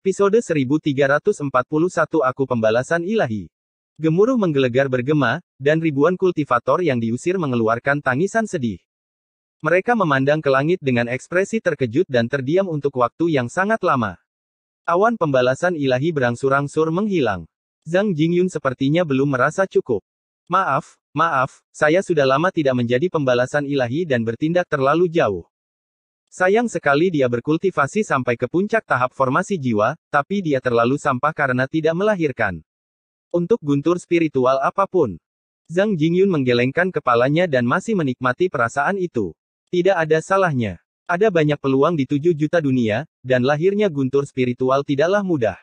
Episode 1341 Aku Pembalasan Ilahi. Gemuruh menggelegar bergema, dan ribuan kultivator yang diusir mengeluarkan tangisan sedih. Mereka memandang ke langit dengan ekspresi terkejut dan terdiam untuk waktu yang sangat lama. Awan pembalasan ilahi berangsur-angsur menghilang. Zhang Jingyun sepertinya belum merasa cukup. Maaf, maaf, saya sudah lama tidak menjadi pembalasan ilahi dan bertindak terlalu jauh. Sayang sekali dia berkultivasi sampai ke puncak tahap formasi jiwa, tapi dia terlalu sampah karena tidak melahirkan. Untuk guntur spiritual apapun. Zhang Jingyun menggelengkan kepalanya dan masih menikmati perasaan itu. Tidak ada salahnya. Ada banyak peluang di 7 juta dunia, dan lahirnya guntur spiritual tidaklah mudah.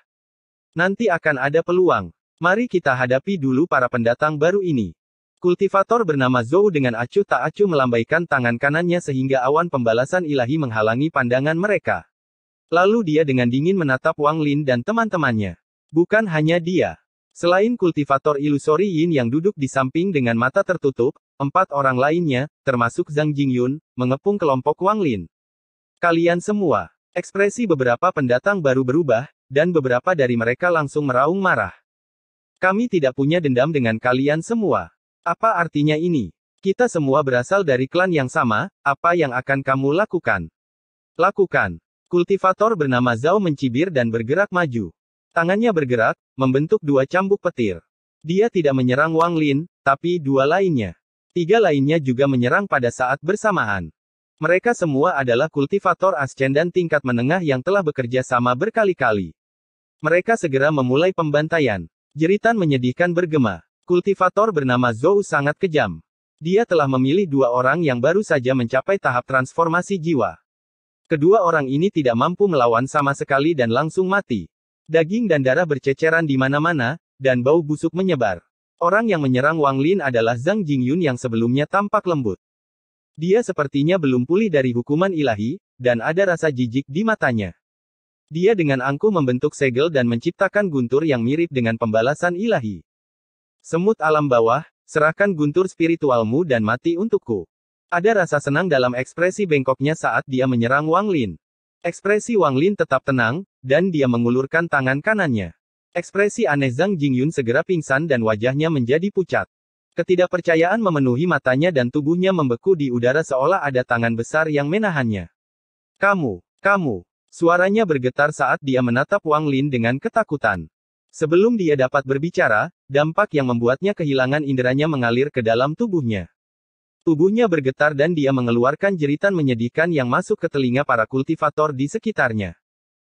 Nanti akan ada peluang. Mari kita hadapi dulu para pendatang baru ini. Kultivator bernama Zhou dengan acuh tak acuh melambaikan tangan kanannya sehingga awan pembalasan ilahi menghalangi pandangan mereka. Lalu dia dengan dingin menatap Wang Lin dan teman-temannya. Bukan hanya dia. Selain kultivator ilusori Yin yang duduk di samping dengan mata tertutup, empat orang lainnya, termasuk Zhang Jingyun, mengepung kelompok Wang Lin. Kalian semua, ekspresi beberapa pendatang baru berubah, dan beberapa dari mereka langsung meraung marah. Kami tidak punya dendam dengan kalian semua. Apa artinya ini? Kita semua berasal dari klan yang sama, apa yang akan kamu lakukan? Lakukan. Kultivator bernama Zhao mencibir dan bergerak maju. Tangannya bergerak, membentuk dua cambuk petir. Dia tidak menyerang Wang Lin, tapi dua lainnya. Tiga lainnya juga menyerang pada saat bersamaan. Mereka semua adalah kultivator ascendant tingkat menengah yang telah bekerja sama berkali-kali. Mereka segera memulai pembantaian. Jeritan menyedihkan bergema. Kultivator bernama Zhou sangat kejam. Dia telah memilih dua orang yang baru saja mencapai tahap transformasi jiwa. Kedua orang ini tidak mampu melawan sama sekali dan langsung mati. Daging dan darah berceceran di mana-mana, dan bau busuk menyebar. Orang yang menyerang Wang Lin adalah Zhang Jingyun yang sebelumnya tampak lembut. Dia sepertinya belum pulih dari hukuman ilahi, dan ada rasa jijik di matanya. Dia dengan angkuh membentuk segel dan menciptakan guntur yang mirip dengan pembalasan ilahi. Semut alam bawah, serahkan guntur spiritualmu dan mati untukku. Ada rasa senang dalam ekspresi bengkoknya saat dia menyerang Wang Lin. Ekspresi Wang Lin tetap tenang, dan dia mengulurkan tangan kanannya. Ekspresi aneh Zhang Jingyun segera pingsan dan wajahnya menjadi pucat. Ketidakpercayaan memenuhi matanya dan tubuhnya membeku di udara seolah ada tangan besar yang menahannya. Kamu, kamu, suaranya bergetar saat dia menatap Wang Lin dengan ketakutan. Sebelum dia dapat berbicara, dampak yang membuatnya kehilangan inderanya mengalir ke dalam tubuhnya. Tubuhnya bergetar dan dia mengeluarkan jeritan menyedihkan yang masuk ke telinga para kultivator di sekitarnya.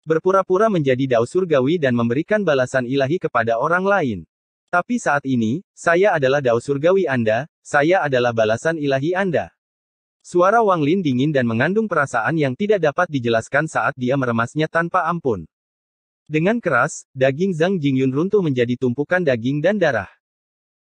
Berpura-pura menjadi Dao surgawi dan memberikan balasan ilahi kepada orang lain. Tapi saat ini, saya adalah Dao surgawi Anda, saya adalah balasan ilahi Anda. Suara Wang Lin dingin dan mengandung perasaan yang tidak dapat dijelaskan saat dia meremasnya tanpa ampun. Dengan keras, daging Zhang Jingyun runtuh menjadi tumpukan daging dan darah.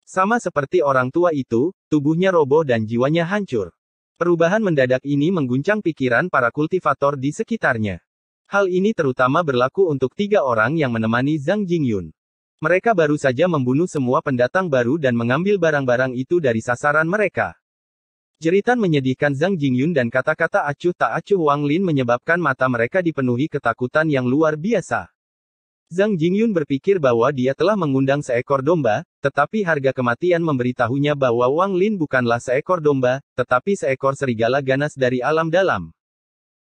Sama seperti orang tua itu, tubuhnya roboh dan jiwanya hancur. Perubahan mendadak ini mengguncang pikiran para kultivator di sekitarnya. Hal ini terutama berlaku untuk tiga orang yang menemani Zhang Jingyun. Mereka baru saja membunuh semua pendatang baru dan mengambil barang-barang itu dari sasaran mereka. Jeritan menyedihkan Zhang Jingyun dan kata-kata acuh tak acuh Wang Lin menyebabkan mata mereka dipenuhi ketakutan yang luar biasa. Zhang Jingyun berpikir bahwa dia telah mengundang seekor domba, tetapi harga kematian memberitahunya bahwa Wang Lin bukanlah seekor domba, tetapi seekor serigala ganas dari alam dalam.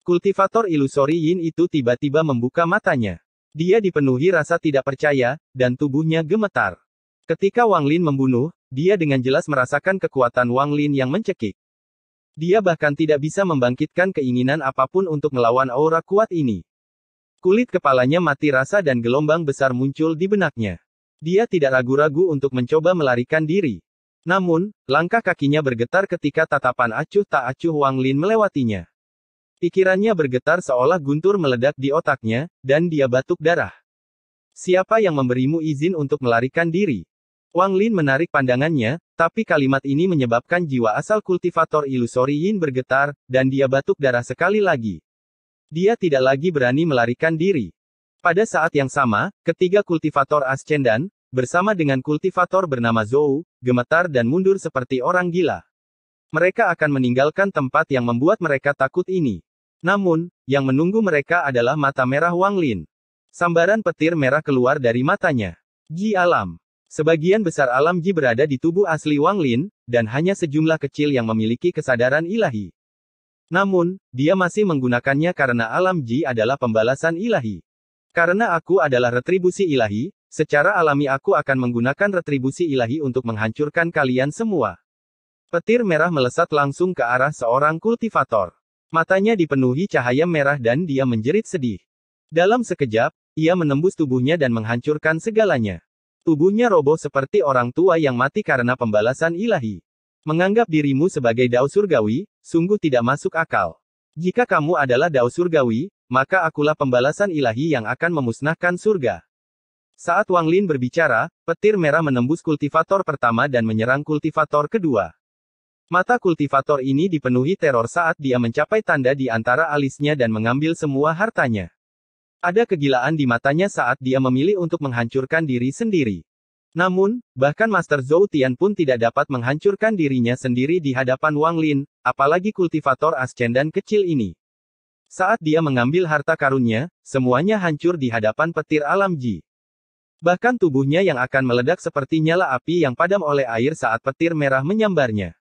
Kultivator ilusori Yin itu tiba-tiba membuka matanya. Dia dipenuhi rasa tidak percaya, dan tubuhnya gemetar. Ketika Wang Lin membunuh, dia dengan jelas merasakan kekuatan Wang Lin yang mencekik. Dia bahkan tidak bisa membangkitkan keinginan apapun untuk melawan aura kuat ini. Kulit kepalanya mati rasa dan gelombang besar muncul di benaknya. Dia tidak ragu-ragu untuk mencoba melarikan diri. Namun, langkah kakinya bergetar ketika tatapan acuh tak acuh Wang Lin melewatinya. Pikirannya bergetar seolah guntur meledak di otaknya, dan dia batuk darah. Siapa yang memberimu izin untuk melarikan diri? Wang Lin menarik pandangannya, tapi kalimat ini menyebabkan jiwa asal kultivator ilusori Yin bergetar, dan dia batuk darah sekali lagi. Dia tidak lagi berani melarikan diri. Pada saat yang sama, ketiga kultivator Ascendan, bersama dengan kultivator bernama Zou, gemetar dan mundur seperti orang gila. Mereka akan meninggalkan tempat yang membuat mereka takut ini. Namun, yang menunggu mereka adalah mata merah Wang Lin. Sambaran petir merah keluar dari matanya. Ji Alam. Sebagian besar alam Ji berada di tubuh asli Wang Lin, dan hanya sejumlah kecil yang memiliki kesadaran ilahi. Namun, dia masih menggunakannya karena alam ji adalah pembalasan ilahi. Karena aku adalah retribusi ilahi, secara alami aku akan menggunakan retribusi ilahi untuk menghancurkan kalian semua. Petir merah melesat langsung ke arah seorang kultivator. Matanya dipenuhi cahaya merah dan dia menjerit sedih. Dalam sekejap, ia menembus tubuhnya dan menghancurkan segalanya. Tubuhnya roboh seperti orang tua yang mati karena pembalasan ilahi. Menganggap dirimu sebagai dao surgawi, sungguh tidak masuk akal. Jika kamu adalah dao surgawi, maka akulah pembalasan ilahi yang akan memusnahkan surga. Saat Wang Lin berbicara, petir merah menembus kultivator pertama dan menyerang kultivator kedua. Mata kultivator ini dipenuhi teror saat dia mencapai tanda di antara alisnya dan mengambil semua hartanya. Ada kegilaan di matanya saat dia memilih untuk menghancurkan diri sendiri. Namun, bahkan Master Zhou Tian pun tidak dapat menghancurkan dirinya sendiri di hadapan Wang Lin, apalagi kultivator ascendan kecil ini. Saat dia mengambil harta karunnya, semuanya hancur di hadapan petir alam Ji. Bahkan tubuhnya yang akan meledak seperti nyala api yang padam oleh air saat petir merah menyambarnya.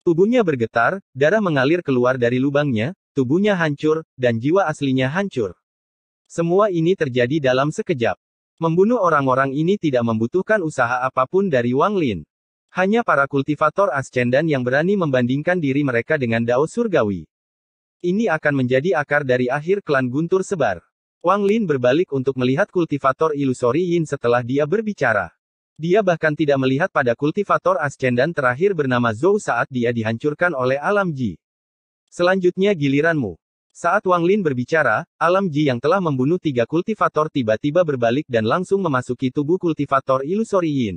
Tubuhnya bergetar, darah mengalir keluar dari lubangnya, tubuhnya hancur, dan jiwa aslinya hancur. Semua ini terjadi dalam sekejap. Membunuh orang-orang ini tidak membutuhkan usaha apapun dari Wang Lin. Hanya para kultivator ascendan yang berani membandingkan diri mereka dengan Dao Surgawi. Ini akan menjadi akar dari akhir klan Guntur Sebar. Wang Lin berbalik untuk melihat kultivator ilusori Yin setelah dia berbicara. Dia bahkan tidak melihat pada kultivator ascendan terakhir bernama Zhou saat dia dihancurkan oleh Alam Ji. Selanjutnya giliranmu. Saat Wang Lin berbicara, Alam Ji yang telah membunuh tiga kultivator tiba-tiba berbalik dan langsung memasuki tubuh kultivator ilusori Yin.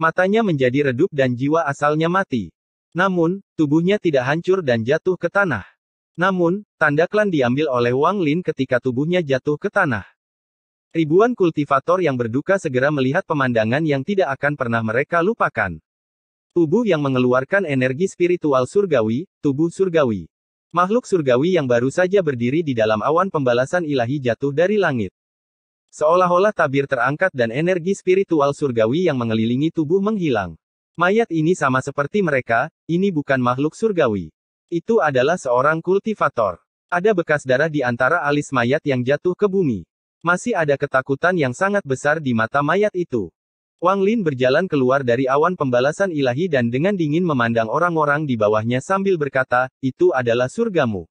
Matanya menjadi redup dan jiwa asalnya mati. Namun, tubuhnya tidak hancur dan jatuh ke tanah. Namun, tanda klan diambil oleh Wang Lin ketika tubuhnya jatuh ke tanah. Ribuan kultivator yang berduka segera melihat pemandangan yang tidak akan pernah mereka lupakan. Tubuh yang mengeluarkan energi spiritual surgawi, tubuh surgawi. Makhluk surgawi yang baru saja berdiri di dalam awan pembalasan ilahi jatuh dari langit. Seolah-olah tabir terangkat dan energi spiritual surgawi yang mengelilingi tubuh menghilang. Mayat ini sama seperti mereka, ini bukan makhluk surgawi. Itu adalah seorang kultivator. Ada bekas darah di antara alis mayat yang jatuh ke bumi. Masih ada ketakutan yang sangat besar di mata mayat itu. Wang Lin berjalan keluar dari awan pembalasan ilahi dan dengan dingin memandang orang-orang di bawahnya sambil berkata, itu adalah surgamu.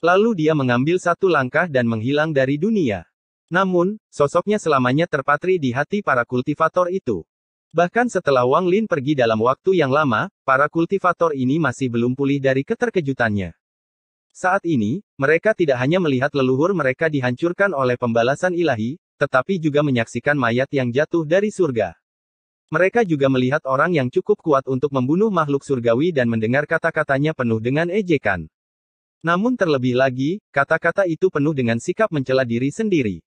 Lalu dia mengambil satu langkah dan menghilang dari dunia. Namun, sosoknya selamanya terpatri di hati para kultivator itu. Bahkan setelah Wang Lin pergi dalam waktu yang lama, para kultivator ini masih belum pulih dari keterkejutannya. Saat ini, mereka tidak hanya melihat leluhur mereka dihancurkan oleh pembalasan ilahi, tetapi juga menyaksikan mayat yang jatuh dari surga. Mereka juga melihat orang yang cukup kuat untuk membunuh makhluk surgawi dan mendengar kata-katanya penuh dengan ejekan. Namun terlebih lagi, kata-kata itu penuh dengan sikap mencela diri sendiri.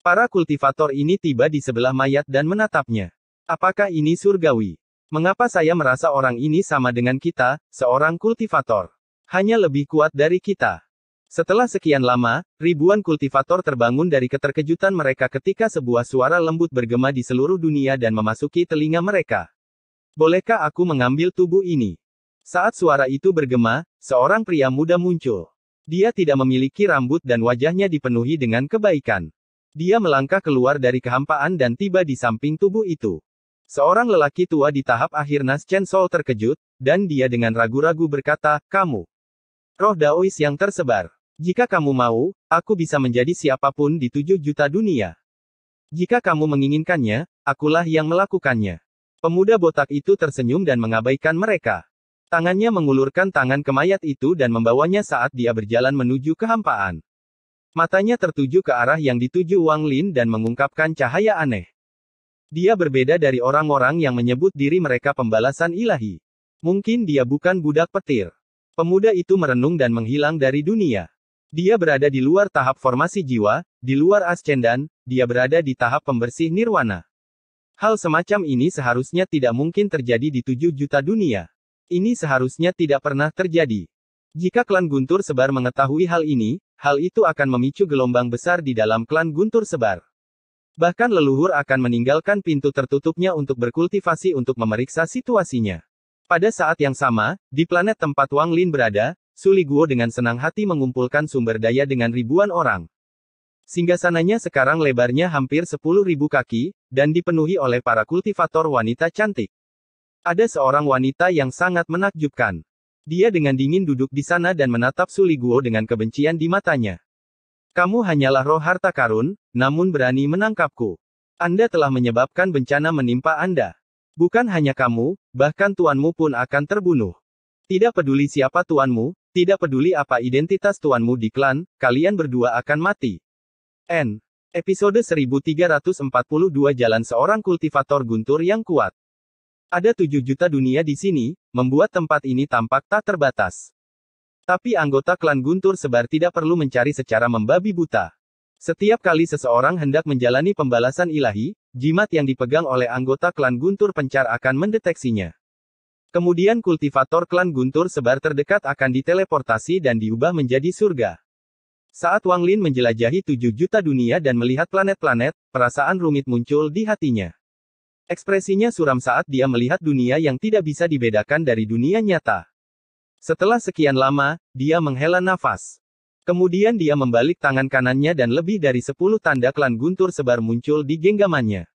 Para kultivator ini tiba di sebelah mayat dan menatapnya. Apakah ini surgawi? Mengapa saya merasa orang ini sama dengan kita, seorang kultivator? Hanya lebih kuat dari kita. Setelah sekian lama, ribuan kultivator terbangun dari keterkejutan mereka ketika sebuah suara lembut bergema di seluruh dunia dan memasuki telinga mereka. Bolehkah aku mengambil tubuh ini? Saat suara itu bergema, seorang pria muda muncul. Dia tidak memiliki rambut dan wajahnya dipenuhi dengan kebaikan. Dia melangkah keluar dari kehampaan dan tiba di samping tubuh itu. Seorang lelaki tua di tahap akhir Chen Sol terkejut, dan dia dengan ragu-ragu berkata, Kamu. Roh Daois yang tersebar. Jika kamu mau, aku bisa menjadi siapapun di tujuh juta dunia. Jika kamu menginginkannya, akulah yang melakukannya. Pemuda botak itu tersenyum dan mengabaikan mereka. Tangannya mengulurkan tangan ke mayat itu dan membawanya saat dia berjalan menuju kehampaan. Matanya tertuju ke arah yang dituju Wang Lin dan mengungkapkan cahaya aneh. Dia berbeda dari orang-orang yang menyebut diri mereka pembalasan ilahi. Mungkin dia bukan budak petir. Pemuda itu merenung dan menghilang dari dunia. Dia berada di luar tahap formasi jiwa, di luar ascendan, dia berada di tahap pembersih nirwana. Hal semacam ini seharusnya tidak mungkin terjadi di 7 juta dunia. Ini seharusnya tidak pernah terjadi. Jika klan Guntur Sebar mengetahui hal ini, hal itu akan memicu gelombang besar di dalam klan Guntur Sebar. Bahkan leluhur akan meninggalkan pintu tertutupnya untuk berkultivasi untuk memeriksa situasinya. Pada saat yang sama, di planet tempat Wang Lin berada, Suli Guo dengan senang hati mengumpulkan sumber daya dengan ribuan orang. Singgasananya sekarang lebarnya hampir 10.000 kaki, dan dipenuhi oleh para kultivator wanita cantik. Ada seorang wanita yang sangat menakjubkan. Dia dengan dingin duduk di sana dan menatap Suli Guo dengan kebencian di matanya. Kamu hanyalah roh harta karun, namun berani menangkapku. Anda telah menyebabkan bencana menimpa Anda. Bukan hanya kamu, bahkan tuanmu pun akan terbunuh. Tidak peduli siapa tuanmu, tidak peduli apa identitas tuanmu di klan, kalian berdua akan mati. N. Episode 1342 Jalan Seorang Kultivator Guntur Yang Kuat. Ada 7 juta dunia di sini, membuat tempat ini tampak tak terbatas. Tapi anggota klan Guntur Sebar tidak perlu mencari secara membabi buta. Setiap kali seseorang hendak menjalani pembalasan ilahi, jimat yang dipegang oleh anggota klan Guntur Pencar akan mendeteksinya. Kemudian kultivator klan Guntur sebar terdekat akan diteleportasi dan diubah menjadi surga. Saat Wang Lin menjelajahi 7 juta dunia dan melihat planet-planet, perasaan rumit muncul di hatinya. Ekspresinya suram saat dia melihat dunia yang tidak bisa dibedakan dari dunia nyata. Setelah sekian lama, dia menghela nafas. Kemudian dia membalik tangan kanannya dan lebih dari 10 tanda klan Guntur sebar muncul di genggamannya.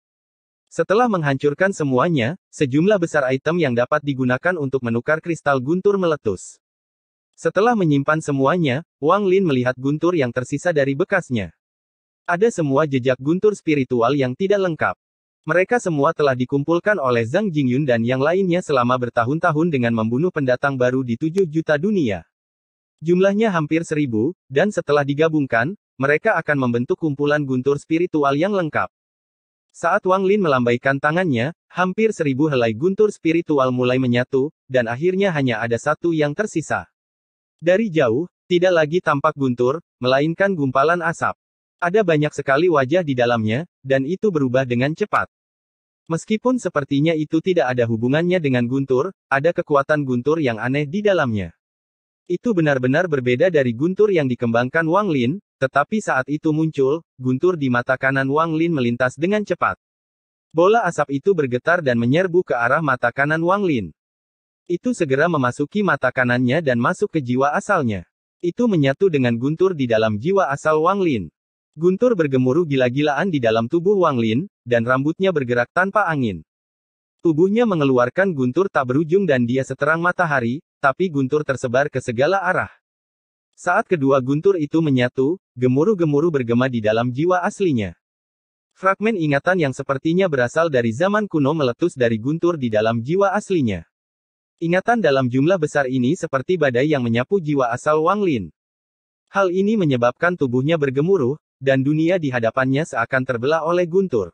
Setelah menghancurkan semuanya, sejumlah besar item yang dapat digunakan untuk menukar kristal guntur meletus. Setelah menyimpan semuanya, Wang Lin melihat guntur yang tersisa dari bekasnya. Ada semua jejak guntur spiritual yang tidak lengkap. Mereka semua telah dikumpulkan oleh Zhang Jingyun dan yang lainnya selama bertahun-tahun dengan membunuh pendatang baru di 7 juta dunia. Jumlahnya hampir seribu, dan setelah digabungkan, mereka akan membentuk kumpulan guntur spiritual yang lengkap. Saat Wang Lin melambaikan tangannya, hampir seribu helai guntur spiritual mulai menyatu, dan akhirnya hanya ada satu yang tersisa. Dari jauh, tidak lagi tampak guntur, melainkan gumpalan asap. Ada banyak sekali wajah di dalamnya, dan itu berubah dengan cepat. Meskipun sepertinya itu tidak ada hubungannya dengan guntur, ada kekuatan guntur yang aneh di dalamnya. Itu benar-benar berbeda dari guntur yang dikembangkan Wang Lin, tetapi saat itu muncul, guntur di mata kanan Wang Lin melintas dengan cepat. Bola asap itu bergetar dan menyerbu ke arah mata kanan Wang Lin. Itu segera memasuki mata kanannya dan masuk ke jiwa asalnya. Itu menyatu dengan guntur di dalam jiwa asal Wang Lin. Guntur bergemuruh gila-gilaan di dalam tubuh Wang Lin, dan rambutnya bergerak tanpa angin. Tubuhnya mengeluarkan guntur tak berujung dan dia seterang matahari, tapi guntur tersebar ke segala arah. Saat kedua guntur itu menyatu, gemuruh-gemuruh bergema di dalam jiwa aslinya. Fragmen ingatan yang sepertinya berasal dari zaman kuno meletus dari guntur di dalam jiwa aslinya. Ingatan dalam jumlah besar ini seperti badai yang menyapu jiwa asal Wang Lin. Hal ini menyebabkan tubuhnya bergemuruh, dan dunia di hadapannya seakan terbelah oleh guntur.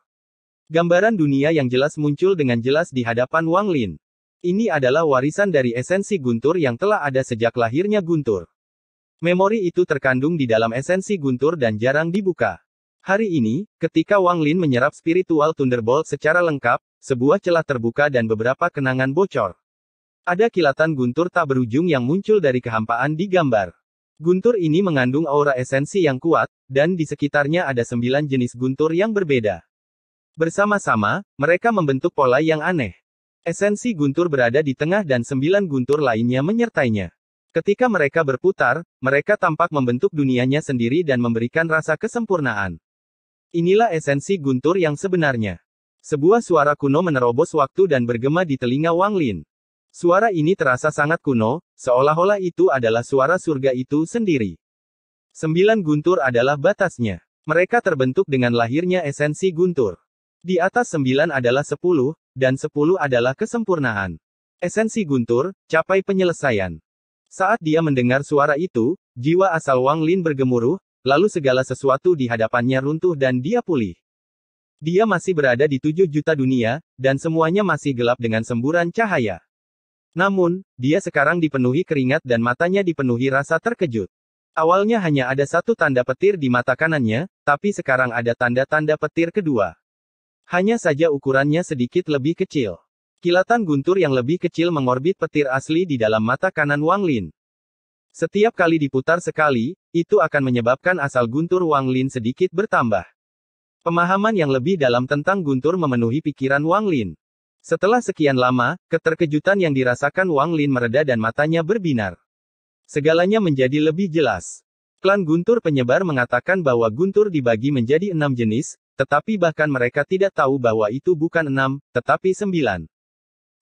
Gambaran dunia yang jelas muncul dengan jelas di hadapan Wang Lin. Ini adalah warisan dari esensi guntur yang telah ada sejak lahirnya guntur. Memori itu terkandung di dalam esensi guntur dan jarang dibuka. Hari ini, ketika Wang Lin menyerap spiritual Thunderbolt secara lengkap, sebuah celah terbuka dan beberapa kenangan bocor. Ada kilatan guntur tak berujung yang muncul dari kehampaan di gambar. Guntur ini mengandung aura esensi yang kuat, dan di sekitarnya ada sembilan jenis guntur yang berbeda. Bersama-sama, mereka membentuk pola yang aneh. Esensi guntur berada di tengah dan sembilan guntur lainnya menyertainya. Ketika mereka berputar, mereka tampak membentuk dunianya sendiri dan memberikan rasa kesempurnaan. Inilah esensi guntur yang sebenarnya. Sebuah suara kuno menerobos waktu dan bergema di telinga Wang Lin. Suara ini terasa sangat kuno, seolah-olah itu adalah suara surga itu sendiri. Sembilan guntur adalah batasnya. Mereka terbentuk dengan lahirnya esensi guntur. Di atas sembilan adalah sepuluh, dan sepuluh adalah kesempurnaan. Esensi guntur, capai penyelesaian. Saat dia mendengar suara itu, jiwa asal Wang Lin bergemuruh, lalu segala sesuatu di hadapannya runtuh dan dia pulih. Dia masih berada di tujuh juta dunia, dan semuanya masih gelap dengan semburan cahaya. Namun, dia sekarang dipenuhi keringat dan matanya dipenuhi rasa terkejut. Awalnya hanya ada satu tanda petir di mata kanannya, tapi sekarang ada tanda-tanda petir kedua. Hanya saja ukurannya sedikit lebih kecil. Kilatan guntur yang lebih kecil mengorbit petir asli di dalam mata kanan Wang Lin. Setiap kali diputar sekali, itu akan menyebabkan asal guntur Wang Lin sedikit bertambah. Pemahaman yang lebih dalam tentang guntur memenuhi pikiran Wang Lin. Setelah sekian lama, keterkejutan yang dirasakan Wang Lin mereda dan matanya berbinar. Segalanya menjadi lebih jelas. Klan Guntur penyebar mengatakan bahwa Guntur dibagi menjadi enam jenis, tetapi bahkan mereka tidak tahu bahwa itu bukan enam, tetapi sembilan.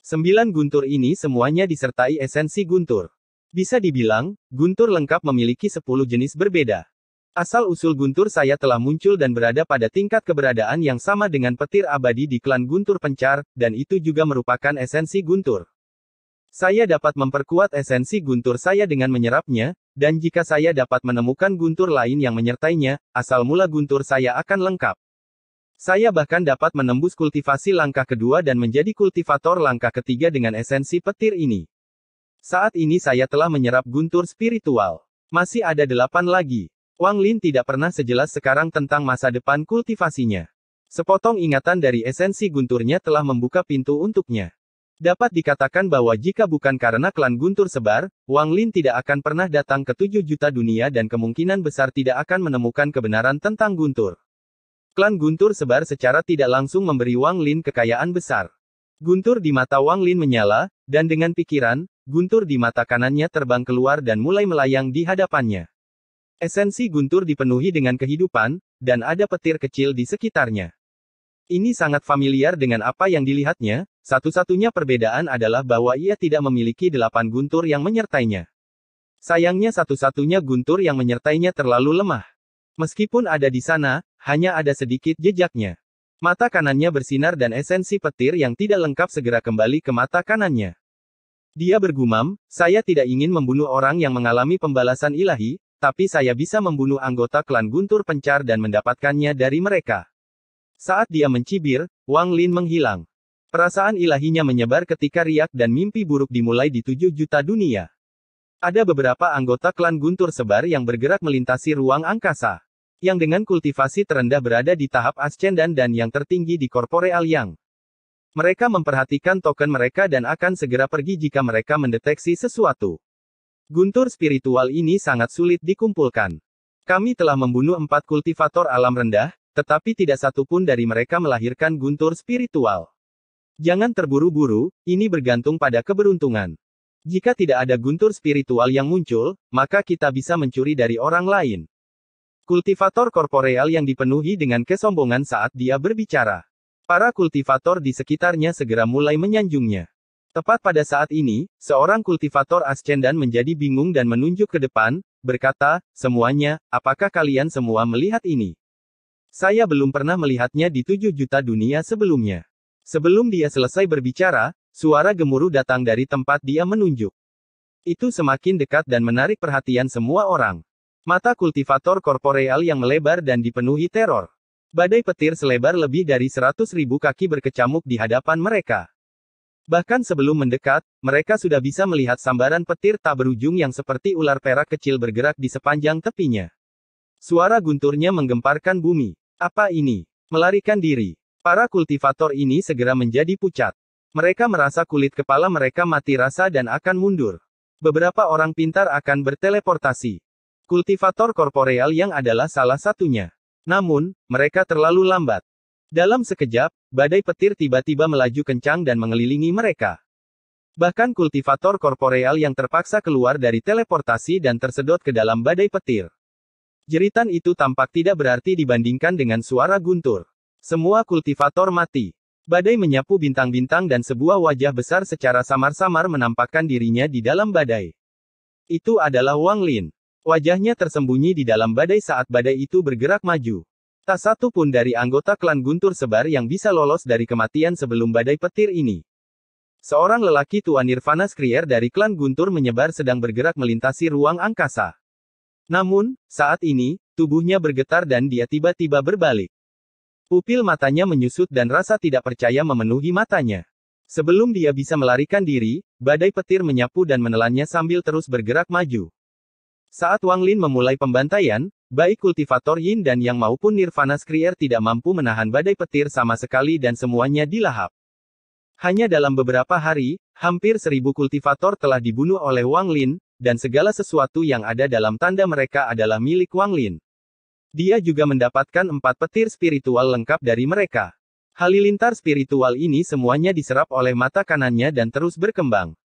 Sembilan guntur ini semuanya disertai esensi guntur. Bisa dibilang, guntur lengkap memiliki sepuluh jenis berbeda. Asal-usul guntur saya telah muncul dan berada pada tingkat keberadaan yang sama dengan petir abadi di klan guntur pencar, dan itu juga merupakan esensi guntur. Saya dapat memperkuat esensi guntur saya dengan menyerapnya, dan jika saya dapat menemukan guntur lain yang menyertainya, asal mula guntur saya akan lengkap. Saya bahkan dapat menembus kultivasi langkah kedua dan menjadi kultivator langkah ketiga dengan esensi petir ini. Saat ini saya telah menyerap guntur spiritual. Masih ada delapan lagi. Wang Lin tidak pernah sejelas sekarang tentang masa depan kultivasinya. Sepotong ingatan dari esensi gunturnya telah membuka pintu untuknya. Dapat dikatakan bahwa jika bukan karena klan Guntur sebar, Wang Lin tidak akan pernah datang ke tujuh juta dunia dan kemungkinan besar tidak akan menemukan kebenaran tentang Guntur. Klan Guntur sebar secara tidak langsung memberi Wang Lin kekayaan besar. Guntur di mata Wang Lin menyala, dan dengan pikiran, guntur di mata kanannya terbang keluar dan mulai melayang di hadapannya. Esensi guntur dipenuhi dengan kehidupan, dan ada petir kecil di sekitarnya. Ini sangat familiar dengan apa yang dilihatnya, satu-satunya perbedaan adalah bahwa ia tidak memiliki delapan guntur yang menyertainya. Sayangnya satu-satunya guntur yang menyertainya terlalu lemah. Meskipun ada di sana, hanya ada sedikit jejaknya. Mata kanannya bersinar dan esensi petir yang tidak lengkap segera kembali ke mata kanannya. Dia bergumam, saya tidak ingin membunuh orang yang mengalami pembalasan ilahi, tapi saya bisa membunuh anggota klan Guntur Pencar dan mendapatkannya dari mereka. Saat dia mencibir, Wang Lin menghilang. Perasaan ilahinya menyebar ketika riak dan mimpi buruk dimulai di tujuh juta dunia. Ada beberapa anggota klan Guntur sebar yang bergerak melintasi ruang angkasa yang dengan kultivasi terendah berada di tahap ascendan dan yang tertinggi di korporeal yang. Mereka memperhatikan token mereka dan akan segera pergi jika mereka mendeteksi sesuatu. Guntur spiritual ini sangat sulit dikumpulkan. Kami telah membunuh empat kultivator alam rendah, tetapi tidak satu pun dari mereka melahirkan guntur spiritual. Jangan terburu-buru, ini bergantung pada keberuntungan. Jika tidak ada guntur spiritual yang muncul, maka kita bisa mencuri dari orang lain. Kultivator korporeal yang dipenuhi dengan kesombongan saat dia berbicara. Para kultivator di sekitarnya segera mulai menyanjungnya. Tepat pada saat ini, seorang kultivator ascendan menjadi bingung dan menunjuk ke depan, berkata, semuanya, apakah kalian semua melihat ini? Saya belum pernah melihatnya di 7 juta dunia sebelumnya. Sebelum dia selesai berbicara, suara gemuruh datang dari tempat dia menunjuk. Itu semakin dekat dan menarik perhatian semua orang. Mata kultivator korporeal yang melebar dan dipenuhi teror. Badai petir selebar lebih dari 100 ribu kaki berkecamuk di hadapan mereka. Bahkan sebelum mendekat, mereka sudah bisa melihat sambaran petir tak berujung yang seperti ular perak kecil bergerak di sepanjang tepinya. Suara gunturnya menggemparkan bumi. Apa ini? Melarikan diri. Para kultivator ini segera menjadi pucat. Mereka merasa kulit kepala mereka mati rasa dan akan mundur. Beberapa orang pintar akan berteleportasi kultivator korporeal yang adalah salah satunya. Namun, mereka terlalu lambat. Dalam sekejap, badai petir tiba-tiba melaju kencang dan mengelilingi mereka. Bahkan kultivator korporeal yang terpaksa keluar dari teleportasi dan tersedot ke dalam badai petir. Jeritan itu tampak tidak berarti dibandingkan dengan suara guntur. Semua kultivator mati. Badai menyapu bintang-bintang dan sebuah wajah besar secara samar-samar menampakkan dirinya di dalam badai. Itu adalah Wang Lin. Wajahnya tersembunyi di dalam badai saat badai itu bergerak maju. Tak satu pun dari anggota klan Guntur Sebar yang bisa lolos dari kematian sebelum badai petir ini. Seorang lelaki tua Nirvana Skrier dari klan Guntur menyebar sedang bergerak melintasi ruang angkasa. Namun, saat ini, tubuhnya bergetar dan dia tiba-tiba berbalik. Pupil matanya menyusut dan rasa tidak percaya memenuhi matanya. Sebelum dia bisa melarikan diri, badai petir menyapu dan menelannya sambil terus bergerak maju. Saat Wang Lin memulai pembantaian, baik kultivator Yin dan Yang maupun Nirvana Skrier tidak mampu menahan badai petir sama sekali dan semuanya dilahap. Hanya dalam beberapa hari, hampir seribu kultivator telah dibunuh oleh Wang Lin, dan segala sesuatu yang ada dalam tanda mereka adalah milik Wang Lin. Dia juga mendapatkan empat petir spiritual lengkap dari mereka. Halilintar spiritual ini semuanya diserap oleh mata kanannya dan terus berkembang.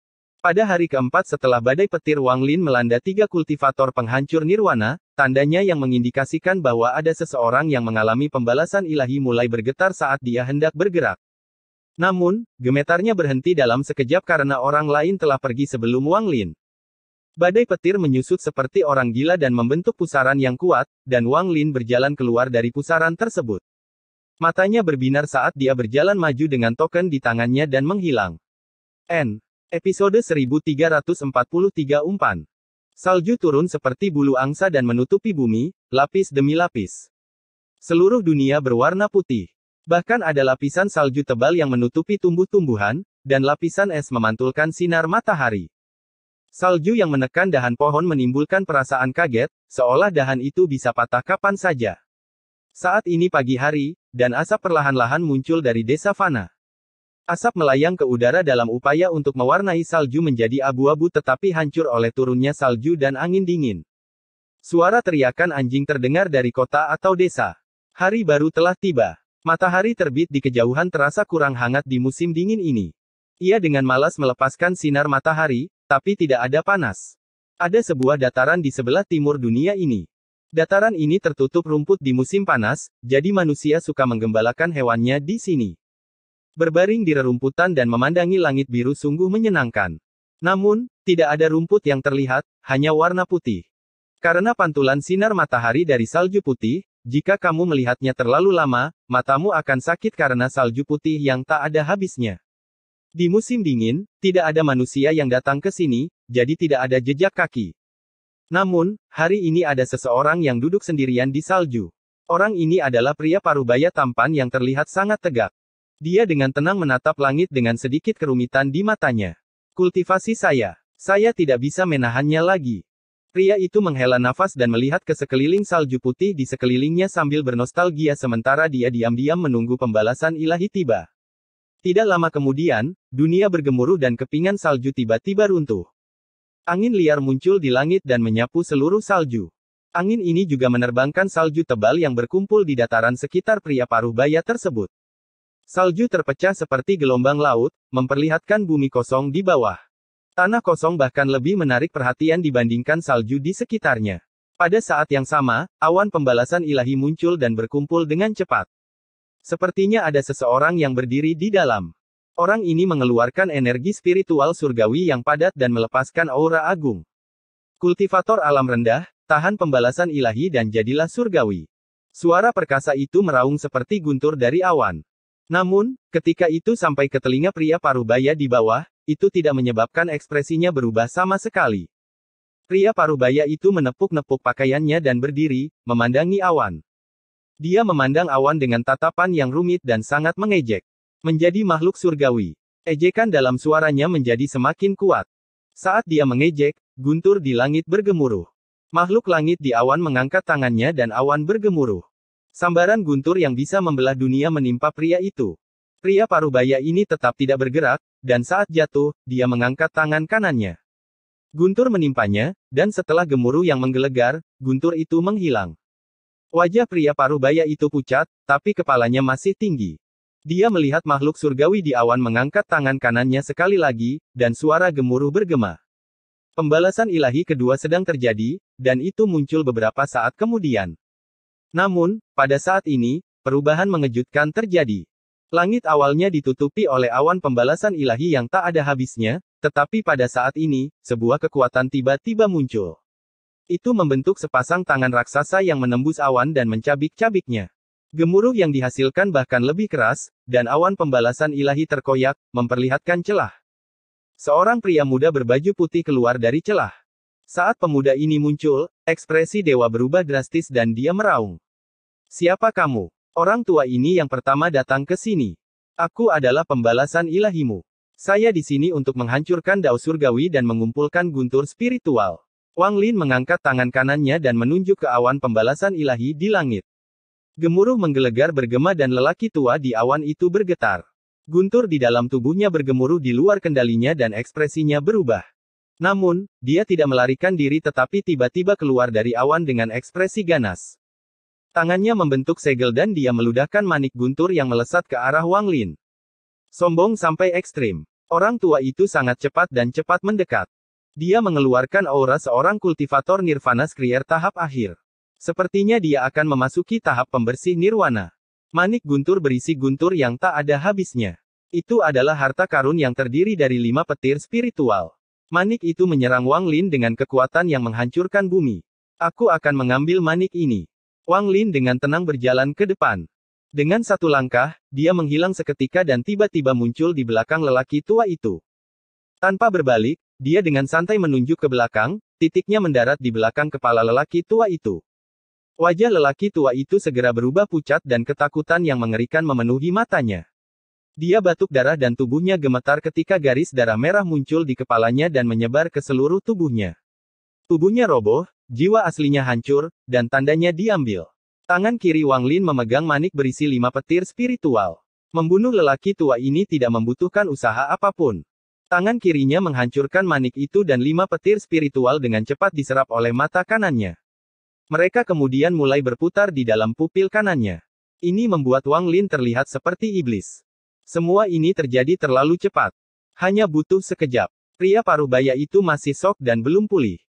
Pada hari keempat setelah badai petir Wang Lin melanda tiga kultivator penghancur nirwana, tandanya yang mengindikasikan bahwa ada seseorang yang mengalami pembalasan ilahi mulai bergetar saat dia hendak bergerak. Namun, gemetarnya berhenti dalam sekejap karena orang lain telah pergi sebelum Wang Lin. Badai petir menyusut seperti orang gila dan membentuk pusaran yang kuat, dan Wang Lin berjalan keluar dari pusaran tersebut. Matanya berbinar saat dia berjalan maju dengan token di tangannya dan menghilang. N. Episode 1343 Umpan. Salju turun seperti bulu angsa dan menutupi bumi, lapis demi lapis. Seluruh dunia berwarna putih. Bahkan ada lapisan salju tebal yang menutupi tumbuh-tumbuhan, dan lapisan es memantulkan sinar matahari. Salju yang menekan dahan pohon menimbulkan perasaan kaget, seolah dahan itu bisa patah kapan saja. Saat ini pagi hari, dan asap perlahan-lahan muncul dari desa Fana. Asap melayang ke udara dalam upaya untuk mewarnai salju menjadi abu-abu tetapi hancur oleh turunnya salju dan angin dingin. Suara teriakan anjing terdengar dari kota atau desa. Hari baru telah tiba. Matahari terbit di kejauhan terasa kurang hangat di musim dingin ini. Ia dengan malas melepaskan sinar matahari, tapi tidak ada panas. Ada sebuah dataran di sebelah timur dunia ini. Dataran ini tertutup rumput di musim panas, jadi manusia suka menggembalakan hewannya di sini. Berbaring di rerumputan dan memandangi langit biru sungguh menyenangkan. Namun, tidak ada rumput yang terlihat, hanya warna putih. Karena pantulan sinar matahari dari salju putih, jika kamu melihatnya terlalu lama, matamu akan sakit karena salju putih yang tak ada habisnya. Di musim dingin, tidak ada manusia yang datang ke sini, jadi tidak ada jejak kaki. Namun, hari ini ada seseorang yang duduk sendirian di salju. Orang ini adalah pria parubaya tampan yang terlihat sangat tegak. Dia dengan tenang menatap langit dengan sedikit kerumitan di matanya. Kultivasi saya. Saya tidak bisa menahannya lagi. Pria itu menghela nafas dan melihat ke sekeliling salju putih di sekelilingnya sambil bernostalgia sementara dia diam-diam menunggu pembalasan ilahi tiba. Tidak lama kemudian, dunia bergemuruh dan kepingan salju tiba-tiba runtuh. Angin liar muncul di langit dan menyapu seluruh salju. Angin ini juga menerbangkan salju tebal yang berkumpul di dataran sekitar pria paruh baya tersebut. Salju terpecah seperti gelombang laut, memperlihatkan bumi kosong di bawah. Tanah kosong bahkan lebih menarik perhatian dibandingkan salju di sekitarnya. Pada saat yang sama, awan pembalasan ilahi muncul dan berkumpul dengan cepat. Sepertinya ada seseorang yang berdiri di dalam. Orang ini mengeluarkan energi spiritual surgawi yang padat dan melepaskan aura agung. Kultivator alam rendah, tahan pembalasan ilahi dan jadilah surgawi. Suara perkasa itu meraung seperti guntur dari awan. Namun, ketika itu sampai ke telinga pria paruh baya di bawah, itu tidak menyebabkan ekspresinya berubah sama sekali. Pria paruh baya itu menepuk-nepuk pakaiannya dan berdiri, memandangi awan. Dia memandang awan dengan tatapan yang rumit dan sangat mengejek. Menjadi makhluk surgawi. Ejekan dalam suaranya menjadi semakin kuat. Saat dia mengejek, guntur di langit bergemuruh. Makhluk langit di awan mengangkat tangannya dan awan bergemuruh. Sambaran guntur yang bisa membelah dunia menimpa pria itu. Pria Parubaya ini tetap tidak bergerak, dan saat jatuh, dia mengangkat tangan kanannya. Guntur menimpanya, dan setelah gemuruh yang menggelegar, guntur itu menghilang. Wajah pria Parubaya itu pucat, tapi kepalanya masih tinggi. Dia melihat makhluk surgawi di awan mengangkat tangan kanannya sekali lagi, dan suara gemuruh bergema. Pembalasan ilahi kedua sedang terjadi, dan itu muncul beberapa saat kemudian. Namun, pada saat ini, perubahan mengejutkan terjadi. Langit awalnya ditutupi oleh awan pembalasan ilahi yang tak ada habisnya, tetapi pada saat ini, sebuah kekuatan tiba-tiba muncul. Itu membentuk sepasang tangan raksasa yang menembus awan dan mencabik-cabiknya. Gemuruh yang dihasilkan bahkan lebih keras, dan awan pembalasan ilahi terkoyak, memperlihatkan celah. Seorang pria muda berbaju putih keluar dari celah. Saat pemuda ini muncul, ekspresi dewa berubah drastis dan dia meraung. Siapa kamu? Orang tua ini yang pertama datang ke sini. Aku adalah pembalasan ilahimu. Saya di sini untuk menghancurkan dao surgawi dan mengumpulkan guntur spiritual. Wang Lin mengangkat tangan kanannya dan menunjuk ke awan pembalasan ilahi di langit. Gemuruh menggelegar bergema dan lelaki tua di awan itu bergetar. Guntur di dalam tubuhnya bergemuruh di luar kendalinya dan ekspresinya berubah. Namun, dia tidak melarikan diri tetapi tiba-tiba keluar dari awan dengan ekspresi ganas. Tangannya membentuk segel dan dia meludahkan manik guntur yang melesat ke arah Wang Lin. Sombong sampai ekstrim. Orang tua itu sangat cepat dan cepat mendekat. Dia mengeluarkan aura seorang kultivator nirvana skrier tahap akhir. Sepertinya dia akan memasuki tahap pembersih nirwana. Manik guntur berisi guntur yang tak ada habisnya. Itu adalah harta karun yang terdiri dari lima petir spiritual. Manik itu menyerang Wang Lin dengan kekuatan yang menghancurkan bumi. Aku akan mengambil manik ini. Wang Lin dengan tenang berjalan ke depan. Dengan satu langkah, dia menghilang seketika dan tiba-tiba muncul di belakang lelaki tua itu. Tanpa berbalik, dia dengan santai menunjuk ke belakang, titiknya mendarat di belakang kepala lelaki tua itu. Wajah lelaki tua itu segera berubah pucat dan ketakutan yang mengerikan memenuhi matanya. Dia batuk darah dan tubuhnya gemetar ketika garis darah merah muncul di kepalanya dan menyebar ke seluruh tubuhnya. Tubuhnya roboh, Jiwa aslinya hancur, dan tandanya diambil. Tangan kiri Wang Lin memegang manik berisi lima petir spiritual. Membunuh lelaki tua ini tidak membutuhkan usaha apapun. Tangan kirinya menghancurkan manik itu dan lima petir spiritual dengan cepat diserap oleh mata kanannya. Mereka kemudian mulai berputar di dalam pupil kanannya. Ini membuat Wang Lin terlihat seperti iblis. Semua ini terjadi terlalu cepat. Hanya butuh sekejap. Pria paruh baya itu masih sok dan belum pulih.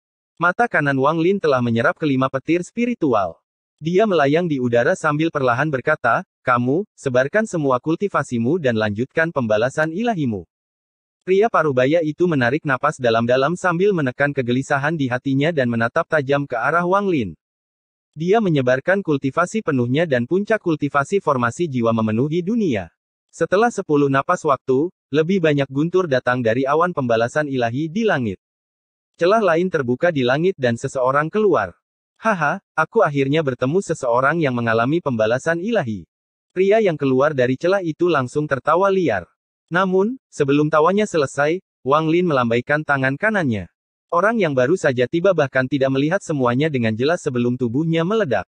Mata kanan Wang Lin telah menyerap kelima petir spiritual. Dia melayang di udara sambil perlahan berkata, kamu, sebarkan semua kultivasimu dan lanjutkan pembalasan ilahimu. Pria parubaya itu menarik napas dalam-dalam sambil menekan kegelisahan di hatinya dan menatap tajam ke arah Wang Lin. Dia menyebarkan kultivasi penuhnya dan puncak kultivasi formasi jiwa memenuhi dunia. Setelah sepuluh napas waktu, lebih banyak guntur datang dari awan pembalasan ilahi di langit. Celah lain terbuka di langit dan seseorang keluar. Haha, aku akhirnya bertemu seseorang yang mengalami pembalasan ilahi. Pria yang keluar dari celah itu langsung tertawa liar. Namun, sebelum tawanya selesai, Wang Lin melambaikan tangan kanannya. Orang yang baru saja tiba bahkan tidak melihat semuanya dengan jelas sebelum tubuhnya meledak.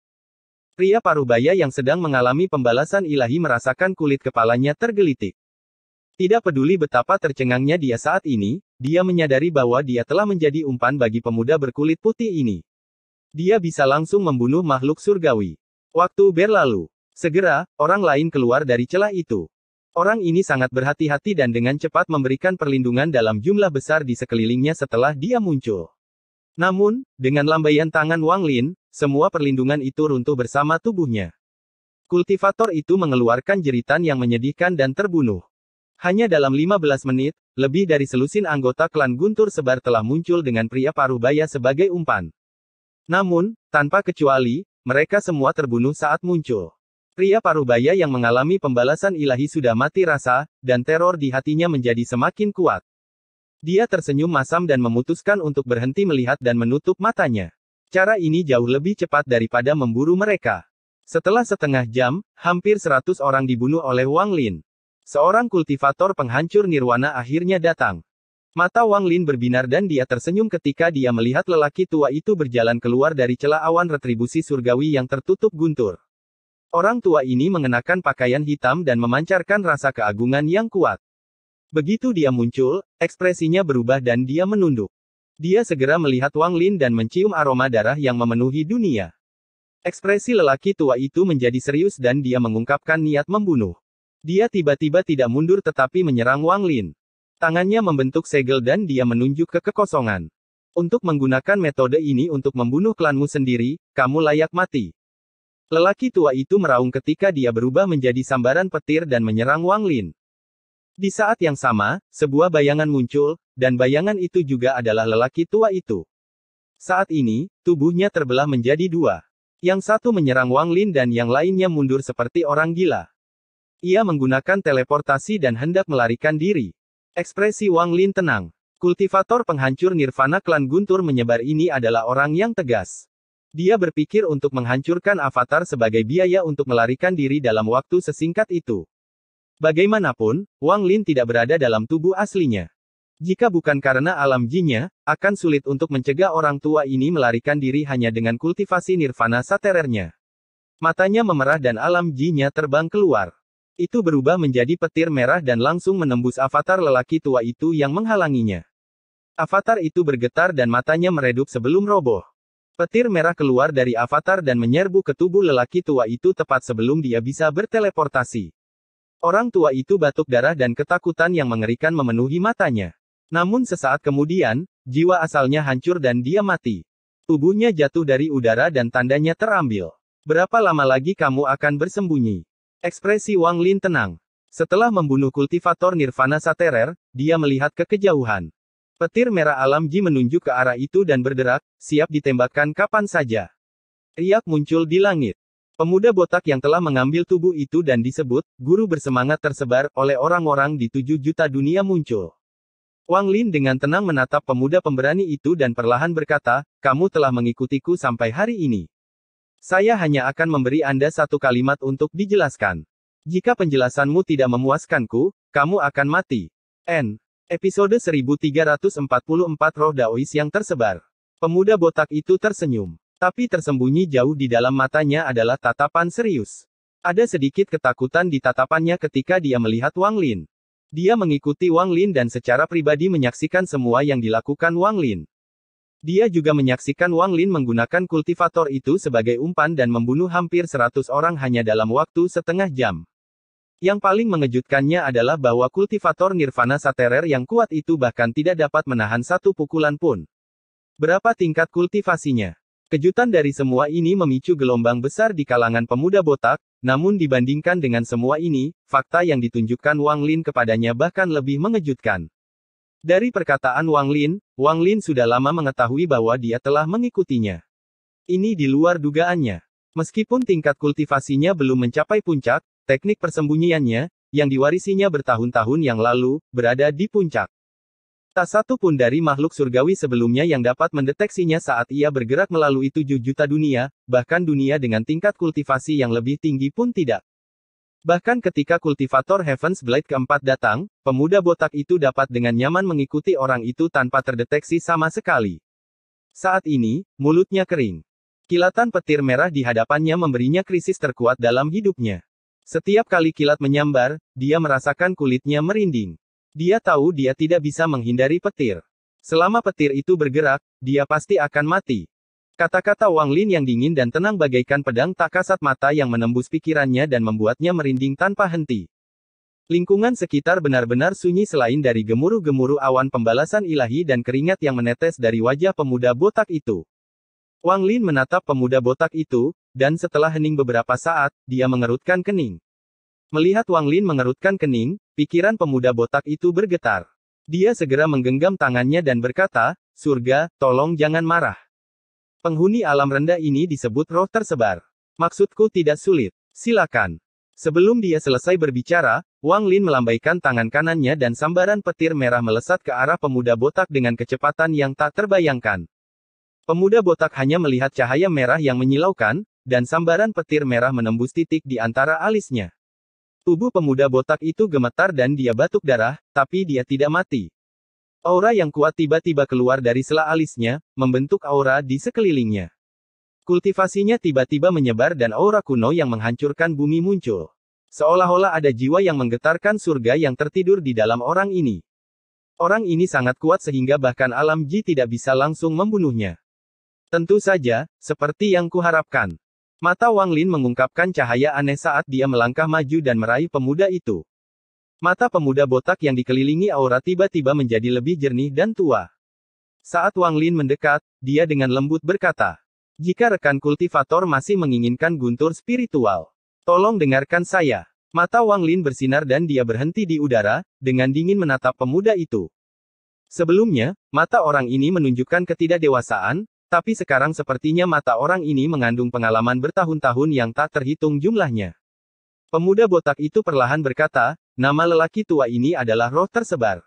Pria paruh baya yang sedang mengalami pembalasan ilahi merasakan kulit kepalanya tergelitik. Tidak peduli betapa tercengangnya dia saat ini, dia menyadari bahwa dia telah menjadi umpan bagi pemuda berkulit putih ini. Dia bisa langsung membunuh makhluk surgawi. Waktu berlalu. Segera, orang lain keluar dari celah itu. Orang ini sangat berhati-hati dan dengan cepat memberikan perlindungan dalam jumlah besar di sekelilingnya setelah dia muncul. Namun, dengan lambaian tangan Wang Lin, semua perlindungan itu runtuh bersama tubuhnya. Kultivator itu mengeluarkan jeritan yang menyedihkan dan terbunuh. Hanya dalam 15 menit, lebih dari selusin anggota klan Guntur Sebar telah muncul dengan pria Parubaya sebagai umpan. Namun, tanpa kecuali, mereka semua terbunuh saat muncul. Pria Parubaya yang mengalami pembalasan ilahi sudah mati rasa, dan teror di hatinya menjadi semakin kuat. Dia tersenyum masam dan memutuskan untuk berhenti melihat dan menutup matanya. Cara ini jauh lebih cepat daripada memburu mereka. Setelah setengah jam, hampir 100 orang dibunuh oleh Wang Lin. Seorang kultivator penghancur nirwana akhirnya datang. Mata Wang Lin berbinar dan dia tersenyum ketika dia melihat lelaki tua itu berjalan keluar dari celah awan retribusi surgawi yang tertutup guntur. Orang tua ini mengenakan pakaian hitam dan memancarkan rasa keagungan yang kuat. Begitu dia muncul, ekspresinya berubah dan dia menunduk. Dia segera melihat Wang Lin dan mencium aroma darah yang memenuhi dunia. Ekspresi lelaki tua itu menjadi serius dan dia mengungkapkan niat membunuh. Dia tiba-tiba tidak mundur tetapi menyerang Wang Lin. Tangannya membentuk segel dan dia menunjuk ke kekosongan. Untuk menggunakan metode ini untuk membunuh klanmu sendiri, kamu layak mati. Lelaki tua itu meraung ketika dia berubah menjadi sambaran petir dan menyerang Wang Lin. Di saat yang sama, sebuah bayangan muncul, dan bayangan itu juga adalah lelaki tua itu. Saat ini, tubuhnya terbelah menjadi dua. Yang satu menyerang Wang Lin dan yang lainnya mundur seperti orang gila. Ia menggunakan teleportasi dan hendak melarikan diri. Ekspresi Wang Lin tenang. Kultivator penghancur Nirvana klan Guntur menyebar ini adalah orang yang tegas. Dia berpikir untuk menghancurkan avatar sebagai biaya untuk melarikan diri dalam waktu sesingkat itu. Bagaimanapun, Wang Lin tidak berada dalam tubuh aslinya. Jika bukan karena alam jinnya, akan sulit untuk mencegah orang tua ini melarikan diri hanya dengan kultivasi nirvana saterernya. Matanya memerah dan alam jinnya terbang keluar itu berubah menjadi petir merah dan langsung menembus avatar lelaki tua itu yang menghalanginya. Avatar itu bergetar dan matanya meredup sebelum roboh. Petir merah keluar dari avatar dan menyerbu ke tubuh lelaki tua itu tepat sebelum dia bisa berteleportasi. Orang tua itu batuk darah dan ketakutan yang mengerikan memenuhi matanya. Namun sesaat kemudian, jiwa asalnya hancur dan dia mati. Tubuhnya jatuh dari udara dan tandanya terambil. Berapa lama lagi kamu akan bersembunyi? Ekspresi Wang Lin tenang. Setelah membunuh kultivator Nirvana Saterer, dia melihat ke kejauhan. Petir merah alam Ji menunjuk ke arah itu dan berderak, siap ditembakkan kapan saja. Riak muncul di langit. Pemuda botak yang telah mengambil tubuh itu dan disebut, guru bersemangat tersebar, oleh orang-orang di tujuh juta dunia muncul. Wang Lin dengan tenang menatap pemuda pemberani itu dan perlahan berkata, kamu telah mengikutiku sampai hari ini. Saya hanya akan memberi Anda satu kalimat untuk dijelaskan. Jika penjelasanmu tidak memuaskanku, kamu akan mati. N. Episode 1344 Roh Daois yang tersebar. Pemuda botak itu tersenyum. Tapi tersembunyi jauh di dalam matanya adalah tatapan serius. Ada sedikit ketakutan di tatapannya ketika dia melihat Wang Lin. Dia mengikuti Wang Lin dan secara pribadi menyaksikan semua yang dilakukan Wang Lin. Dia juga menyaksikan Wang Lin menggunakan kultivator itu sebagai umpan dan membunuh hampir 100 orang hanya dalam waktu setengah jam. Yang paling mengejutkannya adalah bahwa kultivator Nirvana Saterer yang kuat itu bahkan tidak dapat menahan satu pukulan pun. Berapa tingkat kultivasinya? Kejutan dari semua ini memicu gelombang besar di kalangan pemuda botak, namun dibandingkan dengan semua ini, fakta yang ditunjukkan Wang Lin kepadanya bahkan lebih mengejutkan. Dari perkataan Wang Lin, Wang Lin sudah lama mengetahui bahwa dia telah mengikutinya. Ini di luar dugaannya. Meskipun tingkat kultivasinya belum mencapai puncak, teknik persembunyiannya, yang diwarisinya bertahun-tahun yang lalu, berada di puncak. Tak satu pun dari makhluk surgawi sebelumnya yang dapat mendeteksinya saat ia bergerak melalui tujuh juta dunia, bahkan dunia dengan tingkat kultivasi yang lebih tinggi pun tidak. Bahkan ketika kultivator Heaven's Blade keempat datang, pemuda botak itu dapat dengan nyaman mengikuti orang itu tanpa terdeteksi sama sekali. Saat ini, mulutnya kering. Kilatan petir merah di hadapannya memberinya krisis terkuat dalam hidupnya. Setiap kali kilat menyambar, dia merasakan kulitnya merinding. Dia tahu dia tidak bisa menghindari petir. Selama petir itu bergerak, dia pasti akan mati. Kata-kata Wang Lin yang dingin dan tenang bagaikan pedang tak kasat mata yang menembus pikirannya dan membuatnya merinding tanpa henti. Lingkungan sekitar benar-benar sunyi selain dari gemuruh-gemuruh awan pembalasan ilahi dan keringat yang menetes dari wajah pemuda botak itu. Wang Lin menatap pemuda botak itu, dan setelah hening beberapa saat, dia mengerutkan kening. Melihat Wang Lin mengerutkan kening, pikiran pemuda botak itu bergetar. Dia segera menggenggam tangannya dan berkata, "Surga, tolong jangan marah." Penghuni alam rendah ini disebut roh tersebar. Maksudku tidak sulit. Silakan. Sebelum dia selesai berbicara, Wang Lin melambaikan tangan kanannya dan sambaran petir merah melesat ke arah pemuda botak dengan kecepatan yang tak terbayangkan. Pemuda botak hanya melihat cahaya merah yang menyilaukan, dan sambaran petir merah menembus titik di antara alisnya. Tubuh pemuda botak itu gemetar dan dia batuk darah, tapi dia tidak mati. Aura yang kuat tiba-tiba keluar dari sela alisnya, membentuk aura di sekelilingnya. Kultivasinya tiba-tiba menyebar dan aura kuno yang menghancurkan bumi muncul. Seolah-olah ada jiwa yang menggetarkan surga yang tertidur di dalam orang ini. Orang ini sangat kuat sehingga bahkan alam Ji tidak bisa langsung membunuhnya. Tentu saja, seperti yang kuharapkan. Mata Wang Lin mengungkapkan cahaya aneh saat dia melangkah maju dan meraih pemuda itu. Mata pemuda botak yang dikelilingi aura tiba-tiba menjadi lebih jernih dan tua. Saat Wang Lin mendekat, dia dengan lembut berkata, "Jika rekan kultivator masih menginginkan guntur spiritual, tolong dengarkan saya." Mata Wang Lin bersinar dan dia berhenti di udara, dengan dingin menatap pemuda itu. Sebelumnya, mata orang ini menunjukkan ketidakdewasaan, tapi sekarang sepertinya mata orang ini mengandung pengalaman bertahun-tahun yang tak terhitung jumlahnya. Pemuda botak itu perlahan berkata, Nama lelaki tua ini adalah roh tersebar.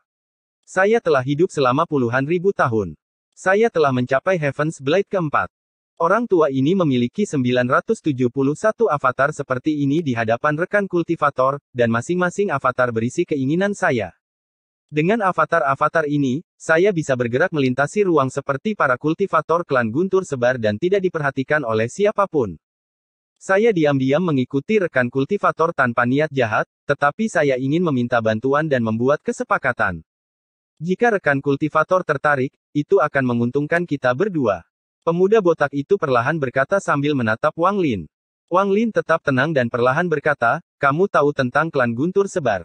Saya telah hidup selama puluhan ribu tahun. Saya telah mencapai Heaven's Blade keempat. Orang tua ini memiliki 971 avatar seperti ini di hadapan rekan kultivator, dan masing-masing avatar berisi keinginan saya. Dengan avatar-avatar ini, saya bisa bergerak melintasi ruang seperti para kultivator klan Guntur Sebar dan tidak diperhatikan oleh siapapun. Saya diam-diam mengikuti rekan kultivator tanpa niat jahat, tetapi saya ingin meminta bantuan dan membuat kesepakatan. Jika rekan kultivator tertarik, itu akan menguntungkan kita berdua. Pemuda botak itu perlahan berkata sambil menatap Wang Lin. Wang Lin tetap tenang dan perlahan berkata, kamu tahu tentang klan Guntur Sebar.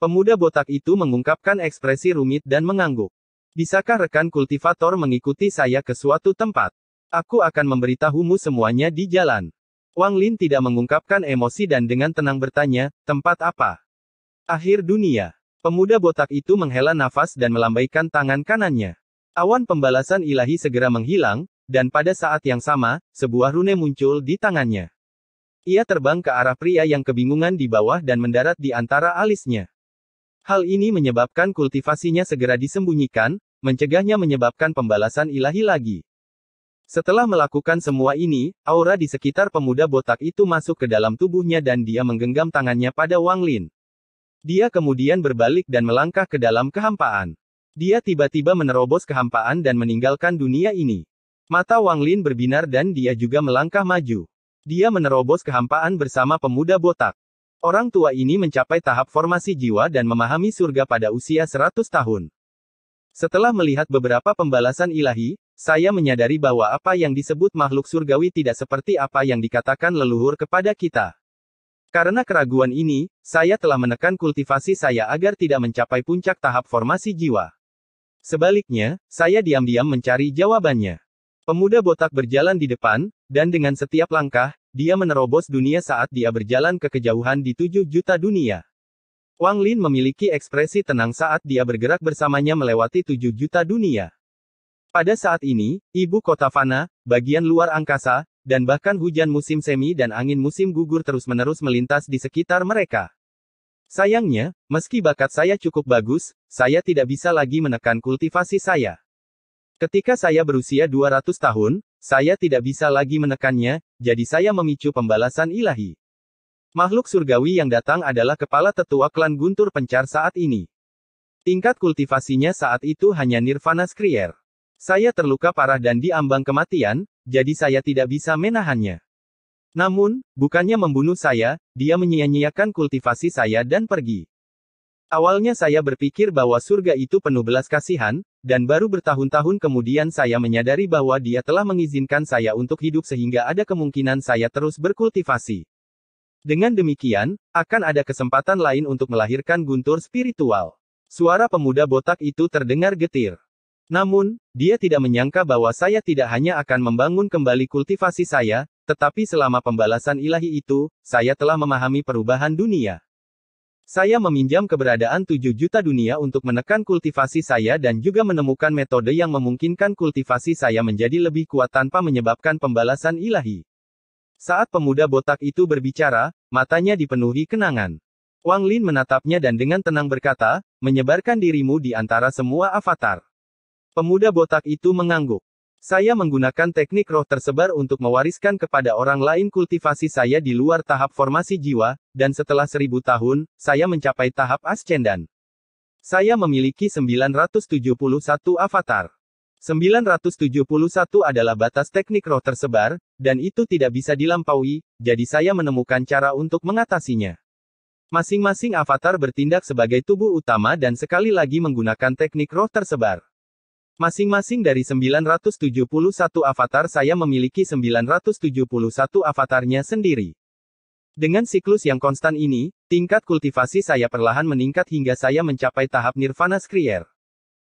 Pemuda botak itu mengungkapkan ekspresi rumit dan mengangguk. Bisakah rekan kultivator mengikuti saya ke suatu tempat? Aku akan memberitahumu semuanya di jalan. Wang Lin tidak mengungkapkan emosi dan dengan tenang bertanya, tempat apa? Akhir dunia. Pemuda botak itu menghela nafas dan melambaikan tangan kanannya. Awan pembalasan ilahi segera menghilang, dan pada saat yang sama, sebuah rune muncul di tangannya. Ia terbang ke arah pria yang kebingungan di bawah dan mendarat di antara alisnya. Hal ini menyebabkan kultivasinya segera disembunyikan, mencegahnya menyebabkan pembalasan ilahi lagi. Setelah melakukan semua ini, aura di sekitar pemuda botak itu masuk ke dalam tubuhnya dan dia menggenggam tangannya pada Wang Lin. Dia kemudian berbalik dan melangkah ke dalam kehampaan. Dia tiba-tiba menerobos kehampaan dan meninggalkan dunia ini. Mata Wang Lin berbinar dan dia juga melangkah maju. Dia menerobos kehampaan bersama pemuda botak. Orang tua ini mencapai tahap formasi jiwa dan memahami surga pada usia 100 tahun. Setelah melihat beberapa pembalasan ilahi, saya menyadari bahwa apa yang disebut makhluk surgawi tidak seperti apa yang dikatakan leluhur kepada kita. Karena keraguan ini, saya telah menekan kultivasi saya agar tidak mencapai puncak tahap formasi jiwa. Sebaliknya, saya diam-diam mencari jawabannya. Pemuda botak berjalan di depan, dan dengan setiap langkah, dia menerobos dunia saat dia berjalan ke kejauhan di 7 juta dunia. Wang Lin memiliki ekspresi tenang saat dia bergerak bersamanya melewati 7 juta dunia. Pada saat ini, ibu kota Fana, bagian luar angkasa, dan bahkan hujan musim semi dan angin musim gugur terus-menerus melintas di sekitar mereka. Sayangnya, meski bakat saya cukup bagus, saya tidak bisa lagi menekan kultivasi saya. Ketika saya berusia 200 tahun, saya tidak bisa lagi menekannya, jadi saya memicu pembalasan ilahi. Makhluk surgawi yang datang adalah kepala tetua klan Guntur Pencar saat ini. Tingkat kultivasinya saat itu hanya Nirvana Skrier. Saya terluka parah dan diambang kematian, jadi saya tidak bisa menahannya. Namun, bukannya membunuh saya, dia menyia-nyiakan kultivasi saya dan pergi. Awalnya saya berpikir bahwa surga itu penuh belas kasihan, dan baru bertahun-tahun kemudian saya menyadari bahwa dia telah mengizinkan saya untuk hidup sehingga ada kemungkinan saya terus berkultivasi. Dengan demikian, akan ada kesempatan lain untuk melahirkan guntur spiritual. Suara pemuda botak itu terdengar getir. Namun, dia tidak menyangka bahwa saya tidak hanya akan membangun kembali kultivasi saya, tetapi selama pembalasan ilahi itu, saya telah memahami perubahan dunia. Saya meminjam keberadaan 7 juta dunia untuk menekan kultivasi saya dan juga menemukan metode yang memungkinkan kultivasi saya menjadi lebih kuat tanpa menyebabkan pembalasan ilahi. Saat pemuda botak itu berbicara, matanya dipenuhi kenangan. Wang Lin menatapnya dan dengan tenang berkata, menyebarkan dirimu di antara semua avatar. Pemuda botak itu mengangguk. Saya menggunakan teknik roh tersebar untuk mewariskan kepada orang lain kultivasi saya di luar tahap formasi jiwa, dan setelah seribu tahun, saya mencapai tahap ascendan. Saya memiliki 971 avatar. 971 adalah batas teknik roh tersebar, dan itu tidak bisa dilampaui, jadi saya menemukan cara untuk mengatasinya. Masing-masing avatar bertindak sebagai tubuh utama dan sekali lagi menggunakan teknik roh tersebar. Masing-masing dari 971 avatar saya memiliki 971 avatarnya sendiri. Dengan siklus yang konstan ini, tingkat kultivasi saya perlahan meningkat hingga saya mencapai tahap nirvana skrier.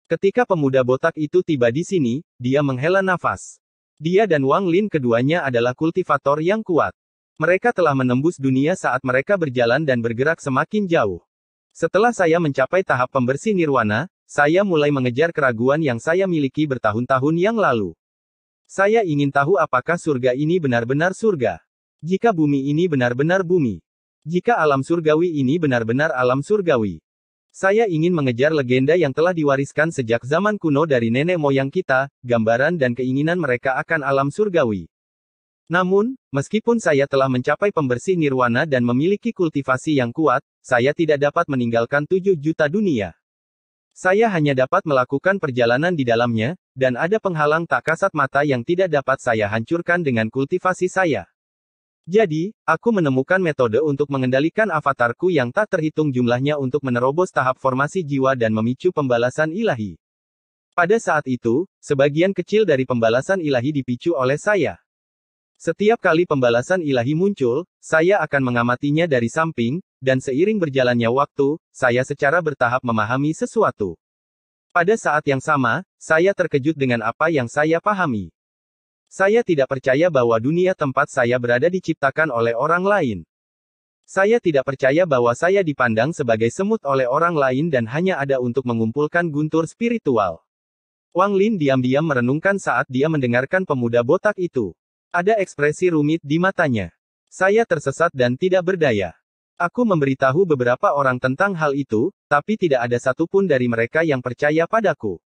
Ketika pemuda botak itu tiba di sini, dia menghela nafas. Dia dan Wang Lin keduanya adalah kultivator yang kuat. Mereka telah menembus dunia saat mereka berjalan dan bergerak semakin jauh. Setelah saya mencapai tahap pembersih nirwana, saya mulai mengejar keraguan yang saya miliki bertahun-tahun yang lalu. Saya ingin tahu apakah surga ini benar-benar surga. Jika bumi ini benar-benar bumi. Jika alam surgawi ini benar-benar alam surgawi. Saya ingin mengejar legenda yang telah diwariskan sejak zaman kuno dari nenek moyang kita, gambaran dan keinginan mereka akan alam surgawi. Namun, meskipun saya telah mencapai pembersih nirwana dan memiliki kultivasi yang kuat, saya tidak dapat meninggalkan 7 juta dunia. Saya hanya dapat melakukan perjalanan di dalamnya, dan ada penghalang tak kasat mata yang tidak dapat saya hancurkan dengan kultivasi saya. Jadi, aku menemukan metode untuk mengendalikan avatarku yang tak terhitung jumlahnya untuk menerobos tahap formasi jiwa dan memicu pembalasan ilahi. Pada saat itu, sebagian kecil dari pembalasan ilahi dipicu oleh saya. Setiap kali pembalasan ilahi muncul, saya akan mengamatinya dari samping, dan seiring berjalannya waktu, saya secara bertahap memahami sesuatu. Pada saat yang sama, saya terkejut dengan apa yang saya pahami. Saya tidak percaya bahwa dunia tempat saya berada diciptakan oleh orang lain. Saya tidak percaya bahwa saya dipandang sebagai semut oleh orang lain dan hanya ada untuk mengumpulkan guntur spiritual. Wang Lin diam-diam merenungkan saat dia mendengarkan pemuda botak itu. Ada ekspresi rumit di matanya. Saya tersesat dan tidak berdaya. Aku memberitahu beberapa orang tentang hal itu, tapi tidak ada satupun dari mereka yang percaya padaku.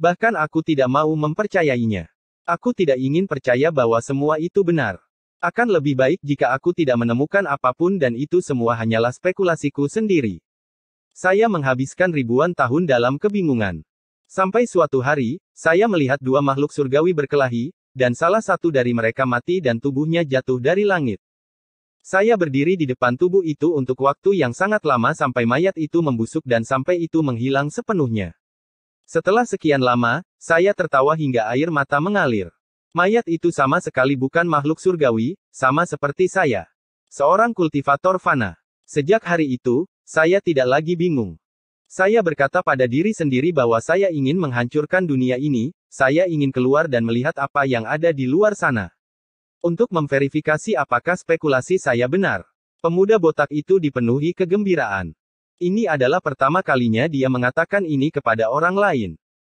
Bahkan aku tidak mau mempercayainya. Aku tidak ingin percaya bahwa semua itu benar. Akan lebih baik jika aku tidak menemukan apapun dan itu semua hanyalah spekulasiku sendiri. Saya menghabiskan ribuan tahun dalam kebingungan. Sampai suatu hari, saya melihat dua makhluk surgawi berkelahi, dan salah satu dari mereka mati dan tubuhnya jatuh dari langit. Saya berdiri di depan tubuh itu untuk waktu yang sangat lama sampai mayat itu membusuk dan sampai itu menghilang sepenuhnya. Setelah sekian lama, saya tertawa hingga air mata mengalir. Mayat itu sama sekali bukan makhluk surgawi, sama seperti saya. Seorang kultivator fana. Sejak hari itu, saya tidak lagi bingung. Saya berkata pada diri sendiri bahwa saya ingin menghancurkan dunia ini, saya ingin keluar dan melihat apa yang ada di luar sana. Untuk memverifikasi apakah spekulasi saya benar, pemuda botak itu dipenuhi kegembiraan. Ini adalah pertama kalinya dia mengatakan ini kepada orang lain.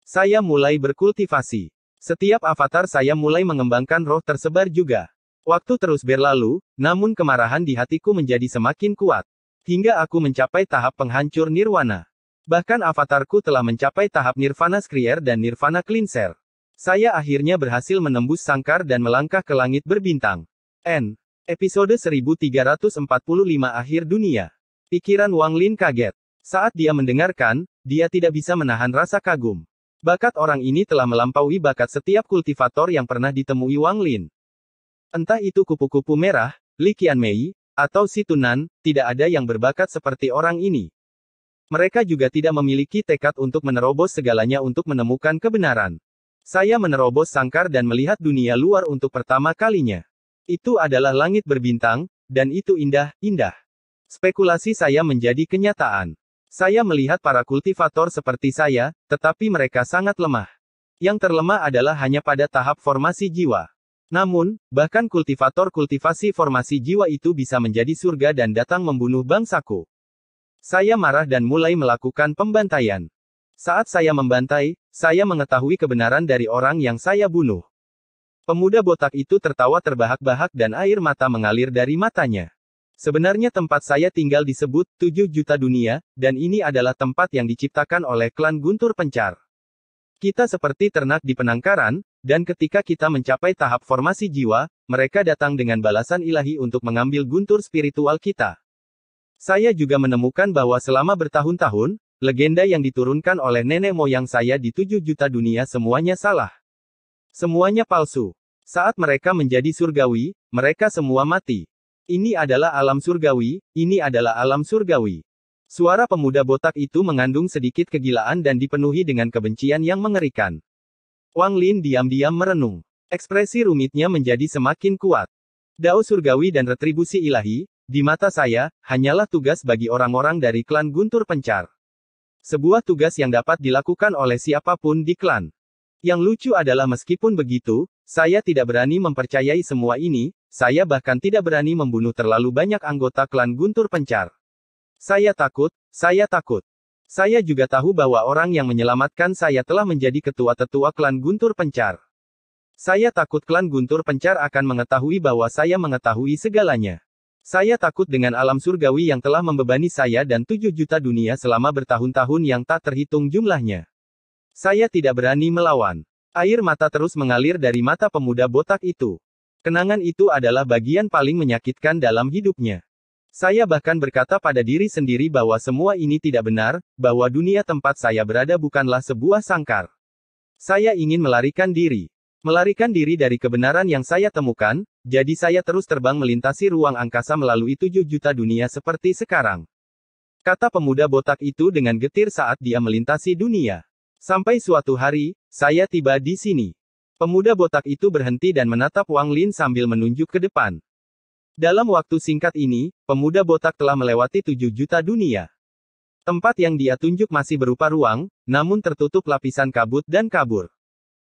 Saya mulai berkultivasi. Setiap avatar saya mulai mengembangkan roh tersebar juga. Waktu terus berlalu, namun kemarahan di hatiku menjadi semakin kuat. Hingga aku mencapai tahap penghancur nirwana. Bahkan avatarku telah mencapai tahap nirvana skrier dan nirvana cleanser. Saya akhirnya berhasil menembus sangkar dan melangkah ke langit berbintang. N. Episode 1345 Akhir Dunia. Pikiran Wang Lin kaget. Saat dia mendengarkan, dia tidak bisa menahan rasa kagum. Bakat orang ini telah melampaui bakat setiap kultivator yang pernah ditemui Wang Lin. Entah itu kupu-kupu merah, Li Qianmei, atau si Tunan, tidak ada yang berbakat seperti orang ini. Mereka juga tidak memiliki tekad untuk menerobos segalanya untuk menemukan kebenaran. Saya menerobos sangkar dan melihat dunia luar untuk pertama kalinya. Itu adalah langit berbintang, dan itu indah, indah. Spekulasi saya menjadi kenyataan. Saya melihat para kultivator seperti saya, tetapi mereka sangat lemah. Yang terlemah adalah hanya pada tahap formasi jiwa. Namun, bahkan kultivator kultivasi formasi jiwa itu bisa menjadi surga dan datang membunuh bangsaku. Saya marah dan mulai melakukan pembantaian. Saat saya membantai, saya mengetahui kebenaran dari orang yang saya bunuh. Pemuda botak itu tertawa terbahak-bahak dan air mata mengalir dari matanya. Sebenarnya tempat saya tinggal disebut 7 juta dunia, dan ini adalah tempat yang diciptakan oleh klan Guntur Pencar. Kita seperti ternak di penangkaran, dan ketika kita mencapai tahap formasi jiwa, mereka datang dengan balasan ilahi untuk mengambil guntur spiritual kita. Saya juga menemukan bahwa selama bertahun-tahun, Legenda yang diturunkan oleh nenek moyang saya di tujuh juta dunia semuanya salah. Semuanya palsu. Saat mereka menjadi surgawi, mereka semua mati. Ini adalah alam surgawi, ini adalah alam surgawi. Suara pemuda botak itu mengandung sedikit kegilaan dan dipenuhi dengan kebencian yang mengerikan. Wang Lin diam-diam merenung. Ekspresi rumitnya menjadi semakin kuat. Dao surgawi dan retribusi ilahi, di mata saya, hanyalah tugas bagi orang-orang dari klan Guntur Pencar. Sebuah tugas yang dapat dilakukan oleh siapapun di klan. Yang lucu adalah meskipun begitu, saya tidak berani mempercayai semua ini, saya bahkan tidak berani membunuh terlalu banyak anggota klan Guntur Pencar. Saya takut, saya takut. Saya juga tahu bahwa orang yang menyelamatkan saya telah menjadi ketua tetua klan Guntur Pencar. Saya takut klan Guntur Pencar akan mengetahui bahwa saya mengetahui segalanya. Saya takut dengan alam surgawi yang telah membebani saya dan tujuh juta dunia selama bertahun-tahun yang tak terhitung jumlahnya. Saya tidak berani melawan. Air mata terus mengalir dari mata pemuda botak itu. Kenangan itu adalah bagian paling menyakitkan dalam hidupnya. Saya bahkan berkata pada diri sendiri bahwa semua ini tidak benar, bahwa dunia tempat saya berada bukanlah sebuah sangkar. Saya ingin melarikan diri. Melarikan diri dari kebenaran yang saya temukan, jadi saya terus terbang melintasi ruang angkasa melalui tujuh juta dunia seperti sekarang. Kata pemuda botak itu dengan getir saat dia melintasi dunia. Sampai suatu hari, saya tiba di sini. Pemuda botak itu berhenti dan menatap Wang Lin sambil menunjuk ke depan. Dalam waktu singkat ini, pemuda botak telah melewati tujuh juta dunia. Tempat yang dia tunjuk masih berupa ruang, namun tertutup lapisan kabut dan kabur.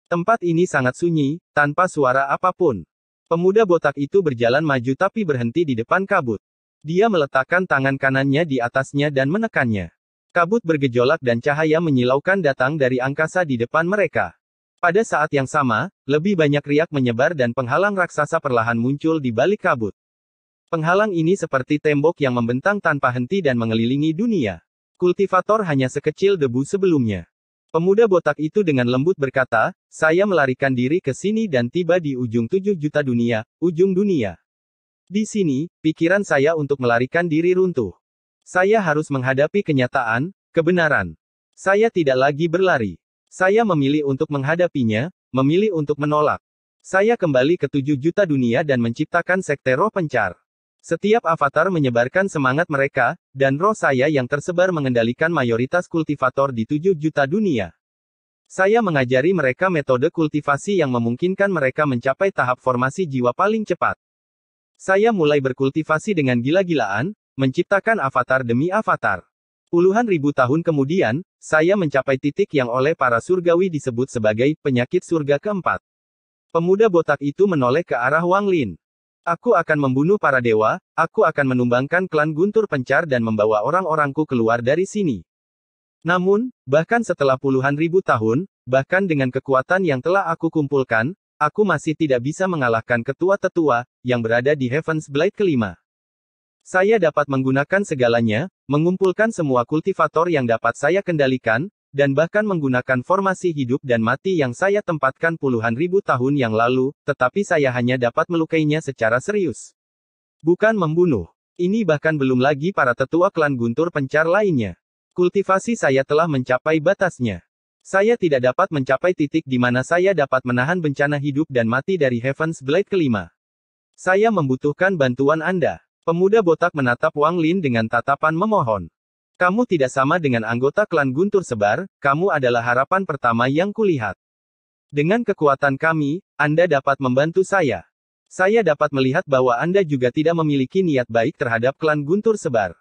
Tempat ini sangat sunyi, tanpa suara apapun. Pemuda botak itu berjalan maju tapi berhenti di depan kabut. Dia meletakkan tangan kanannya di atasnya dan menekannya. Kabut bergejolak dan cahaya menyilaukan datang dari angkasa di depan mereka. Pada saat yang sama, lebih banyak riak menyebar dan penghalang raksasa perlahan muncul di balik kabut. Penghalang ini seperti tembok yang membentang tanpa henti dan mengelilingi dunia. Kultivator hanya sekecil debu sebelumnya. Pemuda botak itu dengan lembut berkata, saya melarikan diri ke sini dan tiba di ujung tujuh juta dunia, ujung dunia. Di sini, pikiran saya untuk melarikan diri runtuh. Saya harus menghadapi kenyataan, kebenaran. Saya tidak lagi berlari. Saya memilih untuk menghadapinya, memilih untuk menolak. Saya kembali ke tujuh juta dunia dan menciptakan sekte roh pencar. Setiap avatar menyebarkan semangat mereka, dan roh saya yang tersebar mengendalikan mayoritas kultivator di 7 juta dunia. Saya mengajari mereka metode kultivasi yang memungkinkan mereka mencapai tahap formasi jiwa paling cepat. Saya mulai berkultivasi dengan gila-gilaan, menciptakan avatar demi avatar. Puluhan ribu tahun kemudian, saya mencapai titik yang oleh para surgawi disebut sebagai penyakit surga keempat. Pemuda botak itu menoleh ke arah Wang Lin. Aku akan membunuh para dewa, aku akan menumbangkan klan Guntur Pencar dan membawa orang-orangku keluar dari sini. Namun, bahkan setelah puluhan ribu tahun, bahkan dengan kekuatan yang telah aku kumpulkan, aku masih tidak bisa mengalahkan ketua tetua, yang berada di Heaven's Blade kelima. Saya dapat menggunakan segalanya, mengumpulkan semua kultivator yang dapat saya kendalikan, dan bahkan menggunakan formasi hidup dan mati yang saya tempatkan puluhan ribu tahun yang lalu, tetapi saya hanya dapat melukainya secara serius. Bukan membunuh. Ini bahkan belum lagi para tetua klan guntur pencar lainnya. Kultivasi saya telah mencapai batasnya. Saya tidak dapat mencapai titik di mana saya dapat menahan bencana hidup dan mati dari Heaven's Blade kelima. Saya membutuhkan bantuan Anda. Pemuda botak menatap Wang Lin dengan tatapan memohon. Kamu tidak sama dengan anggota klan Guntur Sebar, kamu adalah harapan pertama yang kulihat. Dengan kekuatan kami, Anda dapat membantu saya. Saya dapat melihat bahwa Anda juga tidak memiliki niat baik terhadap klan Guntur Sebar.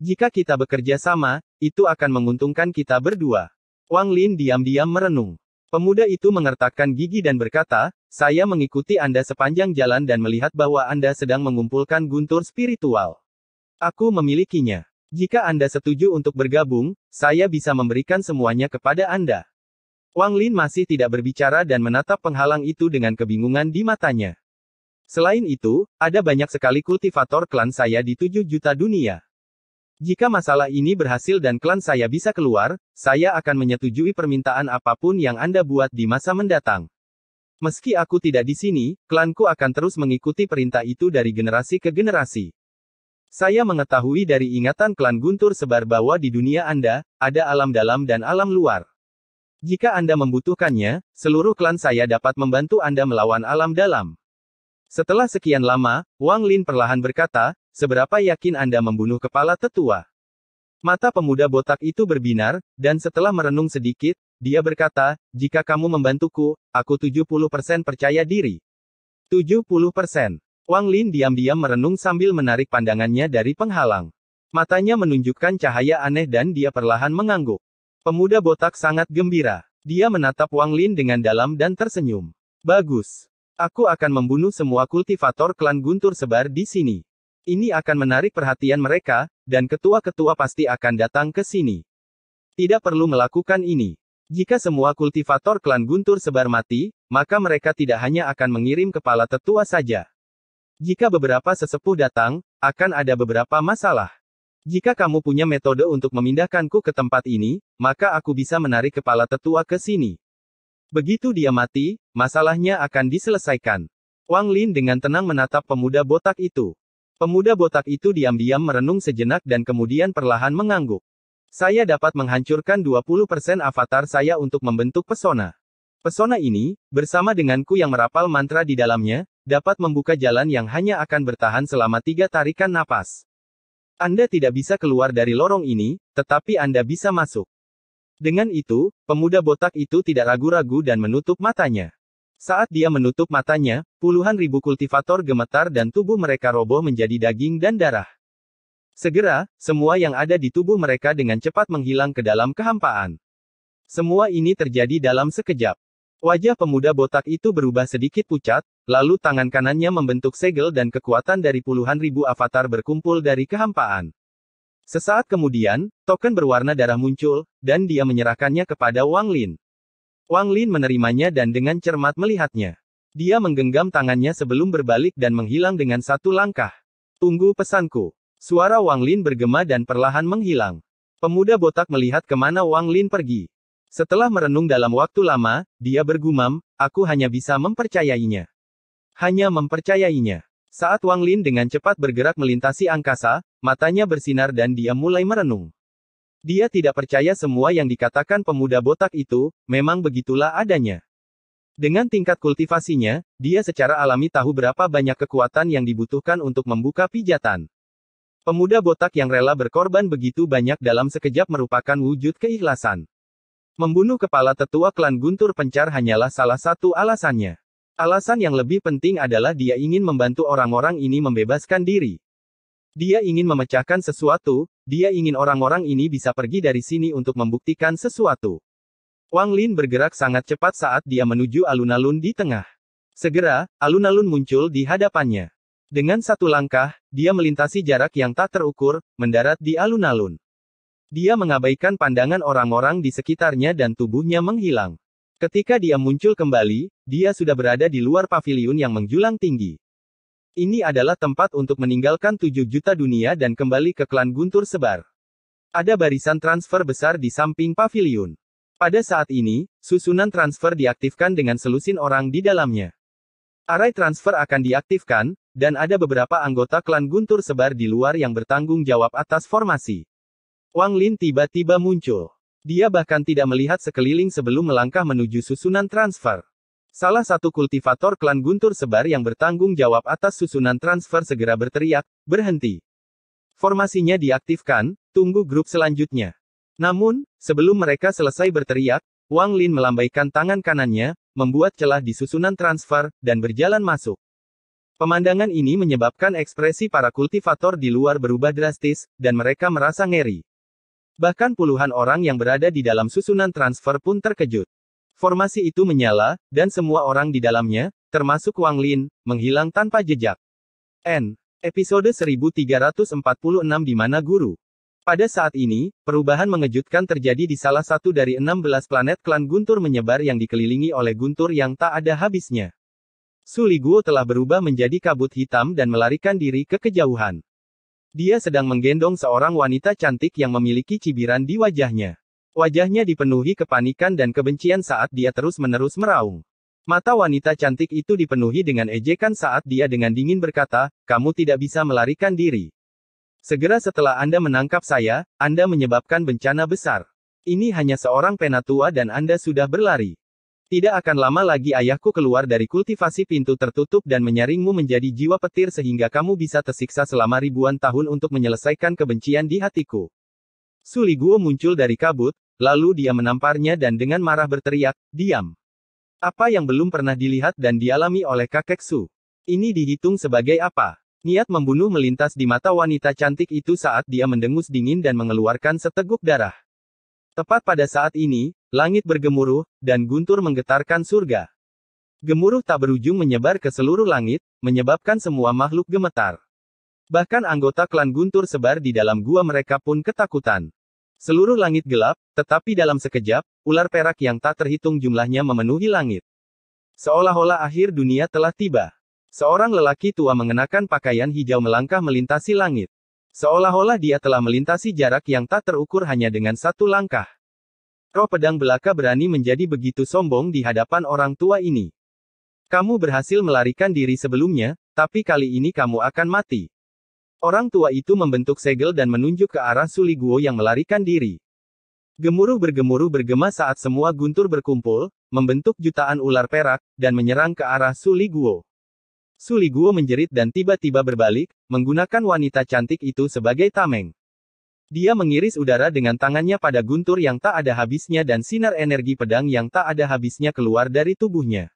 Jika kita bekerja sama, itu akan menguntungkan kita berdua. Wang Lin diam-diam merenung. Pemuda itu mengertakkan gigi dan berkata, saya mengikuti Anda sepanjang jalan dan melihat bahwa Anda sedang mengumpulkan guntur spiritual. Aku memilikinya. Jika Anda setuju untuk bergabung, saya bisa memberikan semuanya kepada Anda. Wang Lin masih tidak berbicara dan menatap penghalang itu dengan kebingungan di matanya. Selain itu, ada banyak sekali kultivator klan saya di 7 juta dunia. Jika masalah ini berhasil dan klan saya bisa keluar, saya akan menyetujui permintaan apapun yang Anda buat di masa mendatang. Meski aku tidak di sini, klanku akan terus mengikuti perintah itu dari generasi ke generasi. Saya mengetahui dari ingatan klan Guntur sebar bahwa di dunia Anda, ada alam dalam dan alam luar. Jika Anda membutuhkannya, seluruh klan saya dapat membantu Anda melawan alam dalam. Setelah sekian lama, Wang Lin perlahan berkata, seberapa yakin Anda membunuh kepala tetua? Mata pemuda botak itu berbinar, dan setelah merenung sedikit, dia berkata, jika kamu membantuku, aku 70% percaya diri. 70%. Wang Lin diam-diam merenung sambil menarik pandangannya dari penghalang. Matanya menunjukkan cahaya aneh dan dia perlahan mengangguk. Pemuda botak sangat gembira. Dia menatap Wang Lin dengan dalam dan tersenyum. Bagus. Aku akan membunuh semua kultivator klan Guntur sebar di sini. Ini akan menarik perhatian mereka, dan ketua-ketua pasti akan datang ke sini. Tidak perlu melakukan ini. Jika semua kultivator klan Guntur sebar mati, maka mereka tidak hanya akan mengirim kepala tetua saja. Jika beberapa sesepuh datang, akan ada beberapa masalah. Jika kamu punya metode untuk memindahkanku ke tempat ini, maka aku bisa menarik kepala tetua ke sini. Begitu dia mati, masalahnya akan diselesaikan. Wang Lin dengan tenang menatap pemuda botak itu. Pemuda botak itu diam-diam merenung sejenak dan kemudian perlahan mengangguk. Saya dapat menghancurkan 20% avatar saya untuk membentuk pesona. Pesona ini, bersama denganku yang merapal mantra di dalamnya, dapat membuka jalan yang hanya akan bertahan selama tiga tarikan napas. Anda tidak bisa keluar dari lorong ini, tetapi Anda bisa masuk. Dengan itu, pemuda botak itu tidak ragu-ragu dan menutup matanya. Saat dia menutup matanya, puluhan ribu kultivator gemetar dan tubuh mereka roboh menjadi daging dan darah. Segera, semua yang ada di tubuh mereka dengan cepat menghilang ke dalam kehampaan. Semua ini terjadi dalam sekejap. Wajah pemuda botak itu berubah sedikit pucat, lalu tangan kanannya membentuk segel dan kekuatan dari puluhan ribu avatar berkumpul dari kehampaan. Sesaat kemudian, token berwarna darah muncul, dan dia menyerahkannya kepada Wang Lin. Wang Lin menerimanya dan dengan cermat melihatnya. Dia menggenggam tangannya sebelum berbalik dan menghilang dengan satu langkah. Tunggu pesanku. Suara Wang Lin bergema dan perlahan menghilang. Pemuda botak melihat kemana Wang Lin pergi. Setelah merenung dalam waktu lama, dia bergumam, aku hanya bisa mempercayainya. Hanya mempercayainya. Saat Wang Lin dengan cepat bergerak melintasi angkasa, matanya bersinar dan dia mulai merenung. Dia tidak percaya semua yang dikatakan pemuda botak itu, memang begitulah adanya. Dengan tingkat kultivasinya, dia secara alami tahu berapa banyak kekuatan yang dibutuhkan untuk membuka pijatan. Pemuda botak yang rela berkorban begitu banyak dalam sekejap merupakan wujud keikhlasan. Membunuh kepala tetua klan Guntur Pencar hanyalah salah satu alasannya. Alasan yang lebih penting adalah dia ingin membantu orang-orang ini membebaskan diri. Dia ingin memecahkan sesuatu, dia ingin orang-orang ini bisa pergi dari sini untuk membuktikan sesuatu. Wang Lin bergerak sangat cepat saat dia menuju alun-alun di tengah. Segera, alun-alun muncul di hadapannya. Dengan satu langkah, dia melintasi jarak yang tak terukur, mendarat di alun-alun. Dia mengabaikan pandangan orang-orang di sekitarnya dan tubuhnya menghilang. Ketika dia muncul kembali, dia sudah berada di luar pavilion yang menjulang tinggi. Ini adalah tempat untuk meninggalkan 7 juta dunia dan kembali ke klan Guntur Sebar. Ada barisan transfer besar di samping pavilion. Pada saat ini, susunan transfer diaktifkan dengan selusin orang di dalamnya. Array transfer akan diaktifkan, dan ada beberapa anggota klan Guntur Sebar di luar yang bertanggung jawab atas formasi. Wang Lin tiba-tiba muncul. Dia bahkan tidak melihat sekeliling sebelum melangkah menuju susunan transfer. Salah satu kultivator klan Guntur Sebar yang bertanggung jawab atas susunan transfer segera berteriak, berhenti. Formasinya diaktifkan, tunggu grup selanjutnya. Namun, sebelum mereka selesai berteriak, Wang Lin melambaikan tangan kanannya, membuat celah di susunan transfer, dan berjalan masuk. Pemandangan ini menyebabkan ekspresi para kultivator di luar berubah drastis, dan mereka merasa ngeri. Bahkan puluhan orang yang berada di dalam susunan transfer pun terkejut. Formasi itu menyala, dan semua orang di dalamnya, termasuk Wang Lin, menghilang tanpa jejak. N. Episode 1346 di mana guru. Pada saat ini, perubahan mengejutkan terjadi di salah satu dari 16 planet klan Guntur menyebar yang dikelilingi oleh Guntur yang tak ada habisnya. Suliguo telah berubah menjadi kabut hitam dan melarikan diri ke kejauhan. Dia sedang menggendong seorang wanita cantik yang memiliki cibiran di wajahnya. Wajahnya dipenuhi kepanikan dan kebencian saat dia terus-menerus meraung. Mata wanita cantik itu dipenuhi dengan ejekan saat dia dengan dingin berkata, "Kamu tidak bisa melarikan diri. Segera setelah Anda menangkap saya, Anda menyebabkan bencana besar. Ini hanya seorang penatua dan Anda sudah berlari." Tidak akan lama lagi ayahku keluar dari kultivasi pintu tertutup dan menyaringmu menjadi jiwa petir sehingga kamu bisa tersiksa selama ribuan tahun untuk menyelesaikan kebencian di hatiku. Suliguo muncul dari kabut, lalu dia menamparnya dan dengan marah berteriak, diam. Apa yang belum pernah dilihat dan dialami oleh kakek Su. Ini dihitung sebagai apa? Niat membunuh melintas di mata wanita cantik itu saat dia mendengus dingin dan mengeluarkan seteguk darah. Tepat pada saat ini, Langit bergemuruh, dan guntur menggetarkan surga. Gemuruh tak berujung menyebar ke seluruh langit, menyebabkan semua makhluk gemetar. Bahkan anggota klan guntur sebar di dalam gua mereka pun ketakutan. Seluruh langit gelap, tetapi dalam sekejap, ular perak yang tak terhitung jumlahnya memenuhi langit. Seolah-olah akhir dunia telah tiba. Seorang lelaki tua mengenakan pakaian hijau melangkah melintasi langit. Seolah-olah dia telah melintasi jarak yang tak terukur hanya dengan satu langkah. Roh pedang belaka berani menjadi begitu sombong di hadapan orang tua ini. Kamu berhasil melarikan diri sebelumnya, tapi kali ini kamu akan mati. Orang tua itu membentuk segel dan menunjuk ke arah Suli Guo yang melarikan diri. Gemuruh bergemuruh bergema saat semua guntur berkumpul, membentuk jutaan ular perak, dan menyerang ke arah Suli Guo. Suli Guo menjerit dan tiba-tiba berbalik, menggunakan wanita cantik itu sebagai tameng. Dia mengiris udara dengan tangannya pada guntur yang tak ada habisnya dan sinar energi pedang yang tak ada habisnya keluar dari tubuhnya.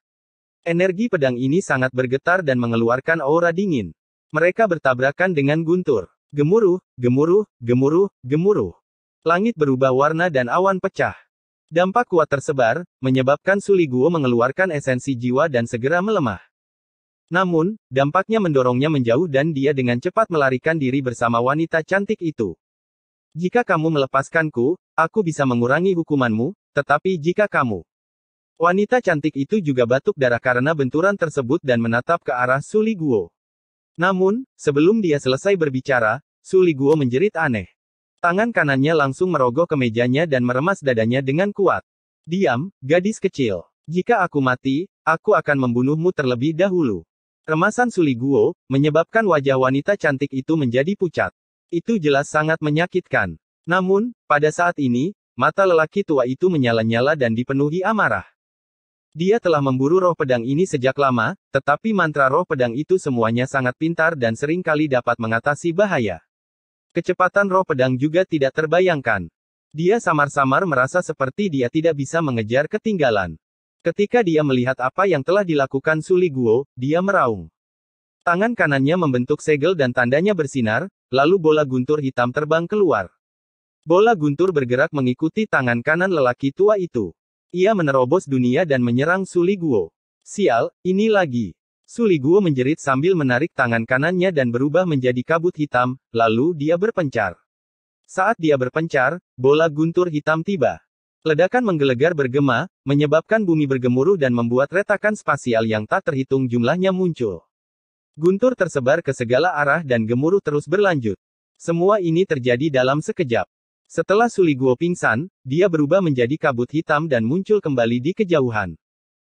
Energi pedang ini sangat bergetar dan mengeluarkan aura dingin. Mereka bertabrakan dengan guntur. Gemuruh, gemuruh, gemuruh, gemuruh. Langit berubah warna dan awan pecah. Dampak kuat tersebar, menyebabkan Suli Suliguo mengeluarkan esensi jiwa dan segera melemah. Namun, dampaknya mendorongnya menjauh dan dia dengan cepat melarikan diri bersama wanita cantik itu. Jika kamu melepaskanku, aku bisa mengurangi hukumanmu, tetapi jika kamu Wanita cantik itu juga batuk darah karena benturan tersebut dan menatap ke arah Suli Guo. Namun, sebelum dia selesai berbicara, Suli Guo menjerit aneh. Tangan kanannya langsung merogoh kemejanya dan meremas dadanya dengan kuat. Diam, gadis kecil. Jika aku mati, aku akan membunuhmu terlebih dahulu. Remasan Suli Guo, menyebabkan wajah wanita cantik itu menjadi pucat. Itu jelas sangat menyakitkan. Namun, pada saat ini, mata lelaki tua itu menyala-nyala dan dipenuhi amarah. Dia telah memburu roh pedang ini sejak lama, tetapi mantra roh pedang itu semuanya sangat pintar dan seringkali dapat mengatasi bahaya. Kecepatan roh pedang juga tidak terbayangkan. Dia samar-samar merasa seperti dia tidak bisa mengejar ketinggalan. Ketika dia melihat apa yang telah dilakukan Suli Guo, dia meraung. Tangan kanannya membentuk segel dan tandanya bersinar, Lalu bola guntur hitam terbang keluar. Bola guntur bergerak mengikuti tangan kanan lelaki tua itu. Ia menerobos dunia dan menyerang Suli Guo. Sial, ini lagi. Suli Guo menjerit sambil menarik tangan kanannya dan berubah menjadi kabut hitam, lalu dia berpencar. Saat dia berpencar, bola guntur hitam tiba. Ledakan menggelegar bergema, menyebabkan bumi bergemuruh dan membuat retakan spasial yang tak terhitung jumlahnya muncul. Guntur tersebar ke segala arah dan gemuruh terus berlanjut. Semua ini terjadi dalam sekejap. Setelah Suli Guo pingsan, dia berubah menjadi kabut hitam dan muncul kembali di kejauhan.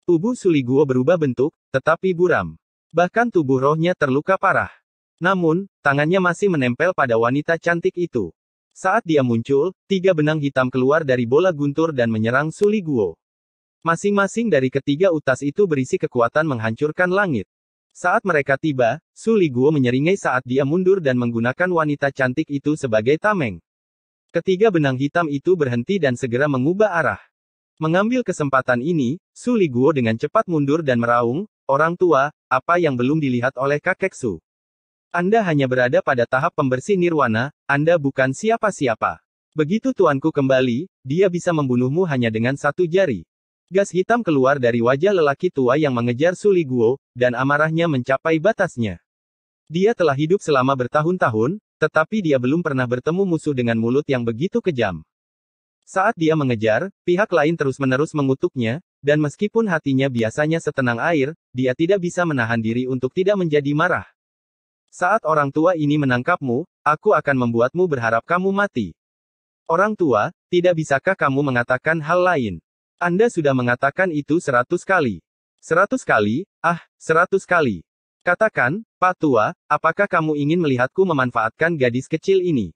Tubuh Suli Guo berubah bentuk, tetapi buram. Bahkan tubuh rohnya terluka parah. Namun, tangannya masih menempel pada wanita cantik itu. Saat dia muncul, tiga benang hitam keluar dari bola guntur dan menyerang Suli Guo. Masing-masing dari ketiga utas itu berisi kekuatan menghancurkan langit. Saat mereka tiba, Su Guo menyeringai saat dia mundur dan menggunakan wanita cantik itu sebagai tameng. Ketiga benang hitam itu berhenti dan segera mengubah arah. Mengambil kesempatan ini, Su Guo dengan cepat mundur dan meraung, orang tua, apa yang belum dilihat oleh kakek Su. Anda hanya berada pada tahap pembersih nirwana, Anda bukan siapa-siapa. Begitu tuanku kembali, dia bisa membunuhmu hanya dengan satu jari. Gas hitam keluar dari wajah lelaki tua yang mengejar Suli Guo, dan amarahnya mencapai batasnya. Dia telah hidup selama bertahun-tahun, tetapi dia belum pernah bertemu musuh dengan mulut yang begitu kejam. Saat dia mengejar, pihak lain terus-menerus mengutuknya, dan meskipun hatinya biasanya setenang air, dia tidak bisa menahan diri untuk tidak menjadi marah. Saat orang tua ini menangkapmu, aku akan membuatmu berharap kamu mati. Orang tua, tidak bisakah kamu mengatakan hal lain? Anda sudah mengatakan itu seratus kali. Seratus kali, ah, seratus kali. Katakan, Pak Tua, apakah kamu ingin melihatku memanfaatkan gadis kecil ini?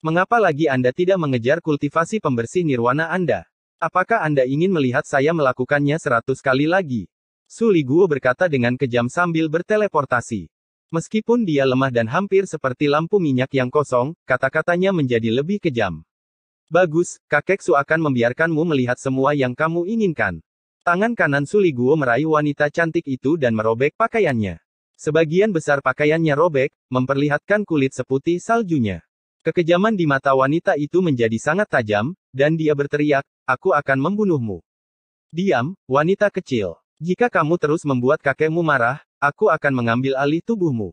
Mengapa lagi Anda tidak mengejar kultivasi pembersih nirwana Anda? Apakah Anda ingin melihat saya melakukannya seratus kali lagi? Suliguo berkata dengan kejam sambil berteleportasi. Meskipun dia lemah dan hampir seperti lampu minyak yang kosong, kata-katanya menjadi lebih kejam. Bagus, kakek Su akan membiarkanmu melihat semua yang kamu inginkan. Tangan kanan Liguo meraih wanita cantik itu dan merobek pakaiannya. Sebagian besar pakaiannya robek, memperlihatkan kulit seputih saljunya. Kekejaman di mata wanita itu menjadi sangat tajam, dan dia berteriak, aku akan membunuhmu. Diam, wanita kecil. Jika kamu terus membuat kakekmu marah, aku akan mengambil alih tubuhmu.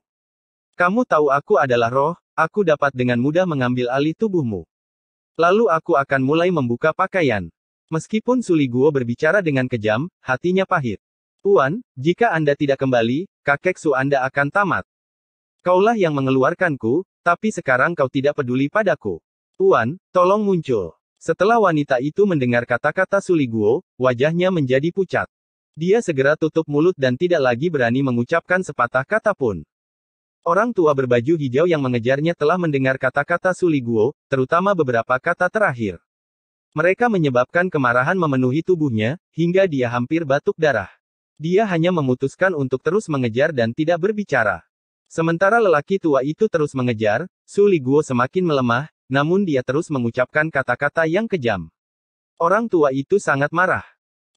Kamu tahu aku adalah roh, aku dapat dengan mudah mengambil alih tubuhmu. Lalu aku akan mulai membuka pakaian. Meskipun Suli Guo berbicara dengan kejam, hatinya pahit. Tuan, jika Anda tidak kembali, kakek Su Anda akan tamat. Kaulah yang mengeluarkanku, tapi sekarang kau tidak peduli padaku. Tuan, tolong muncul. Setelah wanita itu mendengar kata-kata Suli Guo, wajahnya menjadi pucat. Dia segera tutup mulut dan tidak lagi berani mengucapkan sepatah kata pun. Orang tua berbaju hijau yang mengejarnya telah mendengar kata-kata Suli Suliguo, terutama beberapa kata terakhir. Mereka menyebabkan kemarahan memenuhi tubuhnya, hingga dia hampir batuk darah. Dia hanya memutuskan untuk terus mengejar dan tidak berbicara. Sementara lelaki tua itu terus mengejar, Suli Suliguo semakin melemah, namun dia terus mengucapkan kata-kata yang kejam. Orang tua itu sangat marah.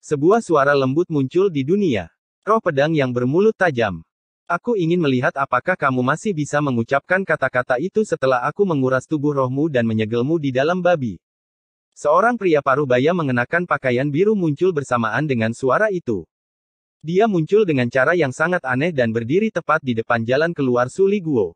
Sebuah suara lembut muncul di dunia. Roh pedang yang bermulut tajam. Aku ingin melihat apakah kamu masih bisa mengucapkan kata-kata itu setelah aku menguras tubuh rohmu dan menyegelmu di dalam babi. Seorang pria paruh baya mengenakan pakaian biru muncul bersamaan dengan suara itu. Dia muncul dengan cara yang sangat aneh dan berdiri tepat di depan jalan keluar Suli Guo.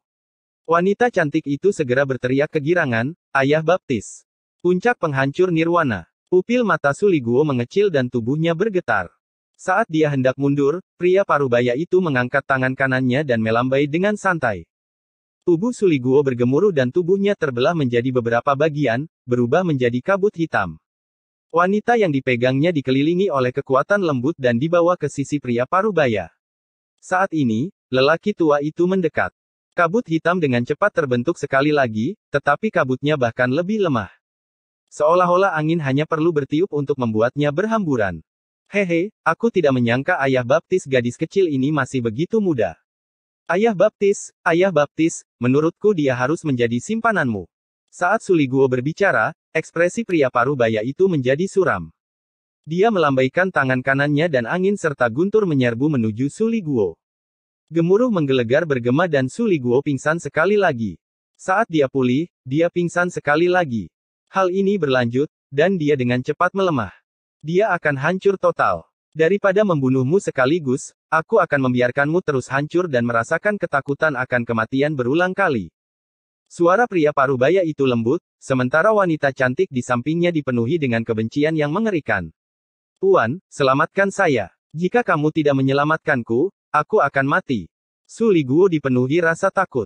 Wanita cantik itu segera berteriak kegirangan, Ayah Baptis. Puncak penghancur nirwana. Pupil mata Suli Guo mengecil dan tubuhnya bergetar. Saat dia hendak mundur, pria parubaya itu mengangkat tangan kanannya dan melambai dengan santai. Tubuh Suliguo bergemuruh dan tubuhnya terbelah menjadi beberapa bagian, berubah menjadi kabut hitam. Wanita yang dipegangnya dikelilingi oleh kekuatan lembut dan dibawa ke sisi pria parubaya. Saat ini, lelaki tua itu mendekat. Kabut hitam dengan cepat terbentuk sekali lagi, tetapi kabutnya bahkan lebih lemah. Seolah-olah angin hanya perlu bertiup untuk membuatnya berhamburan. Hehe, aku tidak menyangka ayah baptis gadis kecil ini masih begitu muda. Ayah baptis, ayah baptis, menurutku dia harus menjadi simpananmu. Saat Suliguo berbicara, ekspresi pria paruh baya itu menjadi suram. Dia melambaikan tangan kanannya dan angin serta guntur menyerbu menuju Suliguo. Gemuruh menggelegar bergema dan Suliguo pingsan sekali lagi. Saat dia pulih, dia pingsan sekali lagi. Hal ini berlanjut, dan dia dengan cepat melemah. Dia akan hancur total. Daripada membunuhmu sekaligus, aku akan membiarkanmu terus hancur dan merasakan ketakutan akan kematian berulang kali. Suara pria Parubaya itu lembut, sementara wanita cantik di sampingnya dipenuhi dengan kebencian yang mengerikan. Tuan, selamatkan saya. Jika kamu tidak menyelamatkanku, aku akan mati. Suliguo dipenuhi rasa takut.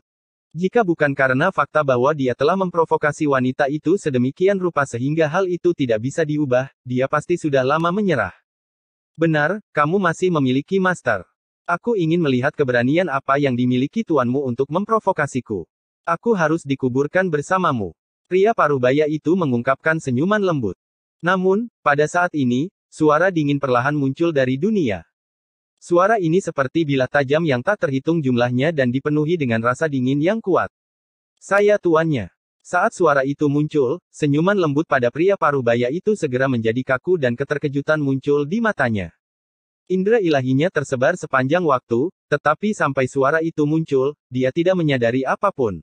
Jika bukan karena fakta bahwa dia telah memprovokasi wanita itu sedemikian rupa sehingga hal itu tidak bisa diubah, dia pasti sudah lama menyerah. Benar, kamu masih memiliki master. Aku ingin melihat keberanian apa yang dimiliki tuanmu untuk memprovokasiku. Aku harus dikuburkan bersamamu. Pria parubaya itu mengungkapkan senyuman lembut. Namun, pada saat ini, suara dingin perlahan muncul dari dunia. Suara ini seperti bilah tajam yang tak terhitung jumlahnya dan dipenuhi dengan rasa dingin yang kuat. Saya tuannya. Saat suara itu muncul, senyuman lembut pada pria paruh baya itu segera menjadi kaku dan keterkejutan muncul di matanya. Indra ilahinya tersebar sepanjang waktu, tetapi sampai suara itu muncul, dia tidak menyadari apapun.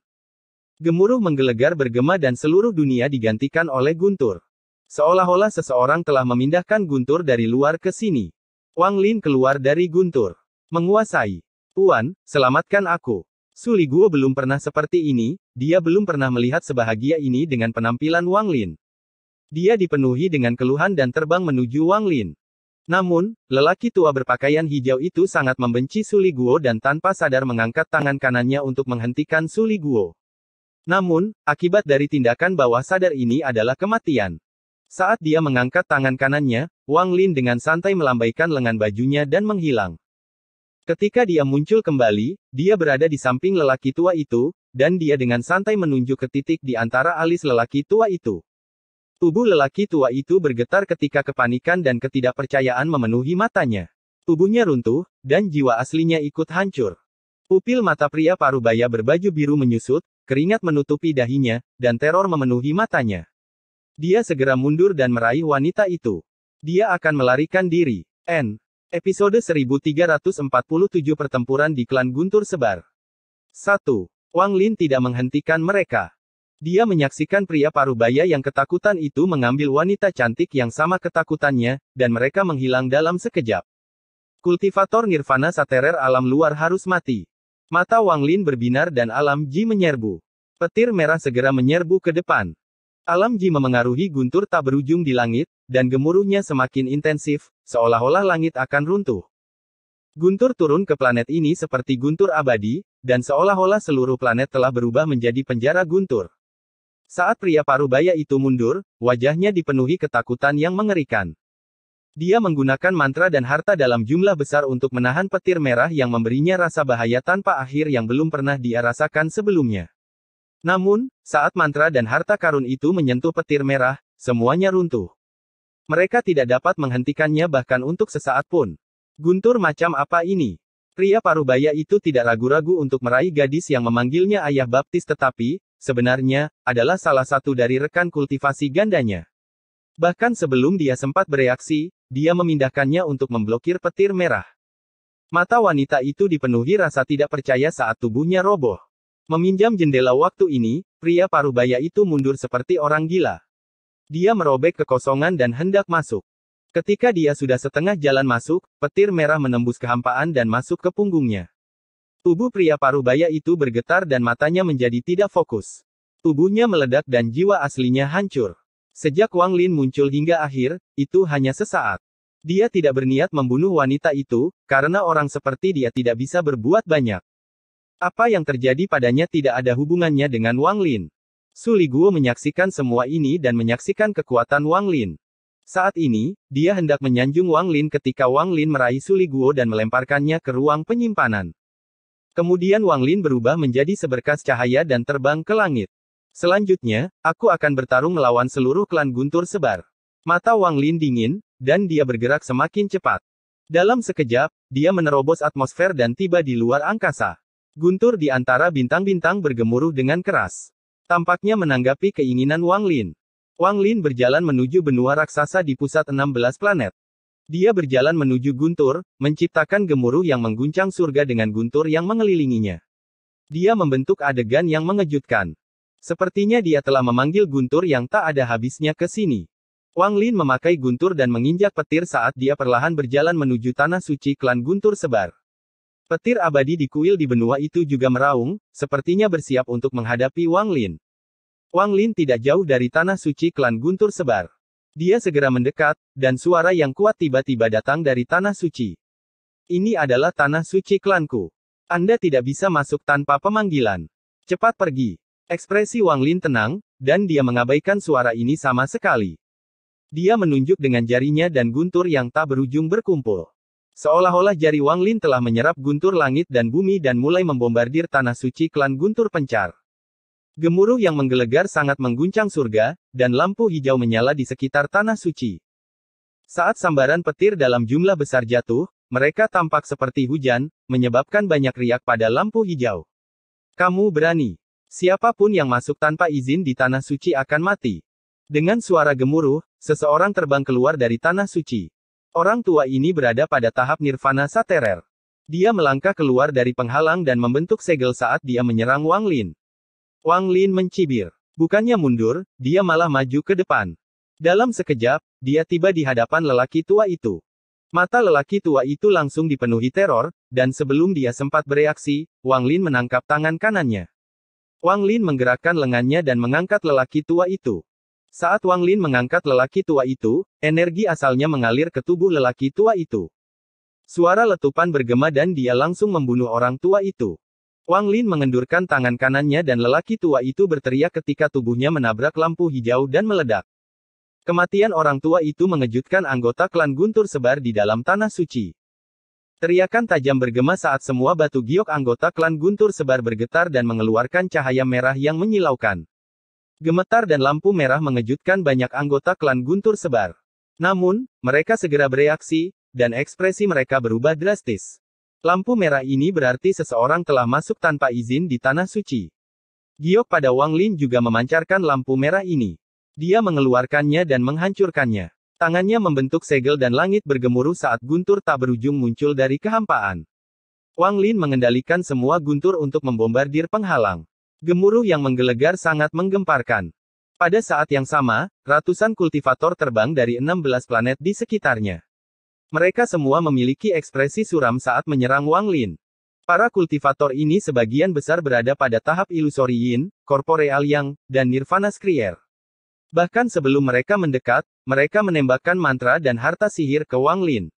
Gemuruh menggelegar bergema dan seluruh dunia digantikan oleh guntur. Seolah-olah seseorang telah memindahkan guntur dari luar ke sini. Wang Lin keluar dari guntur. Menguasai. Puan, selamatkan aku. Suli Guo belum pernah seperti ini, dia belum pernah melihat sebahagia ini dengan penampilan Wang Lin. Dia dipenuhi dengan keluhan dan terbang menuju Wang Lin. Namun, lelaki tua berpakaian hijau itu sangat membenci Suli Guo dan tanpa sadar mengangkat tangan kanannya untuk menghentikan Suli Guo. Namun, akibat dari tindakan bawah sadar ini adalah kematian. Saat dia mengangkat tangan kanannya, Wang Lin dengan santai melambaikan lengan bajunya dan menghilang. Ketika dia muncul kembali, dia berada di samping lelaki tua itu, dan dia dengan santai menunjuk ke titik di antara alis lelaki tua itu. Tubuh lelaki tua itu bergetar ketika kepanikan dan ketidakpercayaan memenuhi matanya. Tubuhnya runtuh, dan jiwa aslinya ikut hancur. Pupil mata pria paruh baya berbaju biru menyusut, keringat menutupi dahinya, dan teror memenuhi matanya. Dia segera mundur dan meraih wanita itu. Dia akan melarikan diri. N. Episode 1347 Pertempuran di Klan Guntur Sebar. 1. Wang Lin tidak menghentikan mereka. Dia menyaksikan pria parubaya yang ketakutan itu mengambil wanita cantik yang sama ketakutannya, dan mereka menghilang dalam sekejap. Kultivator nirvana saterer alam luar harus mati. Mata Wang Lin berbinar dan alam Ji menyerbu. Petir merah segera menyerbu ke depan. Alam Ji memengaruhi guntur tak berujung di langit, dan gemuruhnya semakin intensif, seolah-olah langit akan runtuh. Guntur turun ke planet ini seperti guntur abadi, dan seolah-olah seluruh planet telah berubah menjadi penjara guntur. Saat pria parubaya itu mundur, wajahnya dipenuhi ketakutan yang mengerikan. Dia menggunakan mantra dan harta dalam jumlah besar untuk menahan petir merah yang memberinya rasa bahaya tanpa akhir yang belum pernah dia rasakan sebelumnya. Namun, saat mantra dan harta karun itu menyentuh petir merah, semuanya runtuh. Mereka tidak dapat menghentikannya bahkan untuk sesaat pun. Guntur macam apa ini? Pria parubaya itu tidak ragu-ragu untuk meraih gadis yang memanggilnya ayah baptis tetapi, sebenarnya, adalah salah satu dari rekan kultivasi gandanya. Bahkan sebelum dia sempat bereaksi, dia memindahkannya untuk memblokir petir merah. Mata wanita itu dipenuhi rasa tidak percaya saat tubuhnya roboh. Meminjam jendela waktu ini, pria parubaya itu mundur seperti orang gila. Dia merobek kekosongan dan hendak masuk. Ketika dia sudah setengah jalan masuk, petir merah menembus kehampaan dan masuk ke punggungnya. Tubuh pria parubaya itu bergetar dan matanya menjadi tidak fokus. Tubuhnya meledak dan jiwa aslinya hancur. Sejak Wang Lin muncul hingga akhir, itu hanya sesaat. Dia tidak berniat membunuh wanita itu, karena orang seperti dia tidak bisa berbuat banyak. Apa yang terjadi padanya tidak ada hubungannya dengan Wang Lin. Su Liguo menyaksikan semua ini dan menyaksikan kekuatan Wang Lin. Saat ini, dia hendak menyanjung Wang Lin ketika Wang Lin meraih Su Liguo dan melemparkannya ke ruang penyimpanan. Kemudian Wang Lin berubah menjadi seberkas cahaya dan terbang ke langit. Selanjutnya, aku akan bertarung melawan seluruh klan Guntur Sebar. Mata Wang Lin dingin, dan dia bergerak semakin cepat. Dalam sekejap, dia menerobos atmosfer dan tiba di luar angkasa. Guntur di antara bintang-bintang bergemuruh dengan keras. Tampaknya menanggapi keinginan Wang Lin. Wang Lin berjalan menuju benua raksasa di pusat 16 planet. Dia berjalan menuju guntur, menciptakan gemuruh yang mengguncang surga dengan guntur yang mengelilinginya. Dia membentuk adegan yang mengejutkan. Sepertinya dia telah memanggil guntur yang tak ada habisnya ke sini. Wang Lin memakai guntur dan menginjak petir saat dia perlahan berjalan menuju tanah suci klan guntur sebar. Petir abadi di kuil di benua itu juga meraung, sepertinya bersiap untuk menghadapi Wang Lin. Wang Lin tidak jauh dari tanah suci klan Guntur Sebar. Dia segera mendekat, dan suara yang kuat tiba-tiba datang dari tanah suci. Ini adalah tanah suci klanku. Anda tidak bisa masuk tanpa pemanggilan. Cepat pergi. Ekspresi Wang Lin tenang, dan dia mengabaikan suara ini sama sekali. Dia menunjuk dengan jarinya dan guntur yang tak berujung berkumpul. Seolah-olah jari Wang Lin telah menyerap guntur langit dan bumi dan mulai membombardir tanah suci klan guntur pencar. Gemuruh yang menggelegar sangat mengguncang surga, dan lampu hijau menyala di sekitar tanah suci. Saat sambaran petir dalam jumlah besar jatuh, mereka tampak seperti hujan, menyebabkan banyak riak pada lampu hijau. Kamu berani. Siapapun yang masuk tanpa izin di tanah suci akan mati. Dengan suara gemuruh, seseorang terbang keluar dari tanah suci. Orang tua ini berada pada tahap nirvana saterer. Dia melangkah keluar dari penghalang dan membentuk segel saat dia menyerang Wang Lin. Wang Lin mencibir. Bukannya mundur, dia malah maju ke depan. Dalam sekejap, dia tiba di hadapan lelaki tua itu. Mata lelaki tua itu langsung dipenuhi teror, dan sebelum dia sempat bereaksi, Wang Lin menangkap tangan kanannya. Wang Lin menggerakkan lengannya dan mengangkat lelaki tua itu. Saat Wang Lin mengangkat lelaki tua itu, energi asalnya mengalir ke tubuh lelaki tua itu. Suara letupan bergema dan dia langsung membunuh orang tua itu. Wang Lin mengendurkan tangan kanannya dan lelaki tua itu berteriak ketika tubuhnya menabrak lampu hijau dan meledak. Kematian orang tua itu mengejutkan anggota klan Guntur sebar di dalam tanah suci. Teriakan tajam bergema saat semua batu giok anggota klan Guntur sebar bergetar dan mengeluarkan cahaya merah yang menyilaukan. Gemetar dan lampu merah mengejutkan banyak anggota klan Guntur Sebar. Namun, mereka segera bereaksi, dan ekspresi mereka berubah drastis. Lampu merah ini berarti seseorang telah masuk tanpa izin di Tanah Suci. Giok pada Wang Lin juga memancarkan lampu merah ini. Dia mengeluarkannya dan menghancurkannya. Tangannya membentuk segel dan langit bergemuruh saat guntur tak berujung muncul dari kehampaan. Wang Lin mengendalikan semua guntur untuk membombardir penghalang. Gemuruh yang menggelegar sangat menggemparkan. Pada saat yang sama, ratusan kultivator terbang dari 16 planet di sekitarnya. Mereka semua memiliki ekspresi suram saat menyerang Wang Lin. Para kultivator ini sebagian besar berada pada tahap ilusori Yin, Corporeal Yang, dan Nirvana Skrier. Bahkan sebelum mereka mendekat, mereka menembakkan mantra dan harta sihir ke Wang Lin.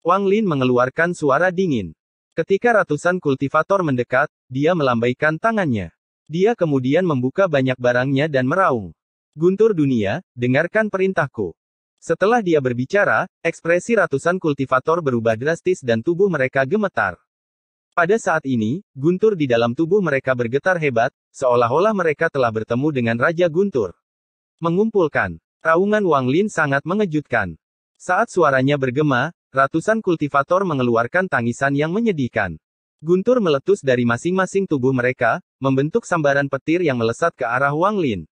Wang Lin mengeluarkan suara dingin. Ketika ratusan kultivator mendekat, dia melambaikan tangannya. Dia kemudian membuka banyak barangnya dan meraung. Guntur dunia, dengarkan perintahku. Setelah dia berbicara, ekspresi ratusan kultivator berubah drastis dan tubuh mereka gemetar. Pada saat ini, guntur di dalam tubuh mereka bergetar hebat, seolah-olah mereka telah bertemu dengan Raja Guntur. Mengumpulkan, raungan Wang Lin sangat mengejutkan. Saat suaranya bergema, ratusan kultivator mengeluarkan tangisan yang menyedihkan. Guntur meletus dari masing-masing tubuh mereka, membentuk sambaran petir yang melesat ke arah Wang Lin.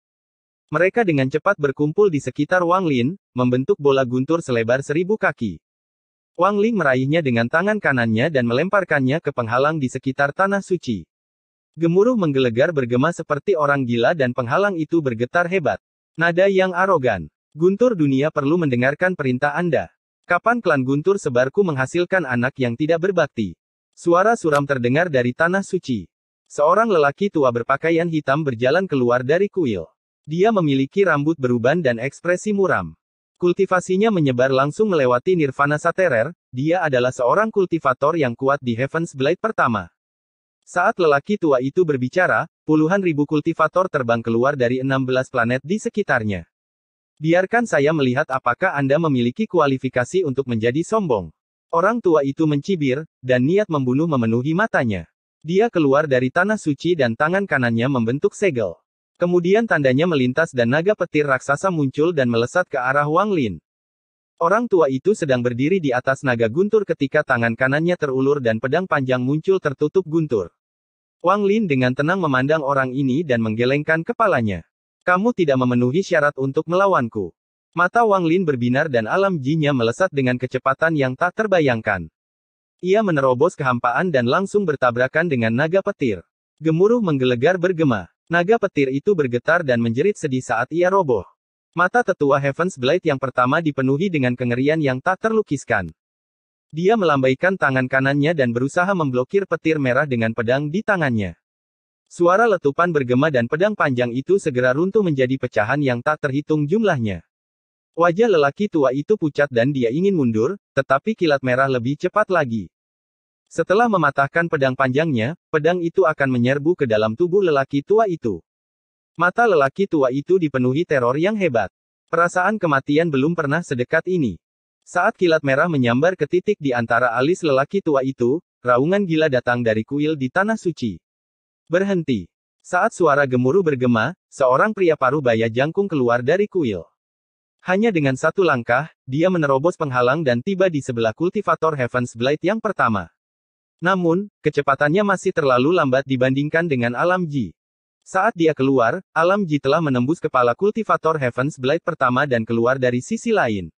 Mereka dengan cepat berkumpul di sekitar Wang Lin, membentuk bola guntur selebar seribu kaki. Wang Lin meraihnya dengan tangan kanannya dan melemparkannya ke penghalang di sekitar tanah suci. Gemuruh menggelegar bergema seperti orang gila dan penghalang itu bergetar hebat. Nada yang arogan. Guntur dunia perlu mendengarkan perintah Anda. Kapan klan Guntur sebarku menghasilkan anak yang tidak berbakti? Suara suram terdengar dari tanah suci. Seorang lelaki tua berpakaian hitam berjalan keluar dari kuil. Dia memiliki rambut beruban dan ekspresi muram. Kultivasinya menyebar langsung melewati Nirvana Saterer, dia adalah seorang kultivator yang kuat di Heaven's Blade pertama. Saat lelaki tua itu berbicara, puluhan ribu kultivator terbang keluar dari 16 planet di sekitarnya. Biarkan saya melihat apakah Anda memiliki kualifikasi untuk menjadi sombong. Orang tua itu mencibir, dan niat membunuh memenuhi matanya. Dia keluar dari tanah suci dan tangan kanannya membentuk segel. Kemudian tandanya melintas dan naga petir raksasa muncul dan melesat ke arah Wang Lin. Orang tua itu sedang berdiri di atas naga guntur ketika tangan kanannya terulur dan pedang panjang muncul tertutup guntur. Wang Lin dengan tenang memandang orang ini dan menggelengkan kepalanya. Kamu tidak memenuhi syarat untuk melawanku. Mata Wang Lin berbinar dan alam jinya melesat dengan kecepatan yang tak terbayangkan. Ia menerobos kehampaan dan langsung bertabrakan dengan naga petir. Gemuruh menggelegar bergema. Naga petir itu bergetar dan menjerit sedih saat ia roboh. Mata tetua Heaven's Blade yang pertama dipenuhi dengan kengerian yang tak terlukiskan. Dia melambaikan tangan kanannya dan berusaha memblokir petir merah dengan pedang di tangannya. Suara letupan bergema dan pedang panjang itu segera runtuh menjadi pecahan yang tak terhitung jumlahnya. Wajah lelaki tua itu pucat dan dia ingin mundur, tetapi kilat merah lebih cepat lagi. Setelah mematahkan pedang panjangnya, pedang itu akan menyerbu ke dalam tubuh lelaki tua itu. Mata lelaki tua itu dipenuhi teror yang hebat. Perasaan kematian belum pernah sedekat ini. Saat kilat merah menyambar ke titik di antara alis lelaki tua itu, raungan gila datang dari kuil di Tanah Suci. Berhenti. Saat suara gemuruh bergema, seorang pria paruh baya jangkung keluar dari kuil. Hanya dengan satu langkah, dia menerobos penghalang dan tiba di sebelah kultivator Heaven's Blade yang pertama. Namun, kecepatannya masih terlalu lambat dibandingkan dengan alam Ji. Saat dia keluar, alam Ji telah menembus kepala kultivator Heaven's Blade pertama dan keluar dari sisi lain.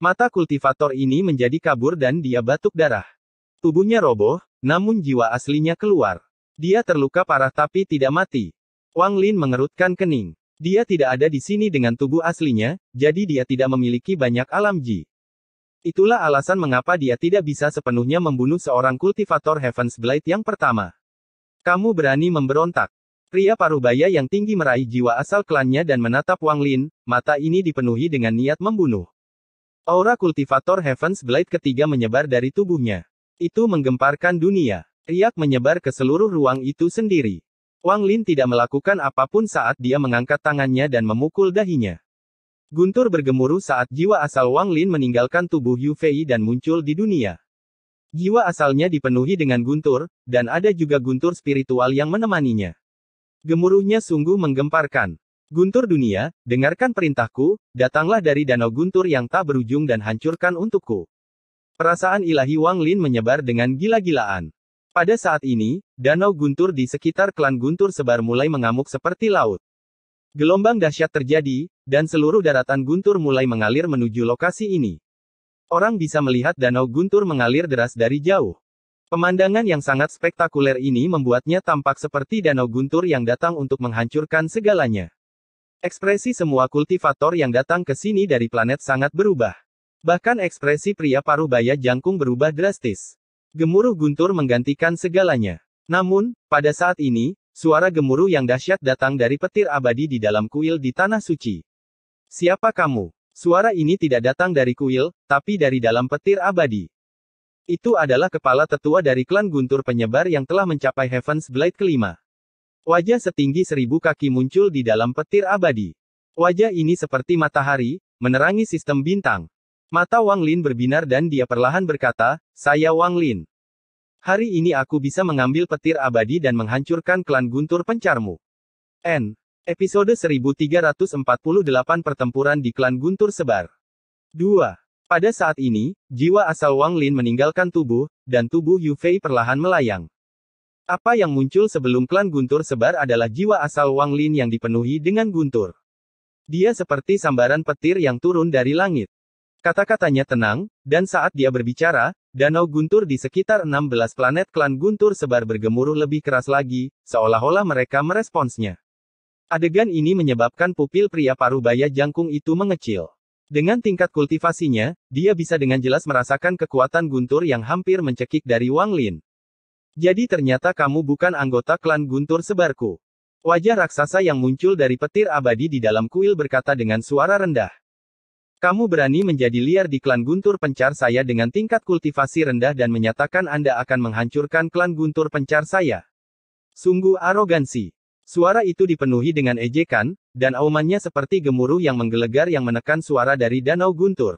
Mata kultivator ini menjadi kabur dan dia batuk darah. Tubuhnya roboh, namun jiwa aslinya keluar. Dia terluka parah tapi tidak mati. Wang Lin mengerutkan kening. Dia tidak ada di sini dengan tubuh aslinya, jadi dia tidak memiliki banyak alam Ji. Itulah alasan mengapa dia tidak bisa sepenuhnya membunuh seorang kultivator Heaven's Blade yang pertama. Kamu berani memberontak. Pria parubaya yang tinggi meraih jiwa asal klannya dan menatap Wang Lin, mata ini dipenuhi dengan niat membunuh. Aura kultivator Heaven's Blade ketiga menyebar dari tubuhnya. Itu menggemparkan dunia. Riak menyebar ke seluruh ruang itu sendiri. Wang Lin tidak melakukan apapun saat dia mengangkat tangannya dan memukul dahinya. Guntur bergemuruh saat jiwa asal Wang Lin meninggalkan tubuh Yu Fei dan muncul di dunia. Jiwa asalnya dipenuhi dengan guntur, dan ada juga guntur spiritual yang menemaninya. Gemuruhnya sungguh menggemparkan. Guntur dunia, dengarkan perintahku, datanglah dari danau guntur yang tak berujung dan hancurkan untukku. Perasaan ilahi Wang Lin menyebar dengan gila-gilaan. Pada saat ini, danau guntur di sekitar klan guntur sebar mulai mengamuk seperti laut. Gelombang dahsyat terjadi, dan seluruh daratan Guntur mulai mengalir menuju lokasi ini. Orang bisa melihat danau Guntur mengalir deras dari jauh. Pemandangan yang sangat spektakuler ini membuatnya tampak seperti danau Guntur yang datang untuk menghancurkan segalanya. Ekspresi semua kultivator yang datang ke sini dari planet sangat berubah. Bahkan ekspresi pria paruh baya jangkung berubah drastis. Gemuruh Guntur menggantikan segalanya. Namun, pada saat ini, Suara gemuruh yang dahsyat datang dari petir abadi di dalam kuil di Tanah Suci. Siapa kamu? Suara ini tidak datang dari kuil, tapi dari dalam petir abadi. Itu adalah kepala tetua dari klan Guntur penyebar yang telah mencapai Heaven's Blade kelima. Wajah setinggi seribu kaki muncul di dalam petir abadi. Wajah ini seperti matahari, menerangi sistem bintang. Mata Wang Lin berbinar dan dia perlahan berkata, Saya Wang Lin. Hari ini aku bisa mengambil petir abadi dan menghancurkan klan Guntur Pencarmu. N. Episode 1348 Pertempuran di klan Guntur Sebar. 2. Pada saat ini, jiwa asal Wang Lin meninggalkan tubuh, dan tubuh Yu Fei perlahan melayang. Apa yang muncul sebelum klan Guntur Sebar adalah jiwa asal Wang Lin yang dipenuhi dengan guntur. Dia seperti sambaran petir yang turun dari langit. Kata-katanya tenang, dan saat dia berbicara, danau guntur di sekitar 16 planet klan guntur sebar bergemuruh lebih keras lagi, seolah-olah mereka meresponsnya. Adegan ini menyebabkan pupil pria paruh baya jangkung itu mengecil. Dengan tingkat kultivasinya, dia bisa dengan jelas merasakan kekuatan guntur yang hampir mencekik dari Wang Lin. Jadi ternyata kamu bukan anggota klan guntur sebarku. Wajah raksasa yang muncul dari petir abadi di dalam kuil berkata dengan suara rendah. Kamu berani menjadi liar di klan Guntur Pencar saya dengan tingkat kultivasi rendah dan menyatakan Anda akan menghancurkan klan Guntur Pencar saya. Sungguh arogansi. Suara itu dipenuhi dengan ejekan, dan aumannya seperti gemuruh yang menggelegar yang menekan suara dari Danau Guntur.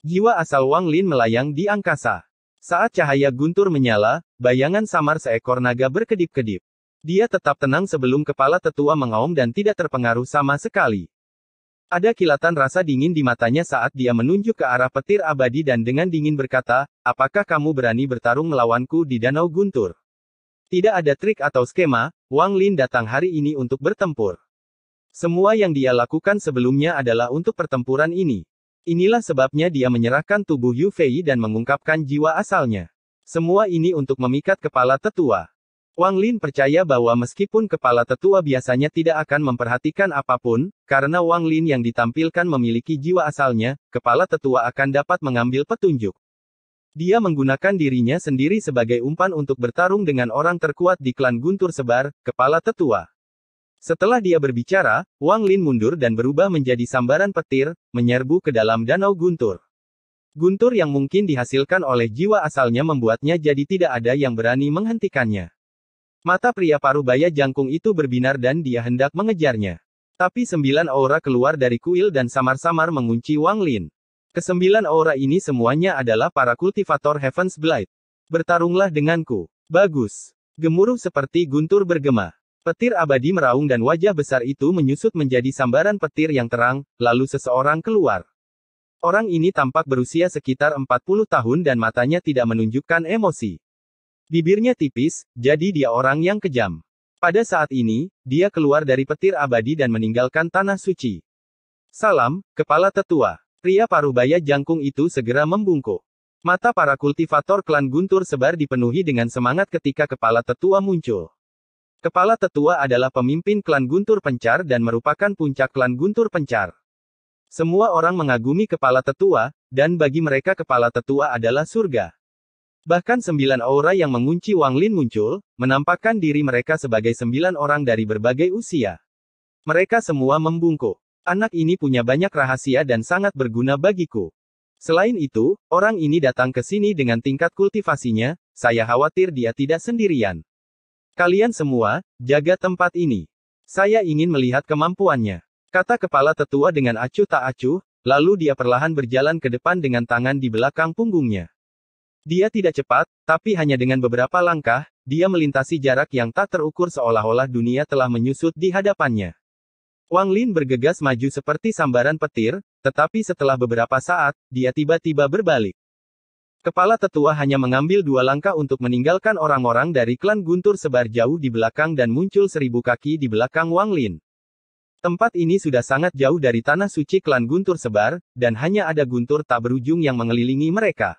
Jiwa asal Wang Lin melayang di angkasa. Saat cahaya Guntur menyala, bayangan samar seekor naga berkedip-kedip. Dia tetap tenang sebelum kepala tetua mengaum dan tidak terpengaruh sama sekali. Ada kilatan rasa dingin di matanya saat dia menunjuk ke arah petir abadi dan dengan dingin berkata, apakah kamu berani bertarung melawanku di Danau Guntur? Tidak ada trik atau skema, Wang Lin datang hari ini untuk bertempur. Semua yang dia lakukan sebelumnya adalah untuk pertempuran ini. Inilah sebabnya dia menyerahkan tubuh Yu Fei dan mengungkapkan jiwa asalnya. Semua ini untuk memikat kepala tetua. Wang Lin percaya bahwa meskipun kepala tetua biasanya tidak akan memperhatikan apapun, karena Wang Lin yang ditampilkan memiliki jiwa asalnya, kepala tetua akan dapat mengambil petunjuk. Dia menggunakan dirinya sendiri sebagai umpan untuk bertarung dengan orang terkuat di klan Guntur Sebar, kepala tetua. Setelah dia berbicara, Wang Lin mundur dan berubah menjadi sambaran petir, menyerbu ke dalam danau Guntur. Guntur yang mungkin dihasilkan oleh jiwa asalnya membuatnya jadi tidak ada yang berani menghentikannya. Mata pria paruh baya jangkung itu berbinar dan dia hendak mengejarnya. Tapi sembilan aura keluar dari kuil dan samar-samar mengunci Wang Lin. Kesembilan aura ini semuanya adalah para kultivator Heaven's Blight. Bertarunglah denganku. Bagus. Gemuruh seperti guntur bergema. Petir abadi meraung dan wajah besar itu menyusut menjadi sambaran petir yang terang, lalu seseorang keluar. Orang ini tampak berusia sekitar 40 tahun dan matanya tidak menunjukkan emosi. Bibirnya tipis, jadi dia orang yang kejam. Pada saat ini, dia keluar dari petir abadi dan meninggalkan tanah suci. Salam, kepala tetua. Pria parubaya jangkung itu segera membungkuk. Mata para kultivator klan Guntur sebar dipenuhi dengan semangat ketika kepala tetua muncul. Kepala tetua adalah pemimpin klan Guntur Pencar dan merupakan puncak klan Guntur Pencar. Semua orang mengagumi kepala tetua, dan bagi mereka kepala tetua adalah surga. Bahkan sembilan aura yang mengunci Wang Lin muncul, menampakkan diri mereka sebagai sembilan orang dari berbagai usia. Mereka semua membungkuk. Anak ini punya banyak rahasia dan sangat berguna bagiku. Selain itu, orang ini datang ke sini dengan tingkat kultivasinya, saya khawatir dia tidak sendirian. Kalian semua, jaga tempat ini. Saya ingin melihat kemampuannya. Kata kepala tetua dengan acuh tak acuh, lalu dia perlahan berjalan ke depan dengan tangan di belakang punggungnya. Dia tidak cepat, tapi hanya dengan beberapa langkah, dia melintasi jarak yang tak terukur seolah-olah dunia telah menyusut di hadapannya. Wang Lin bergegas maju seperti sambaran petir, tetapi setelah beberapa saat, dia tiba-tiba berbalik. Kepala tetua hanya mengambil dua langkah untuk meninggalkan orang-orang dari klan Guntur sebar jauh di belakang dan muncul seribu kaki di belakang Wang Lin. Tempat ini sudah sangat jauh dari tanah suci klan Guntur sebar, dan hanya ada guntur tak berujung yang mengelilingi mereka.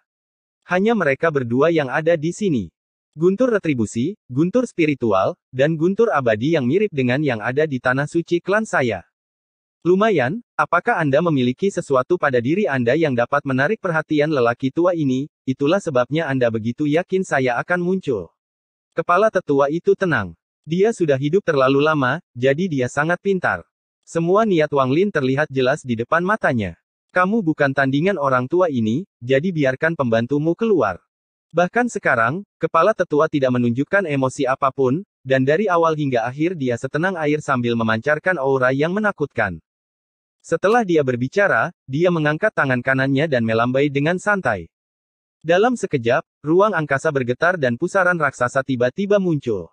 Hanya mereka berdua yang ada di sini. Guntur retribusi, guntur spiritual, dan guntur abadi yang mirip dengan yang ada di tanah suci klan saya. Lumayan, apakah Anda memiliki sesuatu pada diri Anda yang dapat menarik perhatian lelaki tua ini? Itulah sebabnya Anda begitu yakin saya akan muncul. Kepala tetua itu tenang. Dia sudah hidup terlalu lama, jadi dia sangat pintar. Semua niat Wang Lin terlihat jelas di depan matanya. Kamu bukan tandingan orang tua ini, jadi biarkan pembantumu keluar. Bahkan sekarang, kepala tetua tidak menunjukkan emosi apapun, dan dari awal hingga akhir dia setenang air sambil memancarkan aura yang menakutkan. Setelah dia berbicara, dia mengangkat tangan kanannya dan melambai dengan santai. Dalam sekejap, ruang angkasa bergetar dan pusaran raksasa tiba-tiba muncul.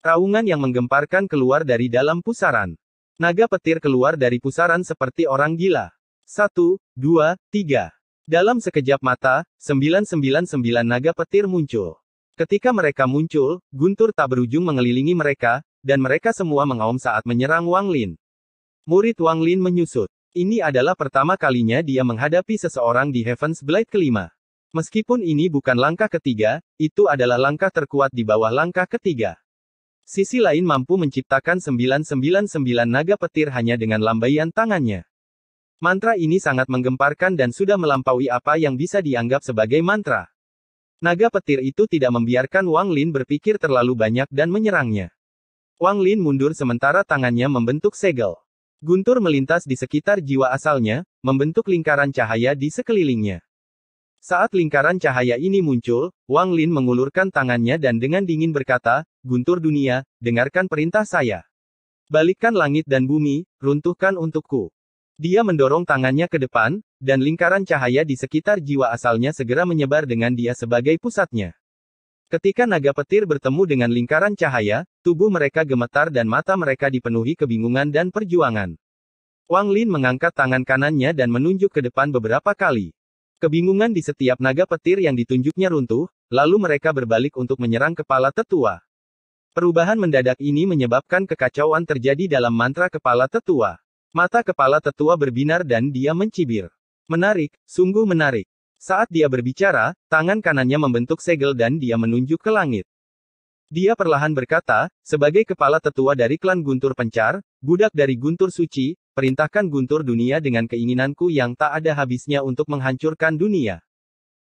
Raungan yang menggemparkan keluar dari dalam pusaran. Naga petir keluar dari pusaran seperti orang gila. Satu, dua, tiga. Dalam sekejap mata, 999 naga petir muncul. Ketika mereka muncul, guntur tak berujung mengelilingi mereka, dan mereka semua mengaum saat menyerang Wang Lin. Murid Wang Lin menyusut. Ini adalah pertama kalinya dia menghadapi seseorang di Heaven's Blade kelima. Meskipun ini bukan langkah ketiga, itu adalah langkah terkuat di bawah langkah ketiga. Sisi lain mampu menciptakan 999 naga petir hanya dengan lambaian tangannya. Mantra ini sangat menggemparkan dan sudah melampaui apa yang bisa dianggap sebagai mantra. Naga petir itu tidak membiarkan Wang Lin berpikir terlalu banyak dan menyerangnya. Wang Lin mundur sementara tangannya membentuk segel. Guntur melintas di sekitar jiwa asalnya, membentuk lingkaran cahaya di sekelilingnya. Saat lingkaran cahaya ini muncul, Wang Lin mengulurkan tangannya dan dengan dingin berkata, Guntur dunia, dengarkan perintah saya. Balikkan langit dan bumi, runtuhkan untukku. Dia mendorong tangannya ke depan, dan lingkaran cahaya di sekitar jiwa asalnya segera menyebar dengan dia sebagai pusatnya. Ketika naga petir bertemu dengan lingkaran cahaya, tubuh mereka gemetar dan mata mereka dipenuhi kebingungan dan perjuangan. Wang Lin mengangkat tangan kanannya dan menunjuk ke depan beberapa kali. Kebingungan di setiap naga petir yang ditunjuknya runtuh, lalu mereka berbalik untuk menyerang kepala tetua. Perubahan mendadak ini menyebabkan kekacauan terjadi dalam mantra kepala tetua. Mata kepala tetua berbinar dan dia mencibir. Menarik, sungguh menarik. Saat dia berbicara, tangan kanannya membentuk segel dan dia menunjuk ke langit. Dia perlahan berkata, sebagai kepala tetua dari klan Guntur Pencar, budak dari Guntur Suci, perintahkan Guntur dunia dengan keinginanku yang tak ada habisnya untuk menghancurkan dunia.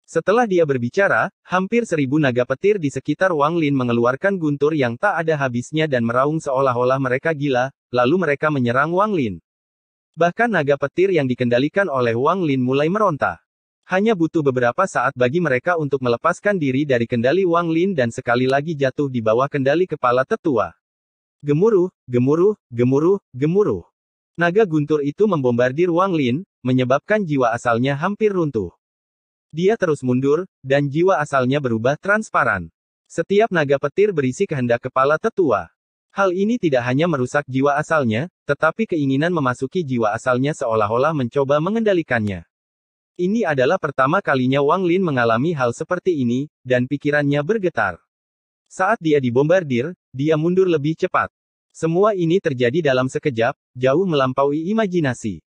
Setelah dia berbicara, hampir seribu naga petir di sekitar Wang Lin mengeluarkan guntur yang tak ada habisnya dan meraung seolah-olah mereka gila, lalu mereka menyerang Wang Lin. Bahkan naga petir yang dikendalikan oleh Wang Lin mulai meronta. Hanya butuh beberapa saat bagi mereka untuk melepaskan diri dari kendali Wang Lin dan sekali lagi jatuh di bawah kendali kepala tetua. Gemuruh, gemuruh, gemuruh, gemuruh. Naga guntur itu membombardir Wang Lin, menyebabkan jiwa asalnya hampir runtuh. Dia terus mundur, dan jiwa asalnya berubah transparan. Setiap naga petir berisi kehendak kepala tetua. Hal ini tidak hanya merusak jiwa asalnya, tetapi keinginan memasuki jiwa asalnya seolah-olah mencoba mengendalikannya. Ini adalah pertama kalinya Wang Lin mengalami hal seperti ini, dan pikirannya bergetar. Saat dia dibombardir, dia mundur lebih cepat. Semua ini terjadi dalam sekejap, jauh melampaui imajinasi.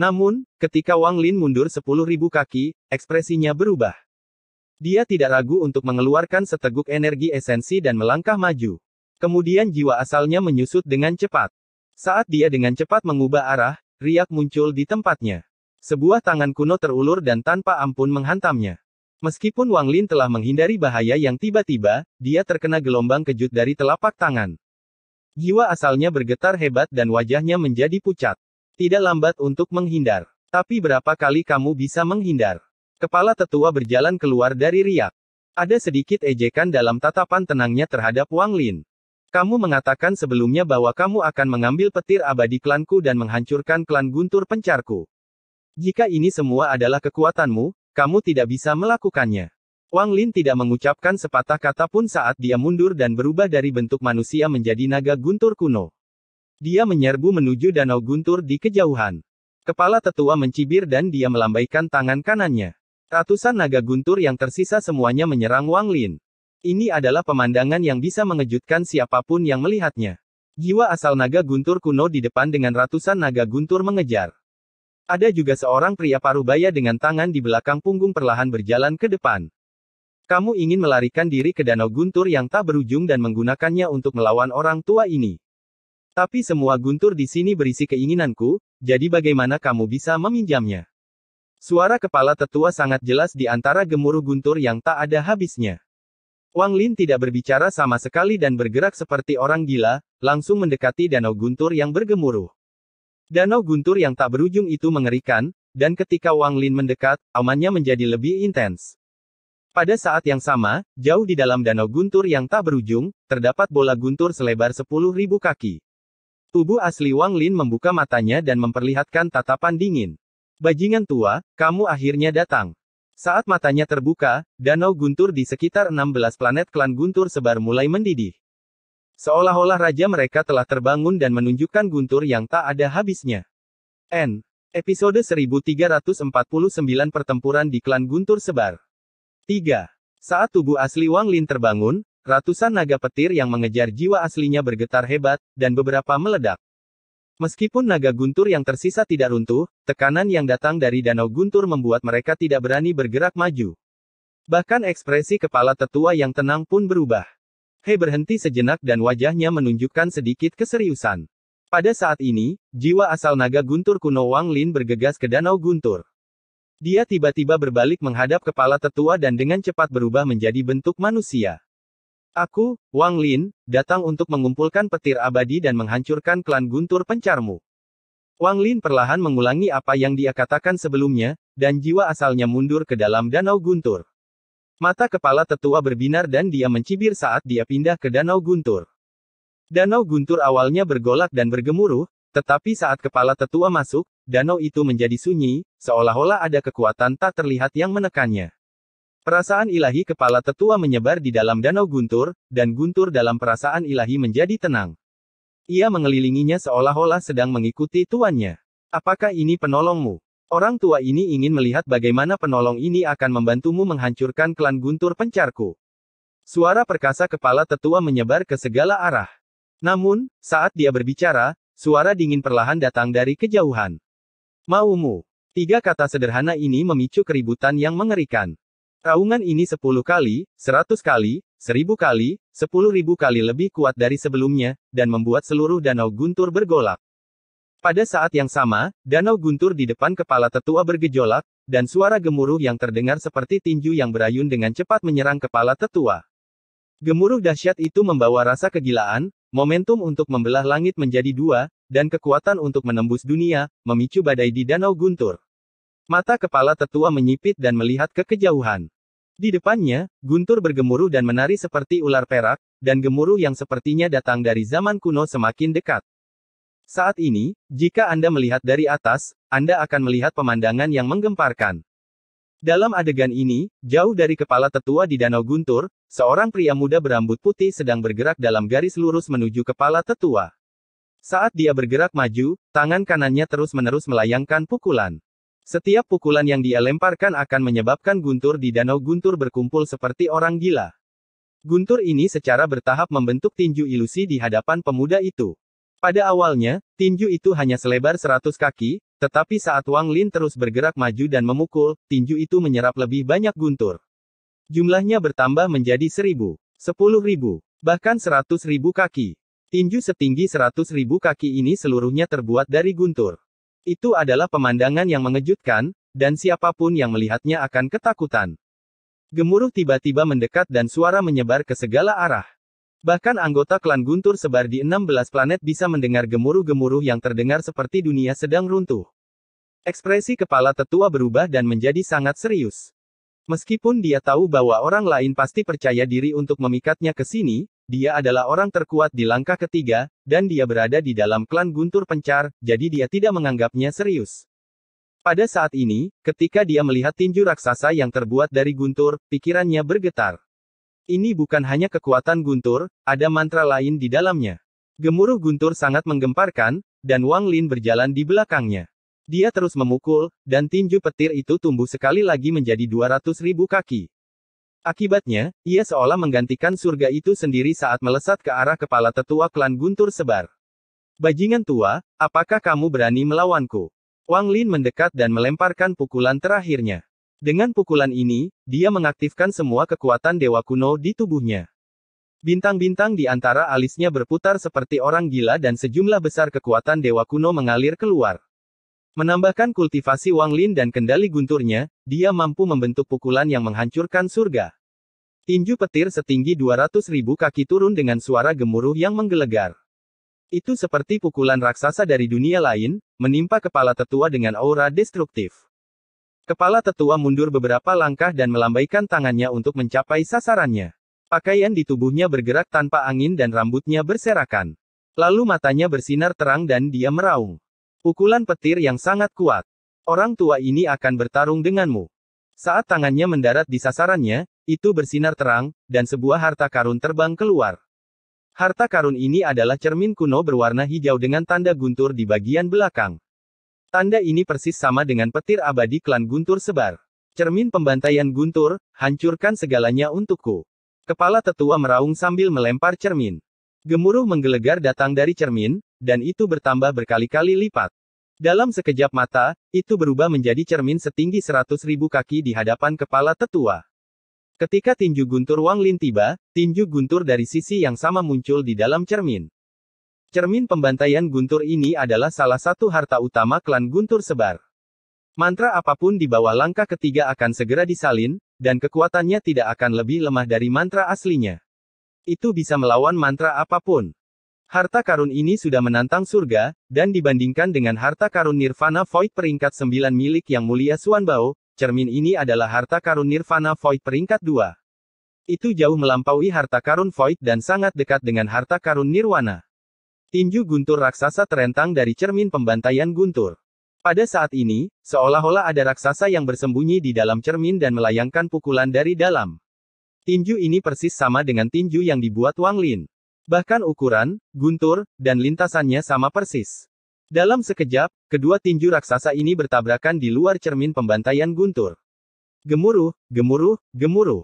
Namun, ketika Wang Lin mundur sepuluh ribu kaki, ekspresinya berubah. Dia tidak ragu untuk mengeluarkan seteguk energi esensi dan melangkah maju. Kemudian jiwa asalnya menyusut dengan cepat. Saat dia dengan cepat mengubah arah, riak muncul di tempatnya. Sebuah tangan kuno terulur dan tanpa ampun menghantamnya. Meskipun Wang Lin telah menghindari bahaya yang tiba-tiba, dia terkena gelombang kejut dari telapak tangan. Jiwa asalnya bergetar hebat dan wajahnya menjadi pucat. Tidak lambat untuk menghindar. Tapi berapa kali kamu bisa menghindar? Kepala tetua berjalan keluar dari riak. Ada sedikit ejekan dalam tatapan tenangnya terhadap Wang Lin. Kamu mengatakan sebelumnya bahwa kamu akan mengambil petir abadi klanku dan menghancurkan klan guntur pencarku. Jika ini semua adalah kekuatanmu, kamu tidak bisa melakukannya. Wang Lin tidak mengucapkan sepatah kata pun saat dia mundur dan berubah dari bentuk manusia menjadi naga guntur kuno. Dia menyerbu menuju danau guntur di kejauhan. Kepala tetua mencibir dan dia melambaikan tangan kanannya. Ratusan naga guntur yang tersisa semuanya menyerang Wang Lin. Ini adalah pemandangan yang bisa mengejutkan siapapun yang melihatnya. Jiwa asal naga guntur kuno di depan dengan ratusan naga guntur mengejar. Ada juga seorang pria parubaya dengan tangan di belakang punggung perlahan berjalan ke depan. Kamu ingin melarikan diri ke danau guntur yang tak berujung dan menggunakannya untuk melawan orang tua ini. Tapi semua guntur di sini berisi keinginanku, jadi bagaimana kamu bisa meminjamnya? Suara kepala tetua sangat jelas di antara gemuruh guntur yang tak ada habisnya. Wang Lin tidak berbicara sama sekali dan bergerak seperti orang gila, langsung mendekati danau guntur yang bergemuruh. Danau guntur yang tak berujung itu mengerikan, dan ketika Wang Lin mendekat, amannya menjadi lebih intens. Pada saat yang sama, jauh di dalam danau guntur yang tak berujung, terdapat bola guntur selebar 10.000 kaki. Tubuh asli Wang Lin membuka matanya dan memperlihatkan tatapan dingin. Bajingan tua, kamu akhirnya datang. Saat matanya terbuka, danau guntur di sekitar 16 planet klan guntur sebar mulai mendidih. Seolah-olah raja mereka telah terbangun dan menunjukkan guntur yang tak ada habisnya. N. Episode 1349 Pertempuran di Klan Guntur Sebar 3. Saat tubuh asli Wang Lin terbangun, ratusan naga petir yang mengejar jiwa aslinya bergetar hebat, dan beberapa meledak. Meskipun naga guntur yang tersisa tidak runtuh, tekanan yang datang dari danau guntur membuat mereka tidak berani bergerak maju. Bahkan ekspresi kepala tetua yang tenang pun berubah. He berhenti sejenak dan wajahnya menunjukkan sedikit keseriusan. Pada saat ini, jiwa asal naga guntur kuno Wang Lin bergegas ke danau guntur. Dia tiba-tiba berbalik menghadap kepala tetua dan dengan cepat berubah menjadi bentuk manusia. Aku, Wang Lin, datang untuk mengumpulkan petir abadi dan menghancurkan klan guntur pencarmu. Wang Lin perlahan mengulangi apa yang dia katakan sebelumnya, dan jiwa asalnya mundur ke dalam danau guntur. Mata kepala tetua berbinar dan dia mencibir saat dia pindah ke danau guntur. Danau guntur awalnya bergolak dan bergemuruh, tetapi saat kepala tetua masuk, danau itu menjadi sunyi, seolah-olah ada kekuatan tak terlihat yang menekannya. Perasaan ilahi kepala tetua menyebar di dalam danau guntur, dan guntur dalam perasaan ilahi menjadi tenang. Ia mengelilinginya seolah-olah sedang mengikuti tuannya. Apakah ini penolongmu? Orang tua ini ingin melihat bagaimana penolong ini akan membantumu menghancurkan klan guntur pencarku. Suara perkasa kepala tetua menyebar ke segala arah. Namun, saat dia berbicara, suara dingin perlahan datang dari kejauhan. Maumu. Tiga kata sederhana ini memicu keributan yang mengerikan. Raungan ini 10 kali, 100 kali, 1000 kali, 10.000 kali lebih kuat dari sebelumnya, dan membuat seluruh danau guntur bergolak. Pada saat yang sama, danau guntur di depan kepala tetua bergejolak, dan suara gemuruh yang terdengar seperti tinju yang berayun dengan cepat menyerang kepala tetua. Gemuruh dahsyat itu membawa rasa kegilaan, momentum untuk membelah langit menjadi dua, dan kekuatan untuk menembus dunia, memicu badai di danau guntur. Mata kepala tetua menyipit dan melihat ke kejauhan. Di depannya, Guntur bergemuruh dan menari seperti ular perak, dan gemuruh yang sepertinya datang dari zaman kuno semakin dekat. Saat ini, jika Anda melihat dari atas, Anda akan melihat pemandangan yang menggemparkan. Dalam adegan ini, jauh dari kepala tetua di Danau Guntur, seorang pria muda berambut putih sedang bergerak dalam garis lurus menuju kepala tetua. Saat dia bergerak maju, tangan kanannya terus-menerus melayangkan pukulan. Setiap pukulan yang dia lemparkan akan menyebabkan guntur di danau guntur berkumpul seperti orang gila. Guntur ini secara bertahap membentuk tinju ilusi di hadapan pemuda itu. Pada awalnya, tinju itu hanya selebar 100 kaki, tetapi saat Wang Lin terus bergerak maju dan memukul, tinju itu menyerap lebih banyak guntur. Jumlahnya bertambah menjadi 1000, 10.000, bahkan 100.000 kaki. Tinju setinggi 100.000 kaki ini seluruhnya terbuat dari guntur. Itu adalah pemandangan yang mengejutkan, dan siapapun yang melihatnya akan ketakutan. Gemuruh tiba-tiba mendekat dan suara menyebar ke segala arah. Bahkan anggota klan Guntur sebar di 16 planet bisa mendengar gemuruh-gemuruh yang terdengar seperti dunia sedang runtuh. Ekspresi kepala tetua berubah dan menjadi sangat serius. Meskipun dia tahu bahwa orang lain pasti percaya diri untuk memikatnya ke sini, dia adalah orang terkuat di langkah ketiga, dan dia berada di dalam klan Guntur Pencar, jadi dia tidak menganggapnya serius. Pada saat ini, ketika dia melihat tinju raksasa yang terbuat dari Guntur, pikirannya bergetar. Ini bukan hanya kekuatan Guntur, ada mantra lain di dalamnya. Gemuruh Guntur sangat menggemparkan, dan Wang Lin berjalan di belakangnya. Dia terus memukul, dan tinju petir itu tumbuh sekali lagi menjadi 200 ribu kaki. Akibatnya, ia seolah menggantikan surga itu sendiri saat melesat ke arah kepala tetua klan Guntur Sebar. Bajingan tua, apakah kamu berani melawanku? Wang Lin mendekat dan melemparkan pukulan terakhirnya. Dengan pukulan ini, dia mengaktifkan semua kekuatan dewa kuno di tubuhnya. Bintang-bintang di antara alisnya berputar seperti orang gila dan sejumlah besar kekuatan dewa kuno mengalir keluar. Menambahkan kultivasi Wang Lin dan kendali gunturnya, dia mampu membentuk pukulan yang menghancurkan surga. Tinju petir setinggi 200 ribu kaki turun dengan suara gemuruh yang menggelegar. Itu seperti pukulan raksasa dari dunia lain, menimpa kepala tetua dengan aura destruktif. Kepala tetua mundur beberapa langkah dan melambaikan tangannya untuk mencapai sasarannya. Pakaian di tubuhnya bergerak tanpa angin dan rambutnya berserakan. Lalu matanya bersinar terang dan dia meraung. Pukulan petir yang sangat kuat. Orang tua ini akan bertarung denganmu. Saat tangannya mendarat di sasarannya, itu bersinar terang, dan sebuah harta karun terbang keluar. Harta karun ini adalah cermin kuno berwarna hijau dengan tanda guntur di bagian belakang. Tanda ini persis sama dengan petir abadi klan guntur sebar. Cermin pembantaian guntur, hancurkan segalanya untukku. Kepala tetua meraung sambil melempar cermin. Gemuruh menggelegar datang dari cermin, dan itu bertambah berkali-kali lipat. Dalam sekejap mata, itu berubah menjadi cermin setinggi seratus ribu kaki di hadapan kepala tetua. Ketika tinju guntur Wang Lin tiba, tinju guntur dari sisi yang sama muncul di dalam cermin. Cermin pembantaian guntur ini adalah salah satu harta utama klan guntur sebar. Mantra apapun di bawah langkah ketiga akan segera disalin, dan kekuatannya tidak akan lebih lemah dari mantra aslinya. Itu bisa melawan mantra apapun. Harta karun ini sudah menantang surga, dan dibandingkan dengan harta karun Nirvana Void peringkat 9 milik Yang Mulia Suan Bao, cermin ini adalah harta karun Nirvana Void peringkat 2. Itu jauh melampaui harta karun Void dan sangat dekat dengan harta karun Nirwana. Tinju guntur raksasa terentang dari cermin pembantaian guntur. Pada saat ini, seolah-olah ada raksasa yang bersembunyi di dalam cermin dan melayangkan pukulan dari dalam. Tinju ini persis sama dengan tinju yang dibuat Wang Lin. Bahkan ukuran, guntur, dan lintasannya sama persis. Dalam sekejap, kedua tinju raksasa ini bertabrakan di luar cermin pembantaian guntur. Gemuruh, gemuruh, gemuruh.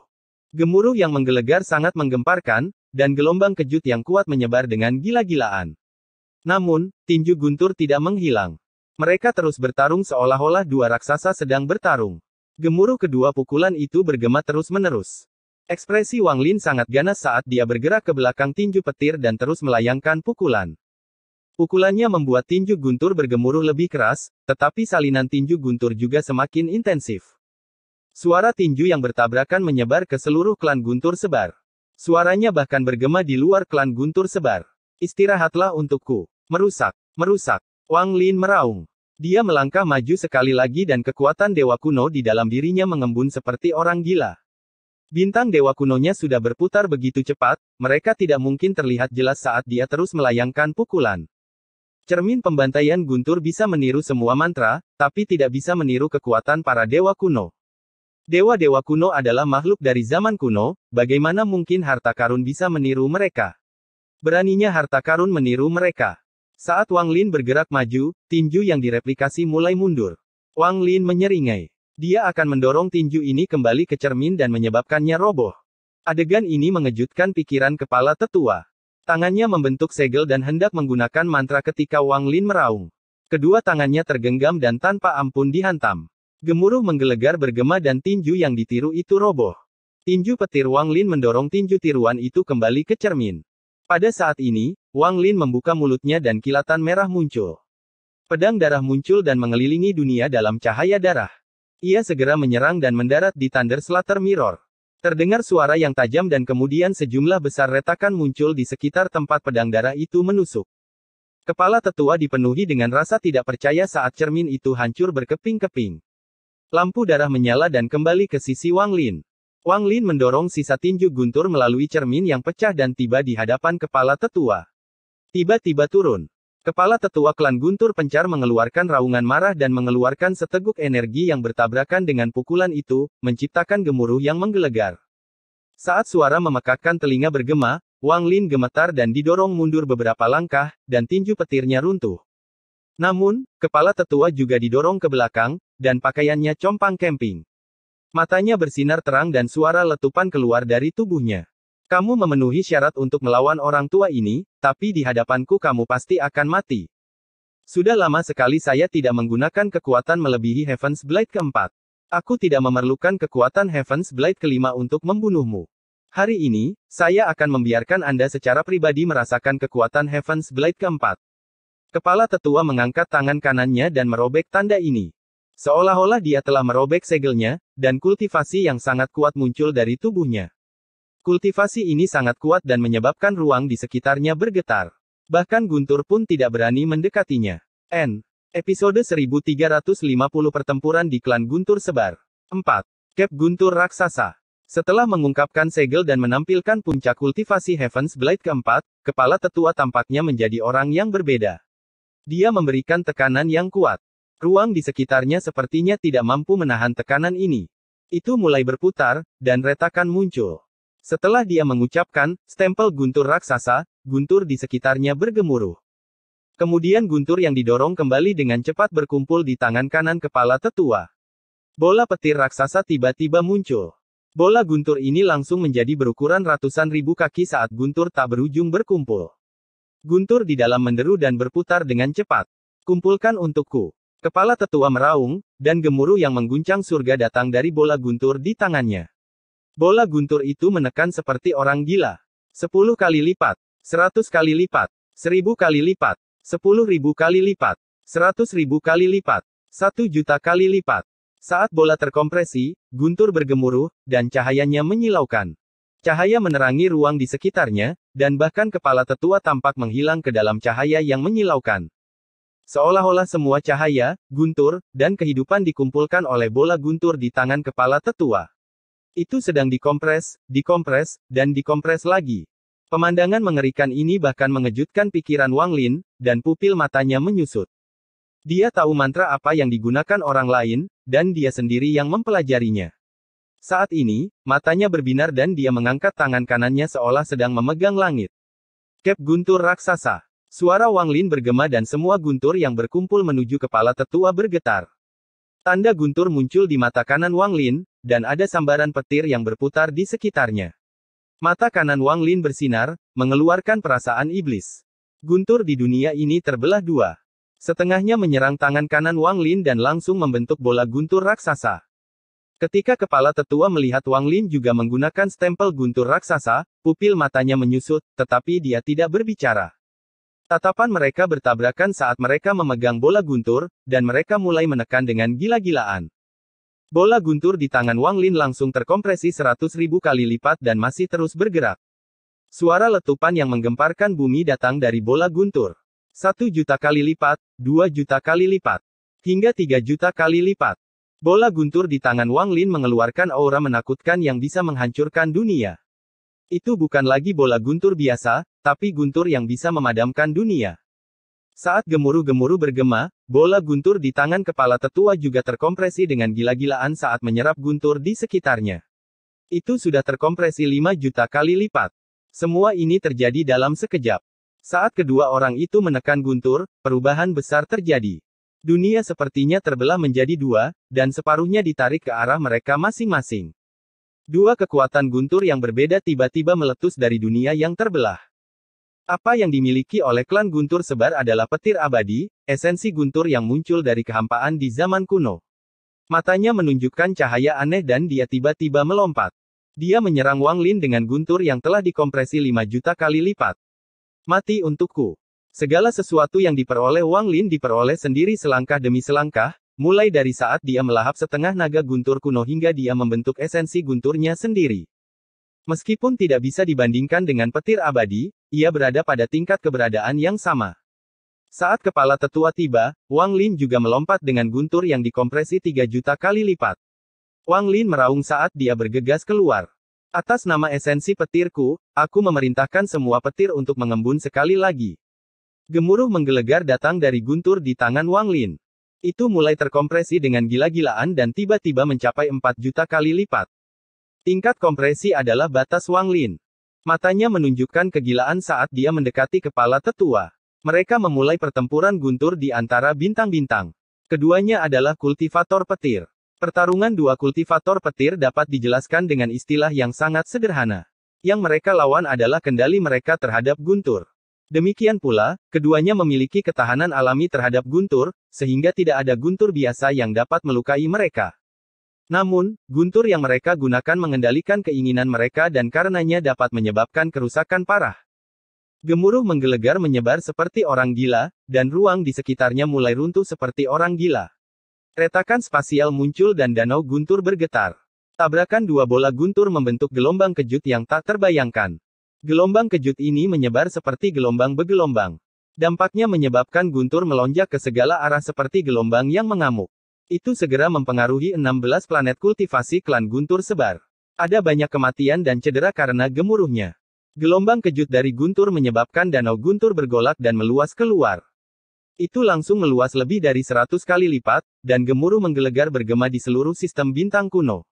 Gemuruh yang menggelegar sangat menggemparkan, dan gelombang kejut yang kuat menyebar dengan gila-gilaan. Namun, tinju guntur tidak menghilang. Mereka terus bertarung seolah-olah dua raksasa sedang bertarung. Gemuruh kedua pukulan itu bergema terus-menerus. Ekspresi Wang Lin sangat ganas saat dia bergerak ke belakang tinju petir dan terus melayangkan pukulan. Pukulannya membuat tinju guntur bergemuruh lebih keras, tetapi salinan tinju guntur juga semakin intensif. Suara tinju yang bertabrakan menyebar ke seluruh klan guntur sebar. Suaranya bahkan bergema di luar klan guntur sebar. Istirahatlah untukku. Merusak, merusak. Wang Lin meraung. Dia melangkah maju sekali lagi dan kekuatan dewa kuno di dalam dirinya mengembun seperti orang gila. Bintang dewa kunonya sudah berputar begitu cepat, mereka tidak mungkin terlihat jelas saat dia terus melayangkan pukulan. Cermin pembantaian guntur bisa meniru semua mantra, tapi tidak bisa meniru kekuatan para dewa kuno. Dewa-dewa kuno adalah makhluk dari zaman kuno, bagaimana mungkin harta karun bisa meniru mereka? Beraninya harta karun meniru mereka. Saat Wang Lin bergerak maju, tinju yang direplikasi mulai mundur. Wang Lin menyeringai. Dia akan mendorong tinju ini kembali ke cermin dan menyebabkannya roboh. Adegan ini mengejutkan pikiran kepala tetua. Tangannya membentuk segel dan hendak menggunakan mantra ketika Wang Lin meraung. Kedua tangannya tergenggam dan tanpa ampun dihantam. Gemuruh menggelegar bergema dan tinju yang ditiru itu roboh. Tinju petir Wang Lin mendorong tinju tiruan itu kembali ke cermin. Pada saat ini, Wang Lin membuka mulutnya dan kilatan merah muncul. Pedang darah muncul dan mengelilingi dunia dalam cahaya darah. Ia segera menyerang dan mendarat di Thunder Slater Mirror. Terdengar suara yang tajam dan kemudian sejumlah besar retakan muncul di sekitar tempat pedang darah itu menusuk. Kepala tetua dipenuhi dengan rasa tidak percaya saat cermin itu hancur berkeping-keping. Lampu darah menyala dan kembali ke sisi Wang Lin. Wang Lin mendorong sisa tinju guntur melalui cermin yang pecah dan tiba di hadapan kepala tetua. Tiba-tiba turun. Kepala tetua klan Guntur Pencar mengeluarkan raungan marah dan mengeluarkan seteguk energi yang bertabrakan dengan pukulan itu, menciptakan gemuruh yang menggelegar. Saat suara memekakkan telinga bergema, Wang Lin gemetar dan didorong mundur beberapa langkah, dan tinju petirnya runtuh. Namun, kepala tetua juga didorong ke belakang, dan pakaiannya compang kemping. Matanya bersinar terang dan suara letupan keluar dari tubuhnya. Kamu memenuhi syarat untuk melawan orang tua ini, tapi di hadapanku kamu pasti akan mati. Sudah lama sekali saya tidak menggunakan kekuatan melebihi Heaven's Blade keempat. Aku tidak memerlukan kekuatan Heaven's Blade kelima untuk membunuhmu. Hari ini, saya akan membiarkan Anda secara pribadi merasakan kekuatan Heaven's Blade keempat. Kepala tetua mengangkat tangan kanannya dan merobek tanda ini. Seolah-olah dia telah merobek segelnya, dan kultivasi yang sangat kuat muncul dari tubuhnya. Kultivasi ini sangat kuat dan menyebabkan ruang di sekitarnya bergetar. Bahkan Guntur pun tidak berani mendekatinya. N. Episode 1350 Pertempuran di Klan Guntur Sebar. 4. Cap Guntur Raksasa. Setelah mengungkapkan segel dan menampilkan puncak kultivasi Heaven's Blade keempat, kepala tetua tampaknya menjadi orang yang berbeda. Dia memberikan tekanan yang kuat. Ruang di sekitarnya sepertinya tidak mampu menahan tekanan ini. Itu mulai berputar, dan retakan muncul. Setelah dia mengucapkan, stempel guntur raksasa, guntur di sekitarnya bergemuruh. Kemudian guntur yang didorong kembali dengan cepat berkumpul di tangan kanan kepala tetua. Bola petir raksasa tiba-tiba muncul. Bola guntur ini langsung menjadi berukuran ratusan ribu kaki saat guntur tak berujung berkumpul. Guntur di dalam menderu dan berputar dengan cepat. Kumpulkan untukku. Kepala tetua meraung, dan gemuruh yang mengguncang surga datang dari bola guntur di tangannya. Bola guntur itu menekan seperti orang gila. Sepuluh kali lipat, seratus kali lipat, seribu kali lipat, sepuluh ribu kali lipat, seratus ribu kali lipat, satu juta kali lipat. Saat bola terkompresi, guntur bergemuruh, dan cahayanya menyilaukan. Cahaya menerangi ruang di sekitarnya, dan bahkan kepala tetua tampak menghilang ke dalam cahaya yang menyilaukan. Seolah-olah semua cahaya, guntur, dan kehidupan dikumpulkan oleh bola guntur di tangan kepala tetua. Itu sedang dikompres, dikompres, dan dikompres lagi. Pemandangan mengerikan ini bahkan mengejutkan pikiran Wang Lin, dan pupil matanya menyusut. Dia tahu mantra apa yang digunakan orang lain, dan dia sendiri yang mempelajarinya. Saat ini, matanya berbinar dan dia mengangkat tangan kanannya seolah sedang memegang langit. Kep guntur raksasa. Suara Wang Lin bergema dan semua guntur yang berkumpul menuju kepala tetua bergetar. Tanda guntur muncul di mata kanan Wang Lin, dan ada sambaran petir yang berputar di sekitarnya. Mata kanan Wang Lin bersinar, mengeluarkan perasaan iblis. Guntur di dunia ini terbelah dua. Setengahnya menyerang tangan kanan Wang Lin dan langsung membentuk bola guntur raksasa. Ketika kepala tetua melihat Wang Lin juga menggunakan stempel guntur raksasa, pupil matanya menyusut, tetapi dia tidak berbicara. Tatapan mereka bertabrakan saat mereka memegang bola guntur, dan mereka mulai menekan dengan gila-gilaan. Bola guntur di tangan Wang Lin langsung terkompresi 100 ribu kali lipat dan masih terus bergerak. Suara letupan yang menggemparkan bumi datang dari bola guntur. Satu juta kali lipat, dua juta kali lipat, hingga tiga juta kali lipat. Bola guntur di tangan Wang Lin mengeluarkan aura menakutkan yang bisa menghancurkan dunia. Itu bukan lagi bola guntur biasa, tapi guntur yang bisa memadamkan dunia. Saat gemuruh-gemuruh bergema, bola guntur di tangan kepala tetua juga terkompresi dengan gila-gilaan saat menyerap guntur di sekitarnya. Itu sudah terkompresi 5 juta kali lipat. Semua ini terjadi dalam sekejap. Saat kedua orang itu menekan guntur, perubahan besar terjadi. Dunia sepertinya terbelah menjadi dua, dan separuhnya ditarik ke arah mereka masing-masing. Dua kekuatan guntur yang berbeda tiba-tiba meletus dari dunia yang terbelah. Apa yang dimiliki oleh klan Guntur Sebar adalah petir abadi, esensi Guntur yang muncul dari kehampaan di zaman kuno. Matanya menunjukkan cahaya aneh dan dia tiba-tiba melompat. Dia menyerang Wang Lin dengan Guntur yang telah dikompresi 5 juta kali lipat. Mati untukku. Segala sesuatu yang diperoleh Wang Lin diperoleh sendiri selangkah demi selangkah, Mulai dari saat dia melahap setengah naga guntur kuno hingga dia membentuk esensi gunturnya sendiri. Meskipun tidak bisa dibandingkan dengan petir abadi, ia berada pada tingkat keberadaan yang sama. Saat kepala tetua tiba, Wang Lin juga melompat dengan guntur yang dikompresi 3 juta kali lipat. Wang Lin meraung saat dia bergegas keluar. Atas nama esensi petirku, aku memerintahkan semua petir untuk mengembun sekali lagi. Gemuruh menggelegar datang dari guntur di tangan Wang Lin. Itu mulai terkompresi dengan gila-gilaan dan tiba-tiba mencapai 4 juta kali lipat. Tingkat kompresi adalah batas Wang Lin. Matanya menunjukkan kegilaan saat dia mendekati kepala tetua. Mereka memulai pertempuran guntur di antara bintang-bintang. Keduanya adalah kultivator petir. Pertarungan dua kultivator petir dapat dijelaskan dengan istilah yang sangat sederhana. Yang mereka lawan adalah kendali mereka terhadap guntur. Demikian pula, keduanya memiliki ketahanan alami terhadap guntur, sehingga tidak ada guntur biasa yang dapat melukai mereka. Namun, guntur yang mereka gunakan mengendalikan keinginan mereka dan karenanya dapat menyebabkan kerusakan parah. Gemuruh menggelegar menyebar seperti orang gila, dan ruang di sekitarnya mulai runtuh seperti orang gila. Retakan spasial muncul dan danau guntur bergetar. Tabrakan dua bola guntur membentuk gelombang kejut yang tak terbayangkan. Gelombang kejut ini menyebar seperti gelombang bergelombang. Dampaknya menyebabkan guntur melonjak ke segala arah seperti gelombang yang mengamuk. Itu segera mempengaruhi 16 planet kultivasi klan guntur sebar. Ada banyak kematian dan cedera karena gemuruhnya. Gelombang kejut dari guntur menyebabkan danau guntur bergolak dan meluas keluar. Itu langsung meluas lebih dari 100 kali lipat, dan gemuruh menggelegar bergema di seluruh sistem bintang kuno.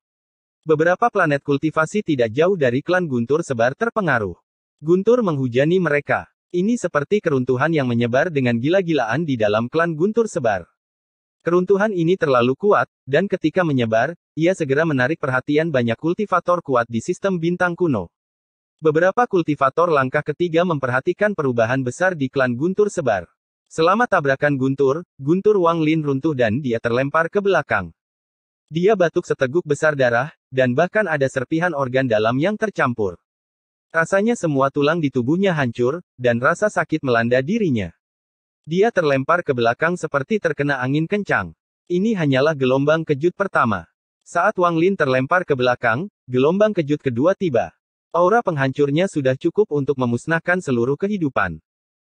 Beberapa planet kultivasi tidak jauh dari klan Guntur sebar terpengaruh. Guntur menghujani mereka. Ini seperti keruntuhan yang menyebar dengan gila-gilaan di dalam klan Guntur sebar. Keruntuhan ini terlalu kuat, dan ketika menyebar, ia segera menarik perhatian banyak kultivator kuat di sistem bintang kuno. Beberapa kultivator langkah ketiga memperhatikan perubahan besar di klan Guntur Sebar. Selama tabrakan Guntur, Guntur Wang Lin runtuh dan dia terlempar ke belakang. Dia batuk seteguk besar darah, dan bahkan ada serpihan organ dalam yang tercampur. Rasanya semua tulang di tubuhnya hancur, dan rasa sakit melanda dirinya. Dia terlempar ke belakang seperti terkena angin kencang. Ini hanyalah gelombang kejut pertama. Saat Wang Lin terlempar ke belakang, gelombang kejut kedua tiba. Aura penghancurnya sudah cukup untuk memusnahkan seluruh kehidupan.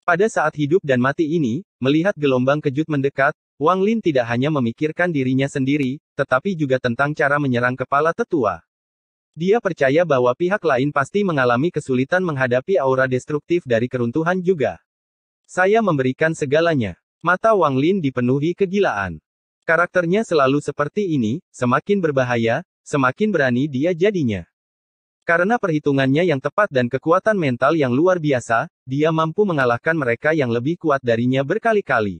Pada saat hidup dan mati ini, melihat gelombang kejut mendekat, Wang Lin tidak hanya memikirkan dirinya sendiri, tetapi juga tentang cara menyerang kepala tetua. Dia percaya bahwa pihak lain pasti mengalami kesulitan menghadapi aura destruktif dari keruntuhan juga. Saya memberikan segalanya. Mata Wang Lin dipenuhi kegilaan. Karakternya selalu seperti ini, semakin berbahaya, semakin berani dia jadinya. Karena perhitungannya yang tepat dan kekuatan mental yang luar biasa, dia mampu mengalahkan mereka yang lebih kuat darinya berkali-kali.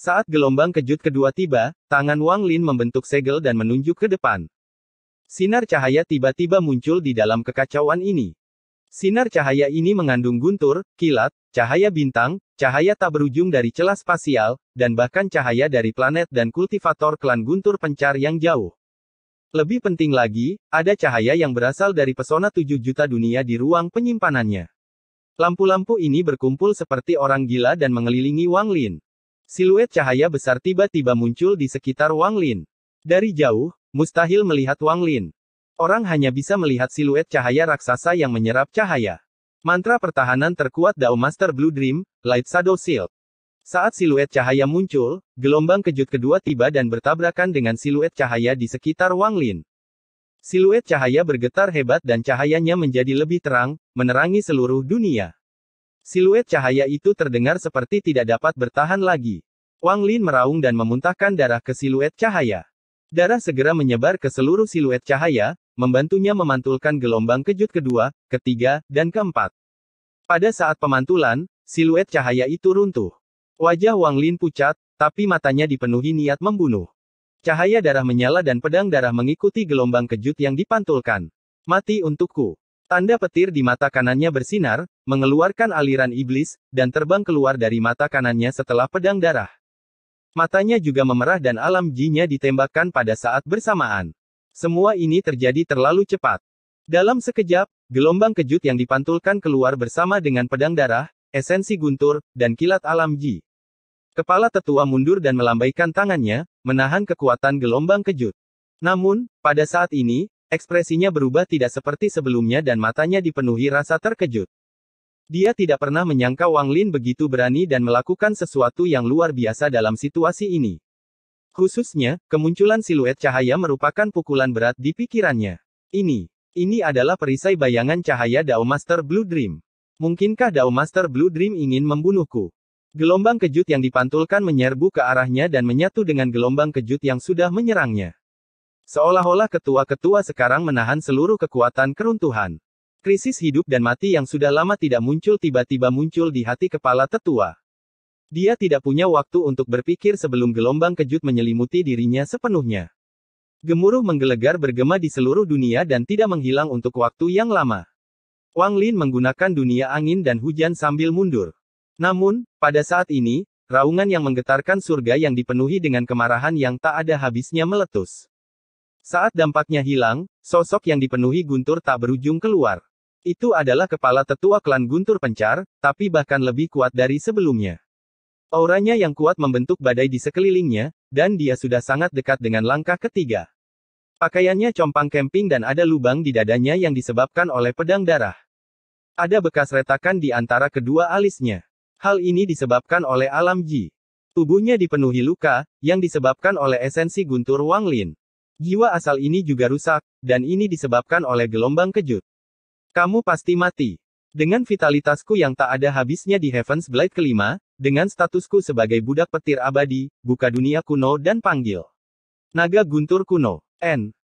Saat gelombang kejut kedua tiba, tangan Wang Lin membentuk segel dan menunjuk ke depan. Sinar cahaya tiba-tiba muncul di dalam kekacauan ini. Sinar cahaya ini mengandung guntur, kilat, cahaya bintang, cahaya tak berujung dari celah spasial, dan bahkan cahaya dari planet dan kultivator klan guntur pencar yang jauh. Lebih penting lagi, ada cahaya yang berasal dari pesona tujuh juta dunia di ruang penyimpanannya. Lampu-lampu ini berkumpul seperti orang gila dan mengelilingi Wang Lin. Siluet cahaya besar tiba-tiba muncul di sekitar Wang Lin. Dari jauh, mustahil melihat Wang Lin. Orang hanya bisa melihat siluet cahaya raksasa yang menyerap cahaya. Mantra pertahanan terkuat Dao Master Blue Dream, Light Shadow Shield. Saat siluet cahaya muncul, gelombang kejut kedua tiba dan bertabrakan dengan siluet cahaya di sekitar Wang Lin. Siluet cahaya bergetar hebat dan cahayanya menjadi lebih terang, menerangi seluruh dunia. Siluet cahaya itu terdengar seperti tidak dapat bertahan lagi. Wang Lin meraung dan memuntahkan darah ke siluet cahaya. Darah segera menyebar ke seluruh siluet cahaya, membantunya memantulkan gelombang kejut kedua, ketiga, dan keempat. Pada saat pemantulan, siluet cahaya itu runtuh. Wajah Wang Lin pucat, tapi matanya dipenuhi niat membunuh. Cahaya darah menyala dan pedang darah mengikuti gelombang kejut yang dipantulkan. Mati untukku. Tanda petir di mata kanannya bersinar, mengeluarkan aliran iblis, dan terbang keluar dari mata kanannya setelah pedang darah. Matanya juga memerah dan alam jinya ditembakkan pada saat bersamaan. Semua ini terjadi terlalu cepat. Dalam sekejap, gelombang kejut yang dipantulkan keluar bersama dengan pedang darah, esensi guntur, dan kilat alam ji. Kepala tetua mundur dan melambaikan tangannya, menahan kekuatan gelombang kejut. Namun, pada saat ini, Ekspresinya berubah tidak seperti sebelumnya dan matanya dipenuhi rasa terkejut. Dia tidak pernah menyangka Wang Lin begitu berani dan melakukan sesuatu yang luar biasa dalam situasi ini. Khususnya, kemunculan siluet cahaya merupakan pukulan berat di pikirannya. Ini, ini adalah perisai bayangan cahaya Dao Master Blue Dream. Mungkinkah Dao Master Blue Dream ingin membunuhku? Gelombang kejut yang dipantulkan menyerbu ke arahnya dan menyatu dengan gelombang kejut yang sudah menyerangnya. Seolah-olah ketua-ketua sekarang menahan seluruh kekuatan keruntuhan. Krisis hidup dan mati yang sudah lama tidak muncul tiba-tiba muncul di hati kepala tetua. Dia tidak punya waktu untuk berpikir sebelum gelombang kejut menyelimuti dirinya sepenuhnya. Gemuruh menggelegar bergema di seluruh dunia dan tidak menghilang untuk waktu yang lama. Wang Lin menggunakan dunia angin dan hujan sambil mundur. Namun, pada saat ini, raungan yang menggetarkan surga yang dipenuhi dengan kemarahan yang tak ada habisnya meletus. Saat dampaknya hilang, sosok yang dipenuhi guntur tak berujung keluar. Itu adalah kepala tetua klan guntur pencar, tapi bahkan lebih kuat dari sebelumnya. Auranya yang kuat membentuk badai di sekelilingnya, dan dia sudah sangat dekat dengan langkah ketiga. Pakaiannya compang camping dan ada lubang di dadanya yang disebabkan oleh pedang darah. Ada bekas retakan di antara kedua alisnya. Hal ini disebabkan oleh alam Ji. Tubuhnya dipenuhi luka, yang disebabkan oleh esensi guntur Wang Lin. Jiwa asal ini juga rusak, dan ini disebabkan oleh gelombang kejut. Kamu pasti mati. Dengan vitalitasku yang tak ada habisnya di Heaven's Blade kelima, dengan statusku sebagai budak petir abadi, buka dunia kuno dan panggil. Naga guntur kuno. N.